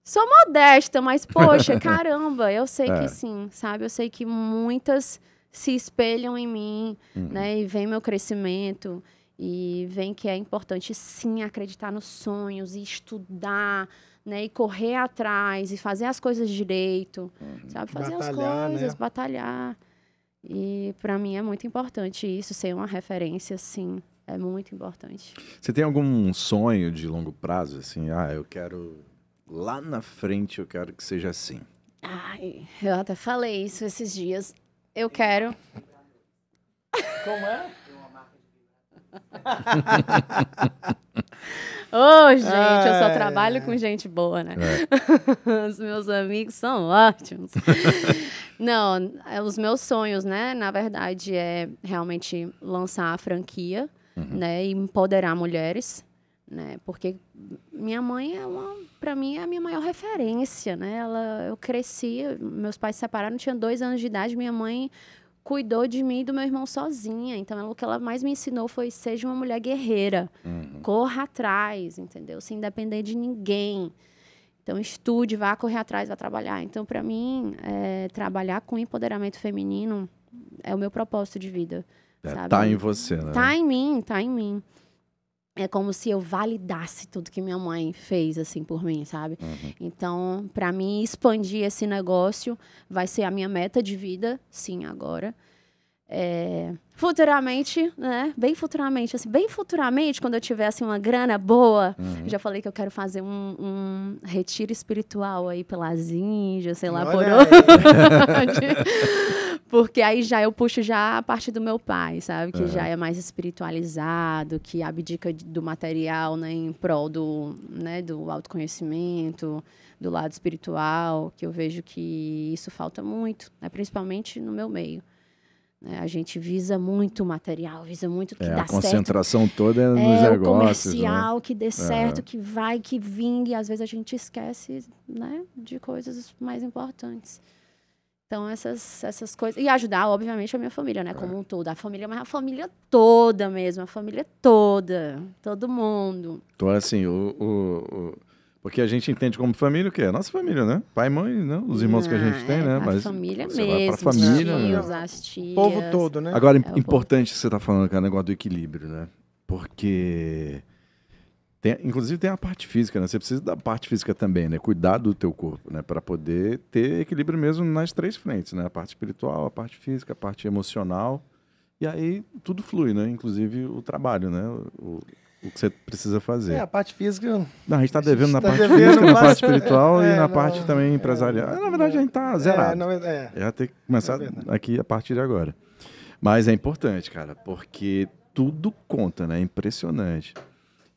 Sou modesta, mas poxa, caramba, eu sei é. que sim, sabe? Eu sei que muitas se espelham em mim, uhum. né? E vem meu crescimento e vem que é importante sim acreditar nos sonhos e estudar, né? E correr atrás e fazer as coisas direito, uhum. sabe? Fazer batalhar, as coisas, né? batalhar. E para mim é muito importante isso ser uma referência, sim, é muito importante. Você tem algum sonho de longo prazo, assim? Ah, eu quero lá na frente eu quero que seja assim. Ai, eu até falei isso esses dias. Eu quero. Como é? Ô, oh, gente, ah, eu só trabalho é. com gente boa, né? É. os meus amigos são ótimos. Não, os meus sonhos, né? Na verdade, é realmente lançar a franquia, uhum. né? E empoderar mulheres né? Porque minha mãe é uma, para mim é a minha maior referência, né? Ela, eu cresci, meus pais se separaram, tinha dois anos de idade, minha mãe cuidou de mim e do meu irmão sozinha. Então, ela, o que ela mais me ensinou foi seja uma mulher guerreira, uhum. corra atrás, entendeu? Sem depender de ninguém. Então, estude, vá correr atrás, vá trabalhar. Então, para mim, é, trabalhar com empoderamento feminino é o meu propósito de vida. É, sabe? Tá em você, né? Tá em mim, tá em mim é como se eu validasse tudo que minha mãe fez assim por mim, sabe? Uhum. Então, para mim expandir esse negócio vai ser a minha meta de vida, sim, agora. É, futuramente, né? Bem futuramente, assim, bem futuramente, quando eu tiver assim, uma grana boa, uhum. já falei que eu quero fazer um, um retiro espiritual aí pelas Índias, sei lá Olha por aí. onde. Porque aí já eu puxo já a parte do meu pai, sabe? Que uhum. já é mais espiritualizado, que abdica do material né, em prol do, né, do autoconhecimento, do lado espiritual, que eu vejo que isso falta muito, né? principalmente no meu meio. Né? A gente visa muito material, visa muito que é, dá certo. A concentração certo. toda é, é nos é, negócios. O né? comercial, né? que dê é. certo, é. que vai, que vingue. Às vezes a gente esquece né, de coisas mais importantes. Então, essas, essas coisas. E ajudar, obviamente, a minha família, né? É. Como um todo. A família, é mas a família toda mesmo, a família toda. Todo mundo. Então, é assim, o, o, o... Porque a gente entende como família o quê? A nossa família, né? Pai, mãe, né? os irmãos ah, que a gente ah, tem, né? A Mas família mesmo. pra família, os tios, né? as tias. O povo todo, né? Agora, é importante você tá falando, cara, o negócio do equilíbrio, né? Porque tem, inclusive tem a parte física, né? Você precisa da parte física também, né? Cuidar do teu corpo, né? Para poder ter equilíbrio mesmo nas três frentes, né? A parte espiritual, a parte física, a parte emocional. E aí tudo flui, né? Inclusive o trabalho, né? O, o que você precisa fazer. É, a parte física... Não, a gente está devendo na tá parte devendo, física, na parte espiritual é, e na não, parte é, também empresarial. É. na verdade, a gente está é, zerado. É, não, é, Já tem que começar aqui a partir de agora. Mas é importante, cara, porque tudo conta, né? É impressionante.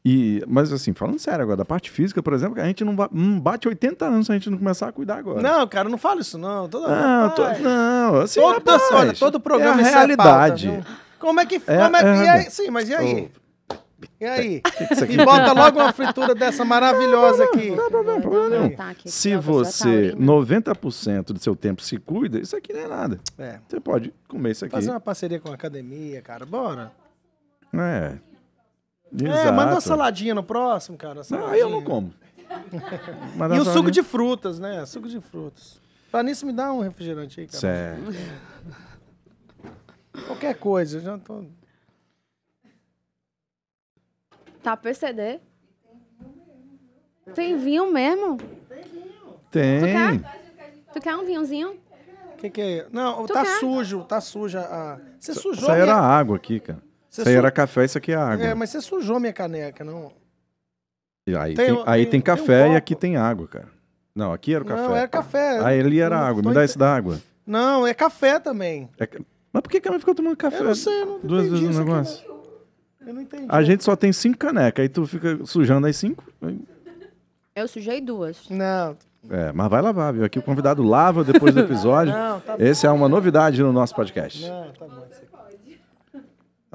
E, mas assim, falando sério agora, da parte física, por exemplo, a gente não, não bate 80 anos se a gente não começar a cuidar agora. Não, cara, não fala isso não. Toda, não, to, não, assim, todo, rapaz, olha, todo programa é a realidade. É pauta, como é que... É, como é, é, aí sim, mas e aí? Oh. E aí? Tá, e bota logo uma fritura dessa maravilhosa não, não, aqui. Não, não, problema, problema nenhum. Tá, se tá você, 90% né? do seu tempo se cuida, isso aqui não é nada. É. Você pode comer isso aqui. Fazer uma parceria com a academia, cara. Bora. É. Exato. É, manda uma saladinha no próximo, cara. Não, aí eu não como. e o suco de frutas, né? Suco de frutas. Pra nisso, me dá um refrigerante aí, cara. Certo. Qualquer coisa, eu já tô. Tá PCD? Tem vinho mesmo? Tem. Tu quer, tu quer um vinhozinho? que, que é? Não, Tu tá quer? sujo, tá suja. a- Você sujou a Isso aí minha- água aqui, cara isso aí su... era café, isso aqui é água. É, mas você sujou minha caneca, não? E aí tem, tem aí tem, tem café um e aqui tem água, cara. Não, aqui era o café. Não, é era café. Aí ali era água. Me dá ent... esse da água. Não, é café também. É... Mas por que a ela ficou tomando café? Eu não sei, não Duas vezes no negócio. Aqui, né? Eu não entendi. A gente só tem cinco canecas, aí tu fica sujando as cinco. Aí... Eu sujei duas. Não. É, mas vai lavar, viu? Aqui o convidado lava depois do episódio. não, tá Esse bom. é uma novidade no nosso podcast. Não, tá bom.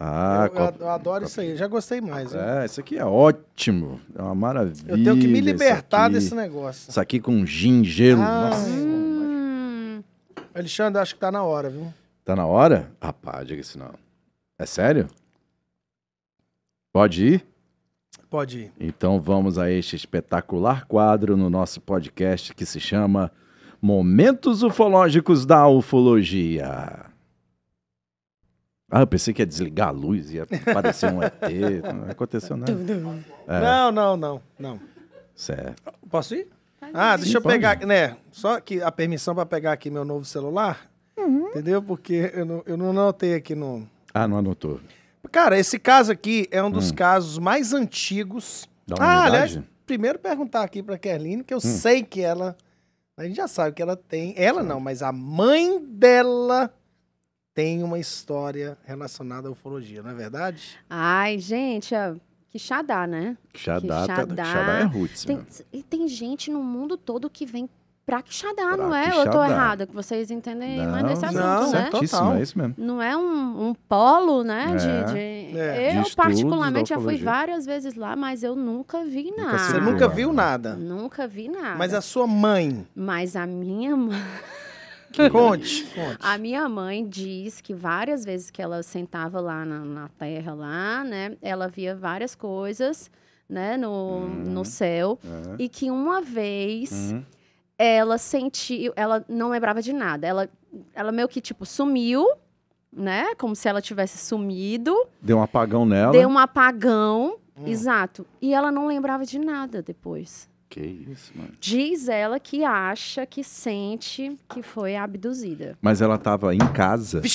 Ah, eu, eu adoro isso aí, já gostei mais. É, isso aqui é ótimo, é uma maravilha. Eu tenho que me libertar desse negócio. Isso aqui com gingelo. Ah, Nossa. Hum. Alexandre, acho que tá na hora, viu? Tá na hora? Rapaz, diga isso não. É sério? Pode ir? Pode ir. Então vamos a este espetacular quadro no nosso podcast que se chama Momentos Ufológicos da Ufologia. Ah, eu pensei que ia desligar a luz, ia aparecer um ET. Não aconteceu nada. É. Não, não, não, não. Certo. Posso ir? Ah, deixa Sim, eu pegar, pode. né? Só que a permissão para pegar aqui meu novo celular, uhum. entendeu? Porque eu não, eu não anotei aqui no. Ah, não anotou. Cara, esse caso aqui é um dos hum. casos mais antigos. Da ah, aliás, primeiro perguntar aqui para Kerline, que eu hum. sei que ela. A gente já sabe que ela tem. Ela não, mas a mãe dela tem uma história relacionada à ufologia, não é verdade? Ai, gente, que xadá, né? Xadá, que tá- xadá. Tá, xadá é roots. Tem, né? E tem gente no mundo todo que vem pra Quixadá, pra não é? Eu tô errada, que vocês entendem não, mais desse assunto, não, né? É certíssimo, é isso mesmo. Não é um, um polo, né? É, de, de... É. Eu, de particularmente, já fui várias vezes lá, mas eu nunca vi nada. Você nunca viu nada? Nunca vi nada. Mas a sua mãe? Mas a minha mãe... Conte, conte. A minha mãe diz que várias vezes que ela sentava lá na, na terra, lá, né? Ela via várias coisas, né? No, uhum. no céu. Uhum. E que uma vez... Uhum. Ela sentiu, ela não lembrava de nada. Ela, ela meio que tipo sumiu, né? Como se ela tivesse sumido. Deu um apagão nela. Deu um apagão, hum. exato. E ela não lembrava de nada depois. Que isso, mano. Diz ela que acha, que sente que foi abduzida. Mas ela tava em casa? Oh,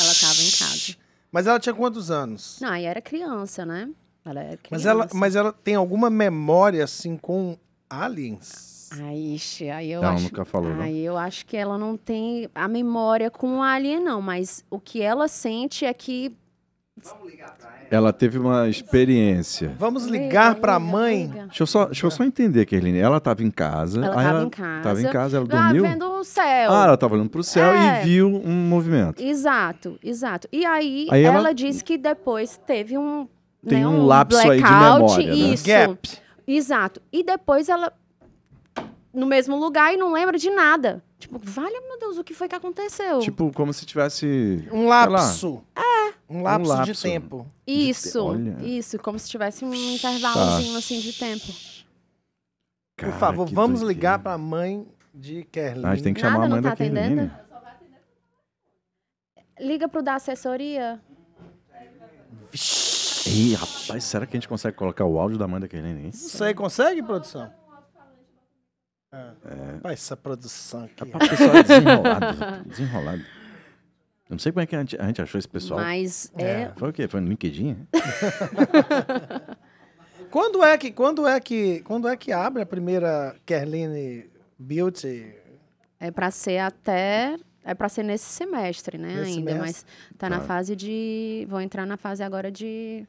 ela tava em casa. Mas ela tinha quantos anos? Não, aí era criança, né? Ela era criança. Mas ela, mas ela tem alguma memória, assim, com aliens? Aí, ixi, aí eu ela acho... nunca falou, Aí não. eu acho que ela não tem a memória com alien, não. Mas o que ela sente é que ela teve uma experiência. Vamos ligar para a mãe. Deixa eu só, deixa eu só entender, Kerline. Ela estava em casa. Ela estava em casa. Tava em casa, ela ah, dormiu. Ela vendo o céu. Ah, ela estava olhando para o céu é. e viu um movimento. Exato, exato. E aí, aí ela... ela... disse que depois teve um tem né, um, um lapso blackout, aí de memória, né? isso. Gap. Exato. E depois ela no mesmo lugar e não lembra de nada. Tipo, vale meu Deus, o que foi que aconteceu? Tipo, como se tivesse. Um lapso. É. Um lapso, um lapso de tempo. Isso, de te... isso, como se tivesse um intervalozinho tá. assim de tempo. Cara, Por favor, vamos doideira. ligar para a mãe de Kerlin. a gente tem que chamar Nada, a mãe não tá da Kerline. Liga pro da assessoria. Vixe. Ei, rapaz, será que a gente consegue colocar o áudio da mãe da Kerlin? Não sei, consegue, produção? Ah, é... essa produção aqui. O pessoal é desenrolado. desenrolado. Eu não sei como é que a gente, a gente achou esse pessoal. Mas é... é. Foi o quê? Foi no LinkedIn? quando é que quando é que quando é que abre a primeira Kerline Beauty? É para ser até é para ser nesse semestre, né? Nesse ainda, semestre? mas tá na tá. fase de vou entrar na fase agora de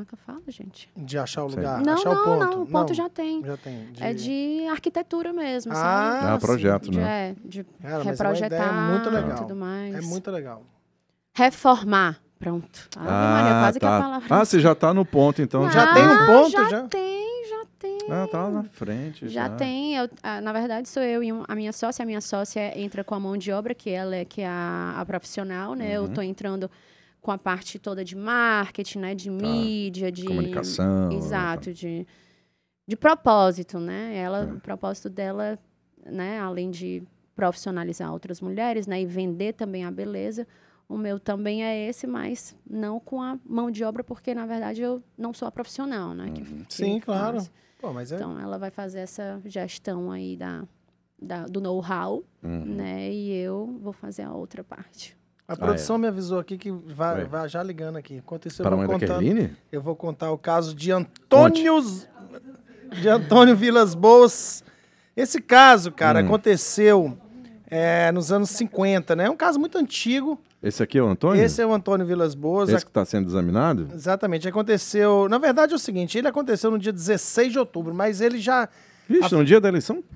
como é que eu falo, gente? De achar o lugar, não, achar não, o ponto. Não, o ponto não, já tem. Já tem. De... É de arquitetura mesmo, ah, é projeto, de, né? É, de Cara, é reprojetar é muito legal. tudo mais. É muito legal. Reformar. Pronto. ah, Maria, quase tá. que a tá. palavra. Ah, você assim. já está no ponto, então. já tem um ponto? Já, já tem, já tem. Ah, tá lá na frente. Já, já. tem. Eu, ah, na verdade, sou eu e a minha sócia. A minha sócia entra com a mão de obra, que ela é, que é a, a profissional, né? Uhum. Eu estou entrando com a parte toda de marketing, né? De tá. mídia, de. Comunicação. Né, Exato, tá. de, de propósito, né? Ela, é. O propósito dela, né? Além de profissionalizar outras mulheres, né? E vender também a beleza. O meu também é esse, mas não com a mão de obra, porque na verdade eu não sou a profissional, né? Uhum. Que, que Sim, claro. Pô, é... Então ela vai fazer essa gestão aí da, da do know-how, uhum. né? E eu vou fazer a outra parte. A produção ah, é. me avisou aqui que vai, vai já ligando aqui. Enquanto isso, eu Para vou contar. Eu vou contar o caso de Antônio. De Antônio Vilas Boas. Esse caso, cara, hum. aconteceu é, nos anos 50, né? É um caso muito antigo. Esse aqui é o Antônio? Esse é o Antônio Vilas Boas. Esse que está sendo examinado? Exatamente. Aconteceu. Na verdade é o seguinte: ele aconteceu no dia 16 de outubro, mas ele já. Ixi, a... no é dia da eleição?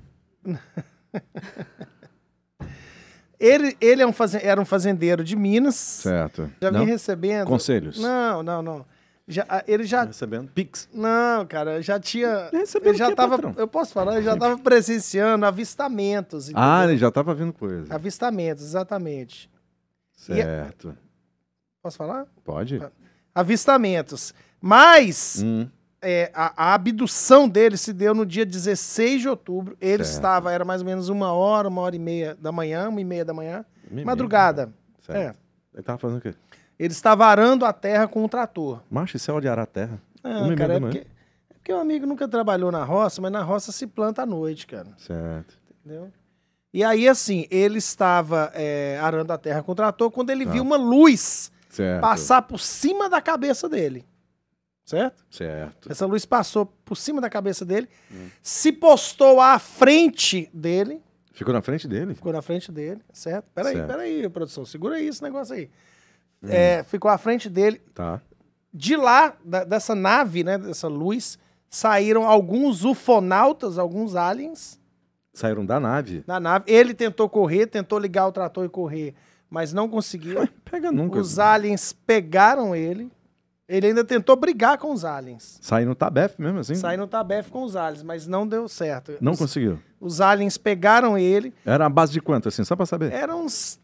Ele, ele é um era um fazendeiro de Minas. Certo. Já vinha recebendo. Conselhos? Não, não, não. Já, ele já. Recebendo Pix? Não, cara, já tinha. Recebendo ele já estava, Eu posso falar, ah, ele já estava presenciando avistamentos. Entendeu? Ah, ele já estava vendo coisa. Avistamentos, exatamente. Certo. E, posso falar? Pode. Avistamentos. Mas hum é, a, a, abdução dele se deu no dia 16 de outubro. Ele certo. estava, era mais ou menos uma hora, uma hora e meia da manhã, uma e meia da manhã, Me madrugada. Meia, né? é. Ele estava fazendo o quê? Ele estava arando a terra com um trator. Macho, isso é arar a terra? Não, é, uma cara, é porque, é porque o amigo nunca trabalhou na roça, mas na roça se planta à noite, cara. Certo. Entendeu? E aí, assim, ele estava é, arando a terra com o trator quando ele ah. viu tá. uma luz certo. passar por cima da cabeça dele. Certo? Certo. Essa luz passou por cima da cabeça dele, hum. se postou à frente dele. Ficou na frente dele? Ficou na frente dele, certo? Peraí, certo. peraí, produção, segura aí esse negócio aí. Hum. É, ficou à frente dele. Tá. De lá, da, dessa nave, né, dessa luz, saíram alguns ufonautas, alguns aliens. Saíram da nave? Da nave. Ele tentou correr, tentou ligar o trator e correr, mas não conseguiu. Pega nunca. Os aliens pegaram ele. Ele ainda tentou brigar com os aliens. Sair no Tabef mesmo, assim? Sair no Tabef com os aliens, mas não deu certo. Não os, conseguiu. Os aliens pegaram ele. Era a base de quanto, assim, só pra saber? Eram uns.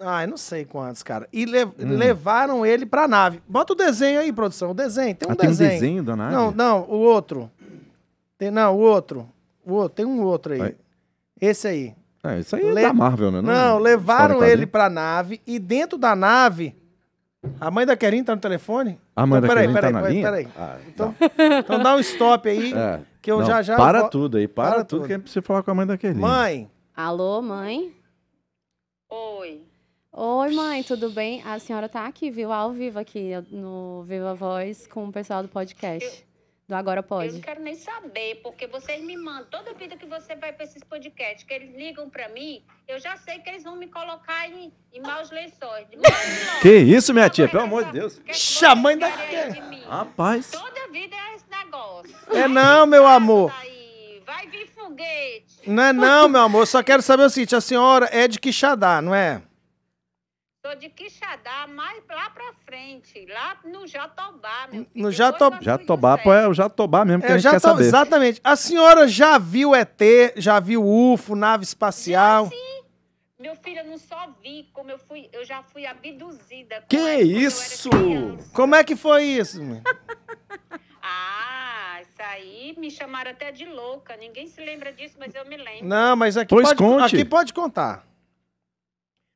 Ai, não sei quantos, cara. E le... hum. levaram ele pra nave. Bota o desenho aí, produção. O desenho. Tem um ah, desenho. Tem um desenho da nave? Não, não, o outro. Tem, não, o outro. O outro. Tem um outro aí. Esse aí. É, isso aí é Le... da Marvel, né? Não, é não levaram ele pra nave e dentro da nave a mãe da Kerim tá no telefone? A mãe então, da Kerim tá na peraí, linha? Peraí. Ah, então, tá. então dá um stop aí, é. que eu não, já já... Para tudo aí, para, para tudo, tudo que é pra você falar com a mãe da Kerim. Mãe! Alô, mãe? Oi. Oi, mãe, tudo bem? A senhora tá aqui, viu? Ao vivo aqui no Viva Voz com o pessoal do podcast. Eu... Do Agora Pode. Eu não quero nem saber, porque vocês me mandam. Toda vida que você vai para esses podcasts, que eles ligam para mim, eu já sei que eles vão me colocar em, em maus lençóis. que isso, minha tia, pelo amor de Deus. Chamando da. Tá de Rapaz. Toda vida é esse negócio. É não, meu amor. Vai vir foguete. Não é não, meu amor. Só quero saber o seguinte: a senhora é de Quixadá, não é? Sou de Quixadá, mais lá para frente, lá no Jatobá, meu No Jatobá. Jatobá, pô, é o Jatobá mesmo que é, a gente quer saber. Exatamente. A senhora já viu ET, já viu UFO, nave espacial? Já, sim. Meu filho, eu não só vi, como eu fui, eu já fui abduzida. Que isso? Como é que foi isso? ah, isso aí me chamaram até de louca. Ninguém se lembra disso, mas eu me lembro. Não, mas aqui, pois pode, conte. aqui pode contar.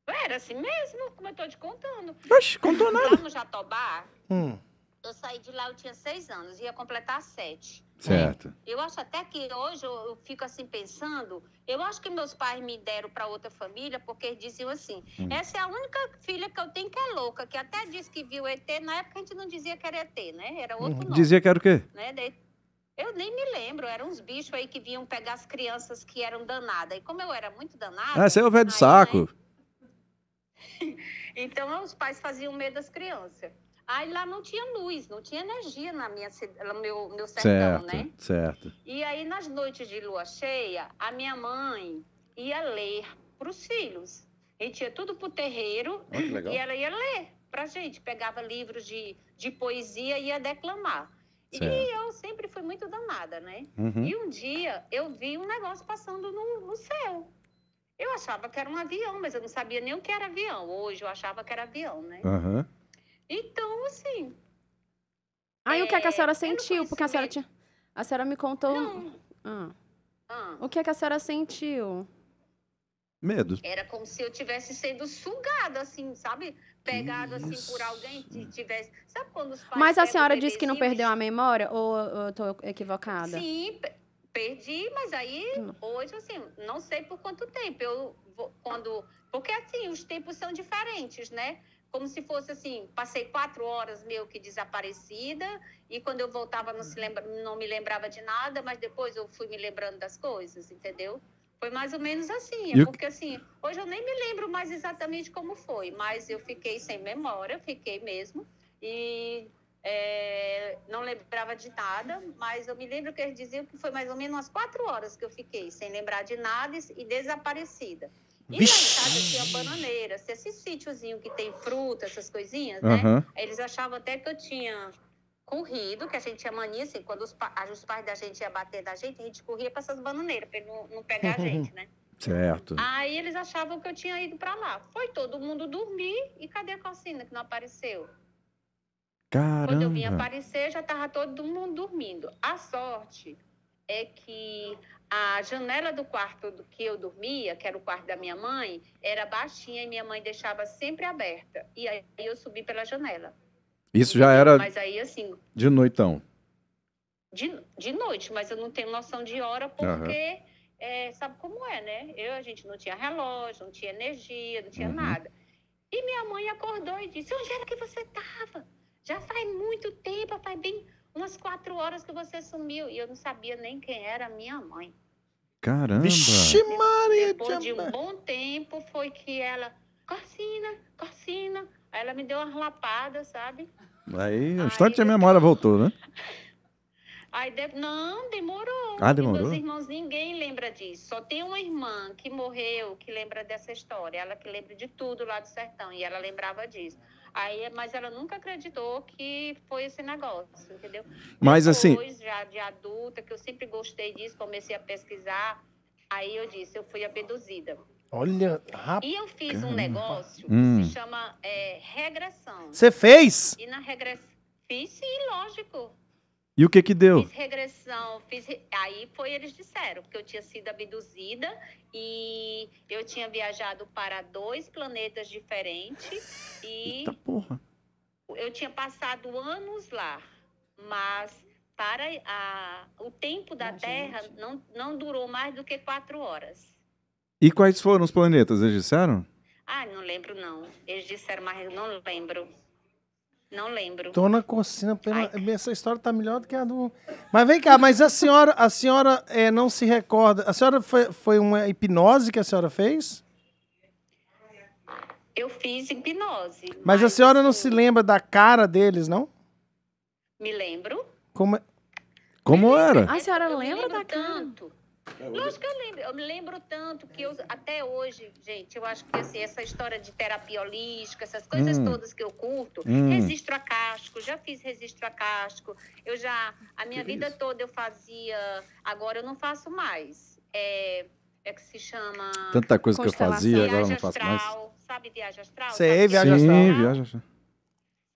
Era assim mesmo, como eu tô te contando. Oxe, contou nada. Lá no Jatobá, hum. eu saí de lá, eu tinha seis anos, ia completar sete. Certo. Né? Eu acho até que hoje eu, eu, fico assim pensando, eu acho que meus pais me deram para outra família porque eles diziam assim: hum. essa é a única filha que eu tenho que é louca, que até disse que viu ET. Na época a gente não dizia que era ET, né? Era outro hum. nome. Dizia que era o quê? Né? Eu nem me lembro, eram uns bichos aí que vinham pegar as crianças que eram danadas. E como eu era muito danada. Ah, você é o velho do né, saco. Né? então, os pais faziam medo das crianças. Aí lá não tinha luz, não tinha energia na minha no meu, meu sertão, certo, né? Certo. E aí, nas noites de lua cheia, a minha mãe ia ler para os filhos. A gente ia tudo para o terreiro oh, e ela ia ler para a gente. Pegava livros de, de poesia e ia declamar. Certo. E eu sempre fui muito danada, né? Uhum. E um dia eu vi um negócio passando no, no céu. Eu achava que era um avião, mas eu não sabia nem o que era avião. Hoje eu achava que era avião, né? Uhum. Então, assim. Aí é... o que, é que a é, senhora sentiu? Porque a senhora tinha. A senhora me contou. Ah. Ah. O que, é que a senhora sentiu? Medo. Era como se eu tivesse sendo sugada, assim, sabe? Pegado Isso. assim por alguém que tivesse. Sabe quando os pais. Mas a senhora disse que não perdeu a memória? Ou eu estou equivocada? Sim, Perdi, mas aí hum. hoje, assim, não sei por quanto tempo. Eu vou, quando. Porque assim, os tempos são diferentes, né? Como se fosse assim, passei quatro horas meio que desaparecida, e quando eu voltava não, se lembra, não me lembrava de nada, mas depois eu fui me lembrando das coisas, entendeu? Foi mais ou menos assim, é porque assim, hoje eu nem me lembro mais exatamente como foi, mas eu fiquei sem memória, fiquei mesmo, e é, não lembrava de nada, mas eu me lembro que eles diziam que foi mais ou menos umas quatro horas que eu fiquei sem lembrar de nada e desaparecida. E Vixe. lá em casa tinha bananeira, esse sítiozinho que tem fruta, essas coisinhas, né? Eles achavam até que eu tinha corrido, que a gente tinha mania, assim, quando os, pa os pais da gente iam bater da gente, a gente corria para essas bananeiras, para não, não pegar a gente, né? Certo. Aí eles achavam que eu tinha ido para lá. Foi todo mundo dormir e cadê a calcina que não apareceu? Caramba. Quando eu vim aparecer, já estava todo mundo dormindo. A sorte é que a janela do quarto do que eu dormia, que era o quarto da minha mãe, era baixinha e minha mãe deixava sempre aberta. E aí eu subi pela janela. Isso já era. Mas aí assim. De noitão. De, de noite, mas eu não tenho noção de hora porque uhum. é, sabe como é, né? Eu a gente não tinha relógio, não tinha energia, não tinha uhum. nada. E minha mãe acordou e disse: onde era que você estava? já faz muito tempo, faz bem umas quatro horas que você sumiu. E eu não sabia nem quem era minha mãe. Caramba! Vixe Maria Depois de um bom tempo foi que ela, Corsina, Corsina, Aí ela me deu umas lapadas, sabe? Aí, o instante de memória voltou, né? Aí, de... não, demorou. Ah, demorou? Meus irmãos, ninguém lembra disso. Só tem uma irmã que morreu que lembra dessa história. Ela que lembra de tudo lá do sertão. E ela lembrava disso. Aí, mas ela nunca acreditou que foi esse negócio, entendeu? Mas assim, Depois, assim. já de adulta, que eu sempre gostei disso, comecei a pesquisar. Aí eu disse, eu fui abduzida. Olha, rapaz. E eu fiz um negócio hum. que se chama é, regressão. Você fez? E na regressão. Fiz, sim, lógico. E o que que deu? Fiz regressão, fiz aí foi eles disseram que eu tinha sido abduzida e eu tinha viajado para dois planetas diferentes e Eita porra. eu tinha passado anos lá, mas para a... o tempo da Ai, Terra não, não durou mais do que quatro horas. E quais foram os planetas? Eles disseram? Ah, não lembro não. Eles disseram, mas não lembro. Não lembro. Dona Cocina, pela... essa história tá melhor do que a do. Mas vem cá, mas a senhora, a senhora é, não se recorda. A senhora foi, foi uma hipnose que a senhora fez? Eu fiz hipnose. Mas, mas a senhora não se assim- lembra da cara deles, não? Me lembro. Como, é- Como era? É- a senhora lembra da tanto. cara? É, Lógico que eu lembro. Eu lembro tanto que eu, até hoje, gente, eu acho que assim, essa história de terapia holística, essas coisas hum. todas que eu curto, hum. registro a casco, já fiz registro a casco. Eu já, a minha que vida isso? toda eu fazia, agora eu não faço mais. É, é que se chama. Tanta coisa que eu fazia, agora eu não faço mais. Sabe viagem astral? Sei, viagem é astral. Sim, viagem astral.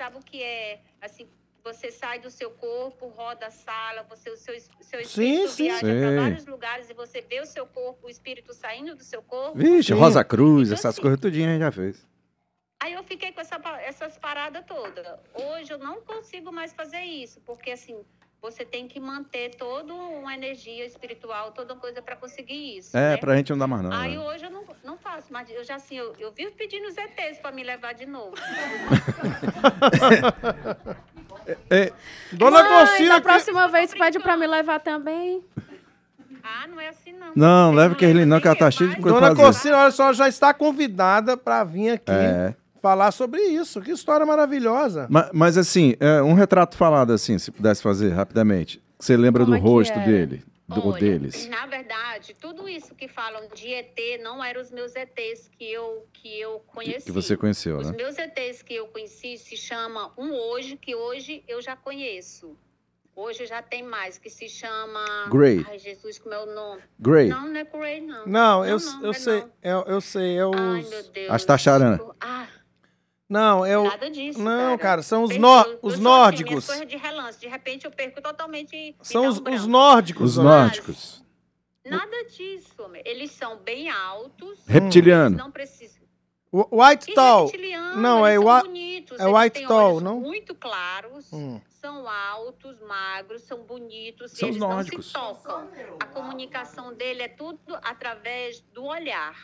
Sabe o que é, assim, você sai do seu corpo, roda a sala, você, o seu, seu espírito sim, sim, viaja para vários lugares e você vê o seu corpo, o espírito saindo do seu corpo. Vixe, Rosa Cruz, então, essas assim, coisas tudinho a gente já fez. Aí eu fiquei com essa, essas paradas todas. Hoje eu não consigo mais fazer isso, porque assim, você tem que manter toda uma energia espiritual, toda coisa para conseguir isso. É, né? a gente não dar mais não. Aí né? hoje eu não, não faço, mas eu já assim, eu, eu vivo pedindo os ETs para me levar de novo. É, é, Dona Mãe, Da próxima que... vez pede pra me levar também. Ah, não é assim não. Não, leve que ele não, que ela tá cheia de coisa. Dona Corsina, olha só, já está convidada pra vir aqui. É. Falar sobre isso, que história maravilhosa. Mas, mas assim, é, um retrato falado assim, se pudesse fazer rapidamente. Você lembra Como do é rosto é? dele? do, Olha, deles? Na verdade, tudo isso que falam de ET não eram os meus ETs que eu, que eu conheci. Que você conheceu, os né? Os meus ETs que eu conheci se chama um hoje, que hoje eu já conheço. Hoje já tem mais, que se chama. Gray. Ai, Jesus, como é o nome? Gray. Não, não é Gray, não. Não, não eu, não, eu, é não, sei, eu, eu, sei, eu, é sei. Ai, meu Deus. As ah. Não, é o. Nada disso. Não, cara, cara são os, no... os nórdicos. Assim, de relance. De repente eu perco totalmente. São os, os, nórdicos. Os né? nórdicos. Nada disso. Eles são bem altos. Hum. Reptiliano. não precisam. É White Tall. Não, é, o. bonitos, é White Tall, não? Muito claros. Hum. São altos, magros, são bonitos. São eles nórdicos. não se tocam. A comunicação dele é tudo através do olhar.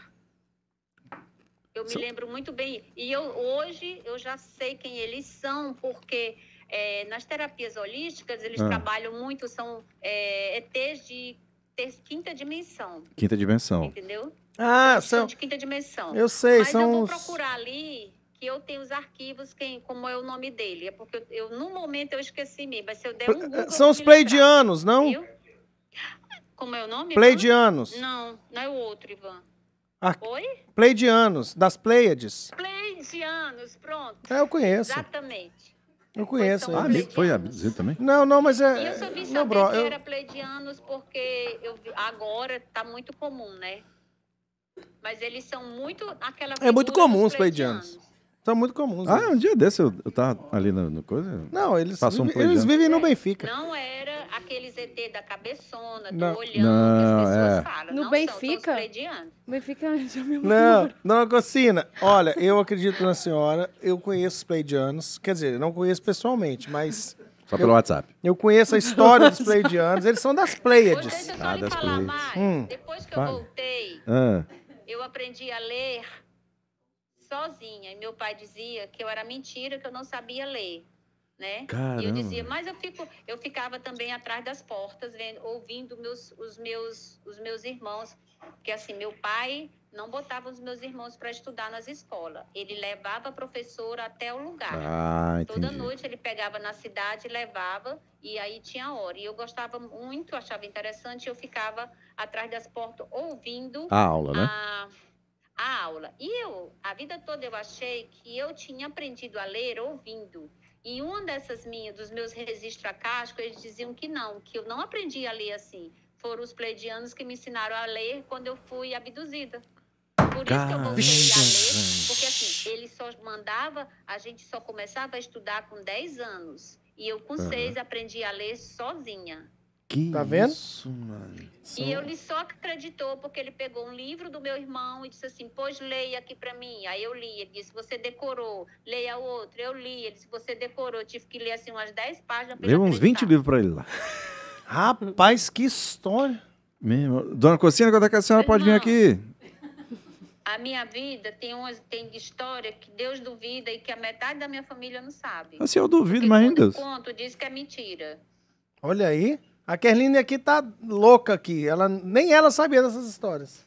Eu me lembro muito bem. E eu, hoje eu já sei quem eles são, porque é, nas terapias holísticas eles ah. trabalham muito, são é, ETs de ter, quinta dimensão. Quinta dimensão. Entendeu? Ah, são... são... de quinta dimensão. Eu sei, Mas são. Mas eu vou procurar ali que eu tenho os arquivos, quem, como é o nome dele. É porque eu, eu no momento eu esqueci mesmo, mas se eu der um eh, Google, São os pleidianos, não? Viu? Como é o nome? Pleidianos. Não, não é o outro, Ivan. Ar... Oi? Pleidianos, das Pleiades. Pleidianos, pronto. É, eu conheço. Exatamente. Eu conheço. Ah, amigo, foi amigo também? Não, não, mas é. Eu só vi saber que eu... era pleidianos porque eu vi... agora está muito comum, né? Mas eles são muito aquela. É muito comum os pleidianos. pleidianos. São muito comum. Ah, né? um dia desse eu, eu tava ali no, no coisa. Não, eles, passou vive, um eles vivem no Benfica. Não era aqueles ET da cabeçona, do não. olhando não, que as pessoas é. falam. No não Benfica? São, Benfica já é me Não, dona Cocina, olha, eu acredito na senhora, eu conheço os pleidianos. Quer dizer, eu não conheço pessoalmente, mas. Só eu, pelo WhatsApp. Eu conheço a história dos pleidianos. Eles são das Pleiades. Ah, das Pleiades. Hum, Depois que vale. eu voltei, ah. eu aprendi a ler sozinha. E meu pai dizia que eu era mentira, que eu não sabia ler, né? E eu dizia, mas eu fico, eu ficava também atrás das portas, vendo, ouvindo meus, os meus, os meus irmãos, porque assim meu pai não botava os meus irmãos para estudar nas escolas. Ele levava a professora até o lugar. Ah, Toda noite ele pegava na cidade, levava e aí tinha hora. E eu gostava muito, achava interessante, eu ficava atrás das portas ouvindo a aula, né? a... né? a aula. E eu, a vida toda eu achei que eu tinha aprendido a ler ouvindo. E um dessas minhas, dos meus registros acásticos, eles diziam que não, que eu não aprendi a ler assim. Foram os pleidianos que me ensinaram a ler quando eu fui abduzida. Por Caramba. isso que eu voltei a ler, porque assim, ele só mandava, a gente só começava a estudar com 10 anos. E eu, com uhum. seis, aprendi a ler sozinha. Que tá vendo? Isso, mano. Só... E ele só acreditou porque ele pegou um livro do meu irmão e disse assim: Pois leia aqui para mim. Aí eu li. Ele disse: Você decorou. Leia outro. Eu li. Ele disse: Você decorou. Eu tive que ler assim umas 10 páginas. Leu uns 20 livros para ele lá. Rapaz, que história. Mesmo. Dona Cocina, quando é que a senhora pode vir aqui? A minha vida tem, umas, tem história que Deus duvida e que a metade da minha família não sabe. Assim eu duvido, mas ainda. conto diz que é mentira. Olha aí. A Kerline aqui tá louca aqui. Ela, nem ela sabia dessas histórias.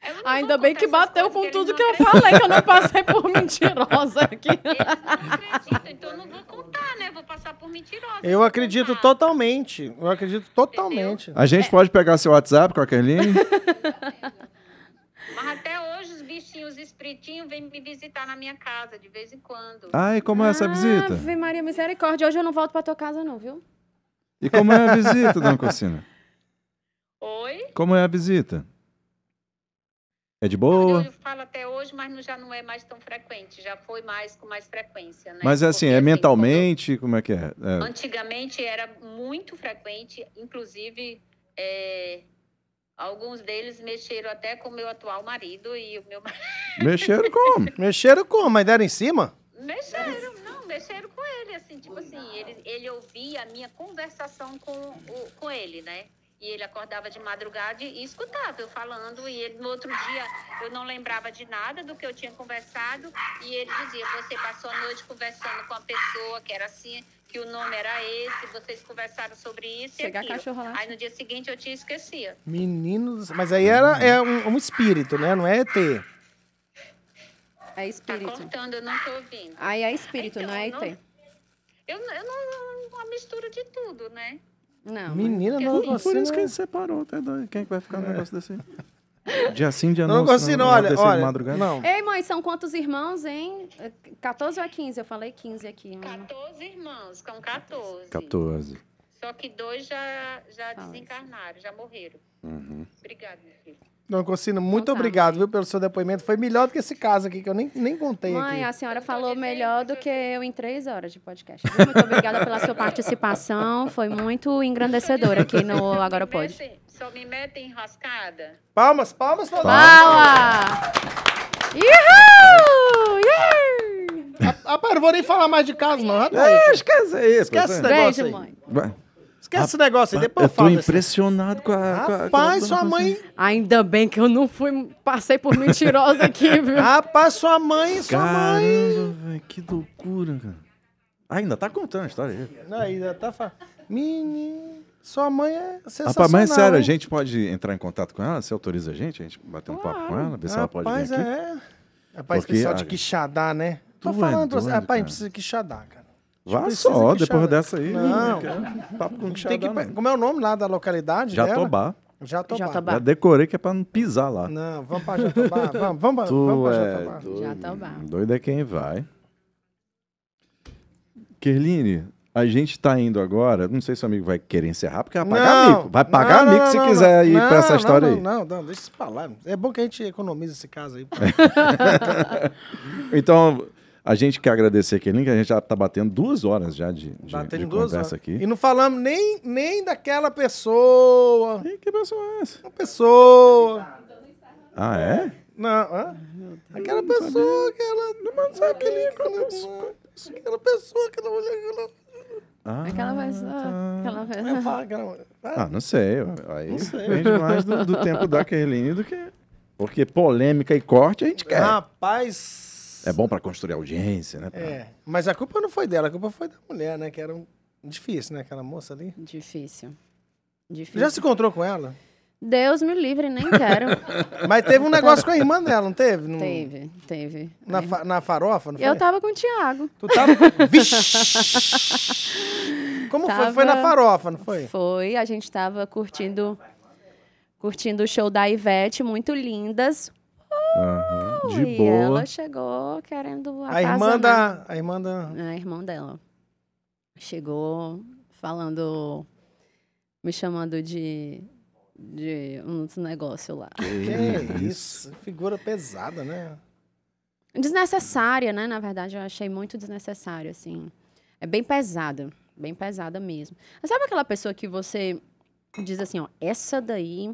É, Ainda bem que bateu com tudo que eu falei, que eu não passei por mentirosa aqui. Eu não acredito, então eu não vou contar, né? Vou passar por mentirosa. Eu acredito contar. totalmente. Eu acredito totalmente. Entendeu? A gente é. pode pegar seu WhatsApp com a Kerline? Mas até hoje os bichinhos, espritinhos vêm me visitar na minha casa de vez em quando. Ai, como é essa visita? Vem Maria Misericórdia. Hoje eu não volto pra tua casa, não, viu? E como é a visita, dona Cocina? Oi? Como é a visita? É de boa? Eu falo até hoje, mas não, já não é mais tão frequente. Já foi mais com mais frequência, né? Mas é assim, é Porque, é assim, mentalmente, como... como é que é? é? Antigamente era muito frequente, inclusive é... alguns deles mexeram até com o meu atual marido e o meu... Mexeram como? mexeram como? Mas deram em cima? Mexeram, não, mexeram com ele, assim, tipo assim, ele, ele ouvia a minha conversação com, o, com ele, né? E ele acordava de madrugada e escutava eu falando. E ele, no outro dia eu não lembrava de nada do que eu tinha conversado. E ele dizia: Você passou a noite conversando com a pessoa que era assim, que o nome era esse, vocês conversaram sobre isso. Chegar e cachorro lá. Aí no dia seguinte eu te esquecia. Meninos. Mas aí era é um, um espírito, né? Não é ET. Tá é espírito. Tá cortando, eu não tô ouvindo. Aí é espírito, então, não é IT. Eu, não, eu não, uma mistura de tudo, né? Não. Menina, não Por isso não... Assim é que gente separou, até tá doido. Quem é que vai ficar no é. negócio desse? aí? Dia sim, dia não. Não consigo, não, olha, olha. Não. Ei, mãe, são quantos irmãos, hein? 14 ou 15? É eu falei 15 aqui. Mano. 14 irmãos, são 14. 14. Só que dois já, já desencarnaram, já morreram. Uhum. Obrigada, meu filho. Dona Cocina, muito tá, obrigado, viu, pelo seu depoimento. Foi melhor do que esse caso aqui, que eu nem, nem contei mãe, aqui. a senhora falou melhor do que eu em três horas de podcast. Muito obrigada pela sua participação. Foi muito engrandecedor aqui no Agora Pode. Só me mete enroscada. Palmas, palmas, palmas. Palmas! Uhul! Yeah! Rapaz, não vou nem falar mais de casa, não. É, esquece isso. Esquece tá esse negócio Beijo, aí. mãe. Vai. Esquece esse negócio aí, depois eu, eu falo. Eu tô assim. impressionado com a. Rapaz, com com a sua mãe. Ainda bem que eu não fui. Passei por mentirosa aqui, viu? Rapaz, sua mãe, sua Caramba, mãe. Véio, que loucura, cara. Ah, ainda tá contando a história aí. Não, ainda tá falando. Menino. Sua mãe é sensacional. Rapaz, mas sério, hein? a gente pode entrar em contato com ela? Você autoriza a gente? A gente bater um claro. papo com ela, ver se Rapaz, ela pode vir aqui? É. Rapaz, Porque, pessoal de quixadá, né? Tô é falando, doido, rapaz, precisa precisa quixadar, cara. Vá só, depois né? dessa aí. Não, né, é papo com tem que, Como é o nome lá da localidade? Jatobá. Dela? Jatobá. Jatobá. Já decorei que é pra não pisar lá. Não, vamos pra Jatobá. vamos, vamos, tu vamos pra é Jatobá. Doido, Jatobá. Doido é quem vai. Kerline, a gente tá indo agora. Não sei se o amigo vai querer encerrar, porque vai pagar não, Vai pagar não, não, se quiser ir pra essa história aí. Não, não, deixa isso pra lá. É bom que a gente economize esse caso aí. então. A gente quer agradecer aqui, Link, a gente já está batendo duas horas já de, de, batendo de duas horas. aqui. E não falamos nem, nem daquela pessoa. E que pessoa é essa? Uma pessoa. Ah, é? Não, ah? aquela pessoa que ela. Não sabe que Link, ela... aquela pessoa que ela... Ah, aquela pessoa. Tá. Aquela é pessoa. Ah, não sei. Aí não sei. depende mais do, do tempo da Kerline do que. Porque polêmica e corte a gente quer. Rapaz. É bom para construir audiência, né? Pra... É, mas a culpa não foi dela, a culpa foi da mulher, né? Que era um... difícil, né? Aquela moça ali. Difícil. Difícil. Já se encontrou com ela? Deus me livre, nem quero. Mas teve um negócio com a irmã dela, não teve? No... Teve, teve. Na, fa na farofa, não foi? Eu tava com o Thiago. Tu tava com... Vixe! Como tava... foi? Foi na farofa, não foi? Foi, a gente tava curtindo, curtindo o show da Ivete, muito lindas. Uhum. De e boa. ela chegou querendo a, irmã da, a irmã da a irmã dela chegou falando me chamando de de uns um negócio lá. Que isso, figura pesada, né? Desnecessária, né? Na verdade, eu achei muito desnecessário, assim. É bem pesada, bem pesada mesmo. Mas sabe aquela pessoa que você diz assim, ó, essa daí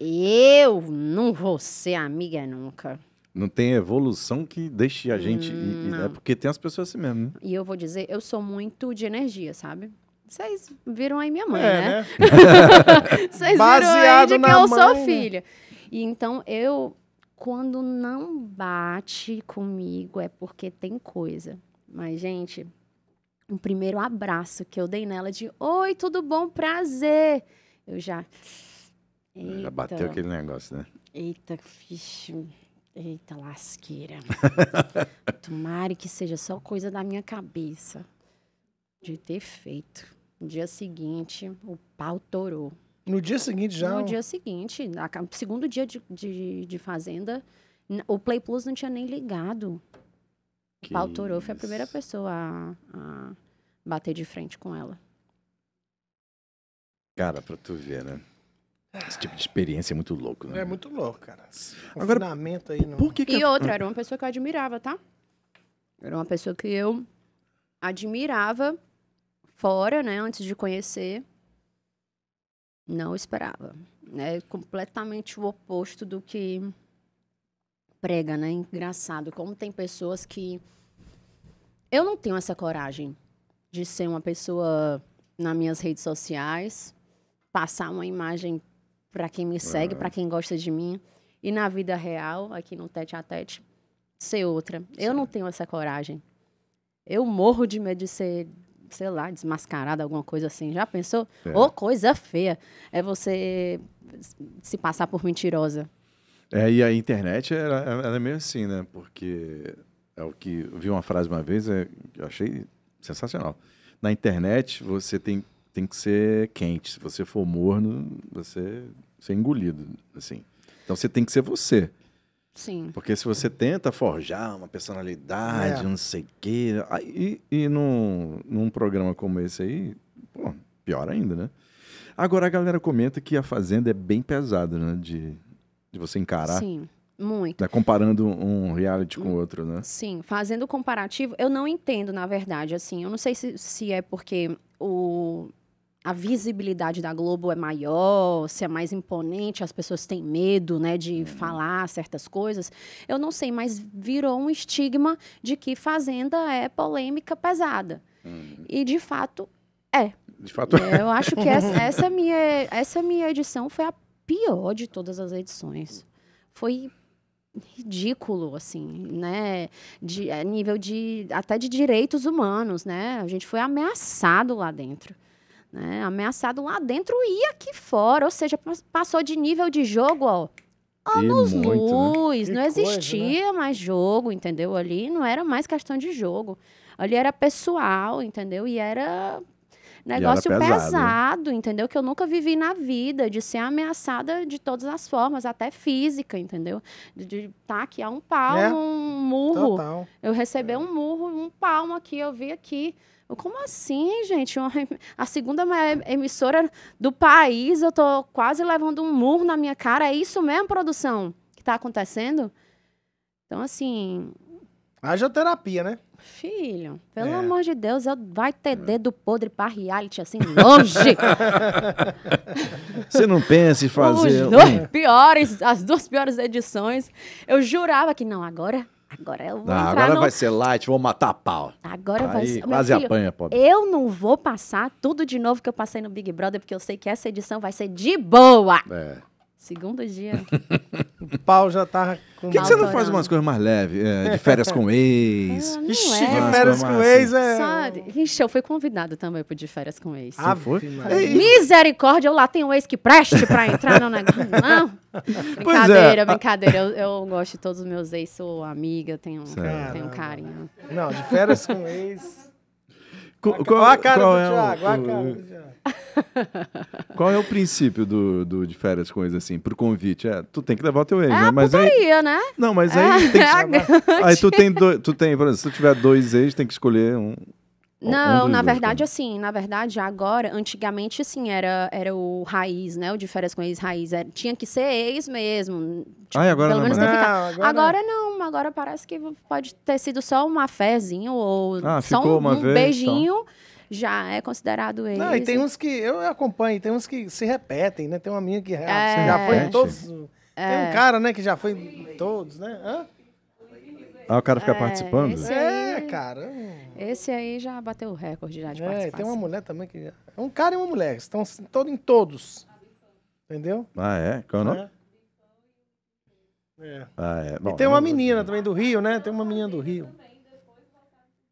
eu não vou ser amiga nunca não tem evolução que deixe a gente. Hum, e, e, é porque tem as pessoas assim mesmo. Né? E eu vou dizer, eu sou muito de energia, sabe? Vocês viram aí minha mãe, é, né? né? Vocês né? viram aí de que eu mãe, sou né? filha. Né? E então eu, quando não bate comigo, é porque tem coisa. Mas, gente, um primeiro abraço que eu dei nela de Oi, tudo bom? Prazer. Eu já. Eita. Já bateu aquele negócio, né? Eita, fixe. Eita lasqueira. Tomara que seja só coisa da minha cabeça de ter feito. No dia seguinte, o pau torou. No dia seguinte já? No dia seguinte, no segundo dia de, de, de Fazenda, o Play Plus não tinha nem ligado. Que o pau torou, foi a primeira pessoa a, a bater de frente com ela. Cara, pra tu ver, né? Esse tipo de experiência é muito louco, né? É muito louco, cara. Esse Agora, aí por que, que E outra, era uma pessoa que eu admirava, tá? Era uma pessoa que eu admirava fora, né? Antes de conhecer. Não esperava. É completamente o oposto do que prega, né? Engraçado. Como tem pessoas que. Eu não tenho essa coragem de ser uma pessoa nas minhas redes sociais, passar uma imagem para quem me segue, para é. quem gosta de mim. E na vida real, aqui no tete a tete, ser outra. Sim. Eu não tenho essa coragem. Eu morro de medo de ser, sei lá, desmascarada, alguma coisa assim. Já pensou? É. Ô, oh, coisa feia. É você se passar por mentirosa. É, e a internet ela é meio assim, né? Porque é o que. Eu vi uma frase uma vez, é, eu achei sensacional. Na internet, você tem tem que ser quente. Se você for morno, você é engolido, assim. Então você tem que ser você. Sim. Porque se você tenta forjar uma personalidade, é. não sei o quê, aí, e num, num programa como esse aí, pô, pior ainda, né? Agora a galera comenta que a Fazenda é bem pesada, né? De, de você encarar. Sim. Muito. Né, comparando um reality com o hum, outro, né? Sim, fazendo comparativo, eu não entendo, na verdade, assim. Eu não sei se, se é porque o a visibilidade da Globo é maior, se é mais imponente, as pessoas têm medo, né, de uhum. falar certas coisas. Eu não sei, mas virou um estigma de que Fazenda é polêmica pesada. Uhum. E de fato é. De fato é. Eu acho que essa, essa é minha essa é minha edição foi a pior de todas as edições. Foi ridículo, assim, né? De, a nível de até de direitos humanos, né? A gente foi ameaçado lá dentro. Né? Ameaçado lá dentro e aqui fora. Ou seja, passou de nível de jogo, ó. Anos muito, né? luz. Né? Não coisa, né? existia né? mais jogo, entendeu? Ali não era mais questão de jogo. Ali era pessoal, entendeu? E era negócio pesado. Né? pesado. entendeu? Que eu nunca vivi na vida, de ser ameaçada de todas as formas, até física, entendeu? De tá aqui a é um palmo, é. um murro. Total. Eu recebi é. um murro, um palmo aqui, eu vi aqui como assim, gente? Uma, a segunda maior emissora do país, eu tô quase levando um murro na minha cara. É isso mesmo, produção, que tá acontecendo? Então, assim. Haja terapia, né? Filho, pelo é. amor de Deus, eu vai ter dedo podre pra reality assim longe. Você não pensa em fazer. Os dois piores, as duas piores edições. Eu jurava que não, agora Agora eu vou não, agora no... vai ser light, vou matar a pau. Agora Aí, vai ser. Quase filho, apanha, pobre. Eu não vou passar tudo de novo que eu passei no Big Brother, porque eu sei que essa edição vai ser de boa. É. Segundo dia. o pau já tá com Por que, que você não faz umas coisas mais leves? É, de férias com ex. Ah, Ixi, é. de férias com ex é. Sabe? Ixi, eu fui convidado também pro de férias com ex. Ah, foi? Misericórdia, eu lá tenho ex que preste pra entrar no negócio. Não. É. brincadeira, é. brincadeira. Eu, eu, gosto de todos os meus ex, sou amiga, tenho, tenho carinho. Não, de férias com ex. Qual, é a cara do Thiago, qual a cara do Thiago. Qual é o princípio do, do de férias com assim, pro convite? É, tu tem que levar o teu ex, é né? Mas putaria, aí, né? Não, mas é, aí tem que chamar. Aí tu tem, dois, tu tem, por exemplo, se tu tiver dois ex, tem que escolher um. Não, um na dois, né? verdade, como. assim, na verdade, agora, antigamente, assim, era, era o raiz, né? O de férias com ex-raiz. É, tinha que ser ex mesmo. Tipo, agora pelo não, é menos não, não ficar. Agora... agora... não, agora parece que pode ter sido só uma fezinha ou ah, só um, um então. beijinho. Então já é considerado ex. Não, e tem né? uns que eu acompanho, tem uns que se repetem, né? Tem uma minha que é, já foi em todos. É. Tem um é. cara, né, que já foi em todos, né? Hã? Ah, o cara fica é, participando? Esse é, aí, é, cara. Esse aí já bateu o recorde já de é, participação. Tem uma mulher também que. É um cara e uma mulher. Estão todo em todos. Entendeu? Ah, é? Qual é o nome? É. é. Ah, é. Bom, e tem uma menina também do Rio, né? Tem uma menina do Rio.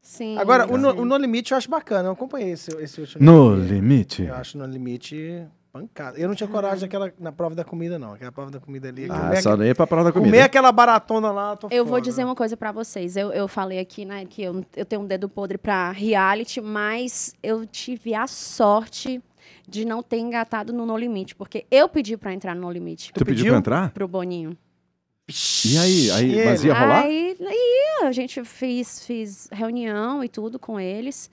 Sim. Agora, o no, o no, Limite eu acho bacana. Eu acompanhei esse, esse último. No dia. Limite? Eu acho No Limite pancada. Eu não tinha coragem daquela, na prova da comida, não. Aquela prova da comida ali. Ah, só nem pra prova da comida. Comer aquela baratona lá, tô Eu fora. vou dizer uma coisa pra vocês. Eu, eu falei aqui, né, que eu, eu tenho um dedo podre pra reality, mas eu tive a sorte de não ter engatado no No Limite, porque eu pedi pra entrar no No Limite. Tu, tu pediu pra entrar? Pro Boninho. E aí, aí mas ia rolar? Aí, ia, a gente fez, fez reunião e tudo com eles,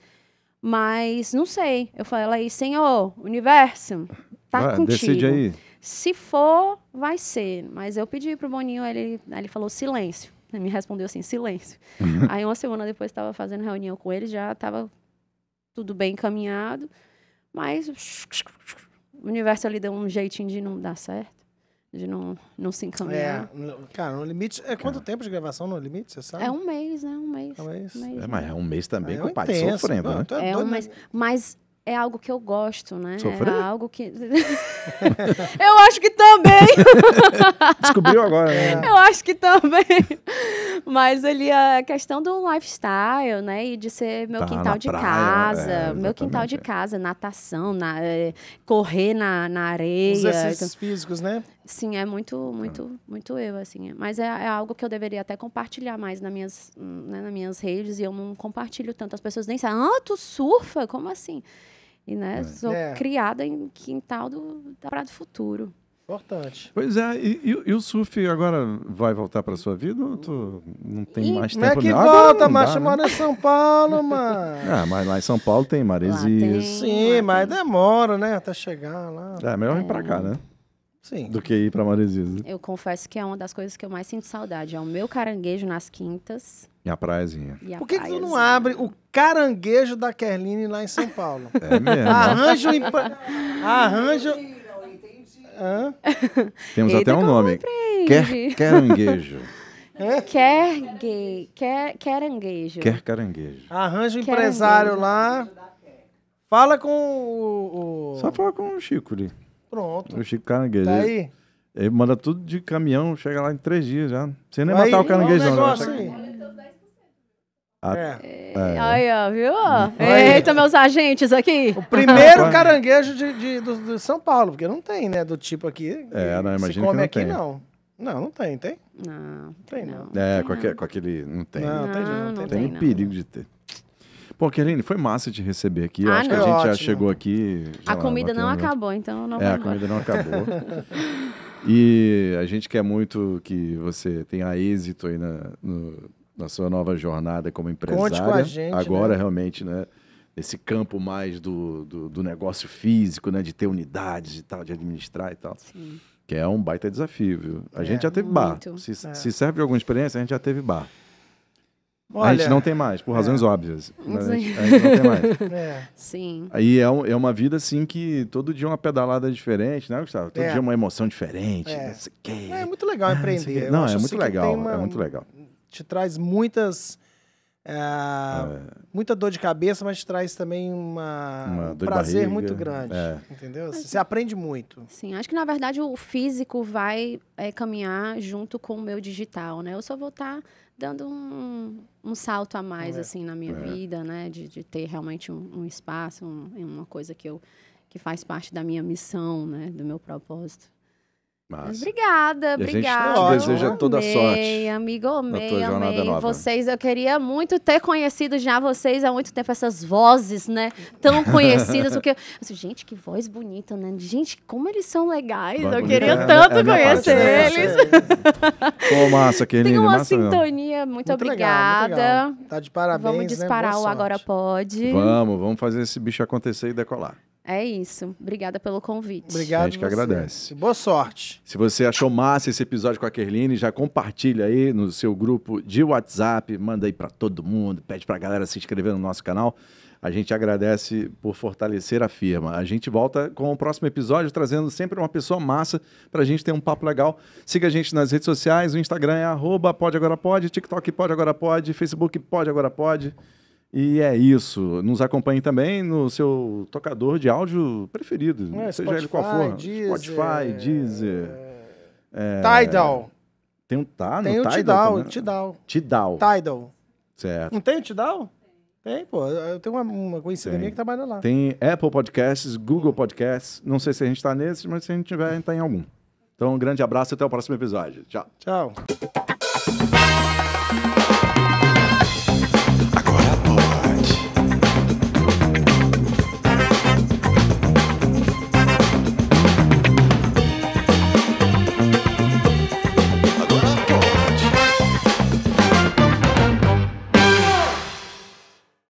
mas não sei. Eu falei, senhor, universo, tá ah, contigo. Decide aí. Se for, vai ser. Mas eu pedi pro Boninho, ele, ele falou silêncio. Ele me respondeu assim, silêncio. Uhum. aí uma semana depois estava fazendo reunião com ele, já estava tudo bem encaminhado, mas o universo ali deu um jeitinho de não dar certo de não, não se é, encaminhar. É, cara, no limite. É quanto tempo de gravação no limite, você sabe? É um mês, né? Um mês. É um mês. Um mês é, né. mas é um mês também é com né? é o sofrendo, né? É, um né? mês. Mas é algo que eu gosto, né? Sofrer? É algo que. eu acho que também. Descobriu agora, né? Eu acho que também. Mas ali a questão do lifestyle, né? E de ser meu tá quintal de praia, casa, é, meu quintal de casa, natação, na, eh, correr na, na areia. Os exercícios então... físicos, né? Sim, é muito, muito, ah. muito eu, assim. Mas é, é algo que eu deveria até compartilhar mais nas minhas, né, nas minhas redes e eu não compartilho tanto. As pessoas nem sabem, ah, tu surfa? Como assim? E, né, é. sou é. criada em quintal do, da Praia do Futuro. Importante. Pois é, e, e, e, o surf agora vai voltar para sua vida ou tu não tem e mais tempo? Como é que volta, macho? Né? em São Paulo, mano. Ah, mas lá em São Paulo tem maresias. Sim, mas tem. demora, né, até chegar lá. É, melhor é. vir para cá, né? Sim. do que ir para Maresias. Né? Eu confesso que é uma das coisas que eu mais sinto saudade. É o meu caranguejo nas quintas. E a praiazinha. E a Por que, que tu não abre o caranguejo da Kerline lá em São Paulo? É mesmo. Arranja Arranja. Hã? Temos Eita, até um nome. Quer queranguejo. caranguejo. É? Quer gay, quer caranguejo. Quer caranguejo. Arranja o empresário lá. Fala com o. Só fala com o Chico ali. Pronto. O Chico Caranguejo. Tá aí. Ele manda tudo de caminhão, chega lá em três dias já. Sem nem aí, matar o caranguejo, não. Né? não chega... A... Ah, é. é. É. Aí, ó, viu? Aí. Eita, meus agentes aqui. O primeiro caranguejo de, de, do, São Paulo, porque não tem, né? Do tipo aqui. É, não, imagina. Se come que não aqui, tem. não. Não, não tem, tem? Não. Não tem, não. É, com, aquele, com aquele. Não tem. Não, não tem, não tem. Tem, não. perigo de ter. Pô, Kerine, foi massa te receber aqui. Ah, acho não. que a gente já chegou aqui. Já a comida não acabou, então não É, a comida não acabou. e a gente quer muito que você tenha êxito aí na, no, na sua nova jornada como empresária. Conte com a gente. Né? Agora, né? realmente, né? Esse campo mais do, do, do, negócio físico, né? De ter unidades e tal, de administrar e tal. Sim. Que é um baita desafio, viu? A é, gente já teve muito. bar. Se, é. se serve de alguma experiência, a gente já teve bar. Olha, é. a gente não tem mais, por razões é. óbvias. A a gente, não tem mais. É. Sim. Aí é, um, é uma vida assim que todo dia é uma pedalada diferente, né, Gustavo? Todo é. dia é uma emoção diferente. É, é muito legal ah, empreender. não, é assim muito assim legal. Uma, é muito legal. Te traz muitas. Eh, muita dor de cabeça, mas te traz também uma, uma um prazer muito grande. Entendeu? Assim, você aprende muito. Sim, acho que na verdade o físico vai eh, caminhar junto com o meu digital, né? Eu só vou estar. Tá dando um, um salto a mais é. assim na minha é. vida, né? De, de ter realmente um, um espaço, um, uma coisa que eu que faz parte da minha missão, né? Do meu propósito. Obrigada, obrigada. A gente tá deseja né? toda amei, sorte. Amigo, amei, amei. Nova. Vocês, eu queria muito ter conhecido já vocês há muito tempo, essas vozes, né? Tão conhecidas. porque, assim, gente, que voz bonita, né? Gente, como eles são legais. eu queria é tanto é conhecer parte, né? é, eles. Pô, massa, querido. Tem uma massa sintonia, muito, muito obrigada. Legal, muito legal. Tá de parabéns. Vamos né? disparar né? o Agora Pode. Vamos, vamos fazer esse bicho acontecer e decolar. É isso. Obrigada pelo convite. Obrigado. A gente que você. agradece. Boa sorte. Se você achou massa esse episódio com a Kerline, já compartilha aí no seu grupo de WhatsApp, manda aí para todo mundo, pede para a galera se inscrever no nosso canal. A gente agradece por fortalecer a firma. A gente volta com o próximo episódio trazendo sempre uma pessoa massa para a gente ter um papo legal. Siga a gente nas redes sociais. O Instagram é arroba pode, TikTok pode agora pode, Facebook pode agora pode. E é isso. Nos acompanhe também no seu tocador de áudio preferido, é, seja Spotify, ele qual for. Deezer, Spotify, é. Deezer. É... Tidal. Tem um tá tem o Tidal? Tidal, né? Tidal. Tidal. Tidal. Certo. Não tem o Tidal? Tem, pô. Eu tenho uma, uma conhecida tem. minha que trabalha lá. Tem Apple Podcasts, Google Podcasts. Não sei se a gente está nesses, mas se a gente tiver, a gente está em algum. Então, um grande abraço e até o próximo episódio. Tchau. Tchau.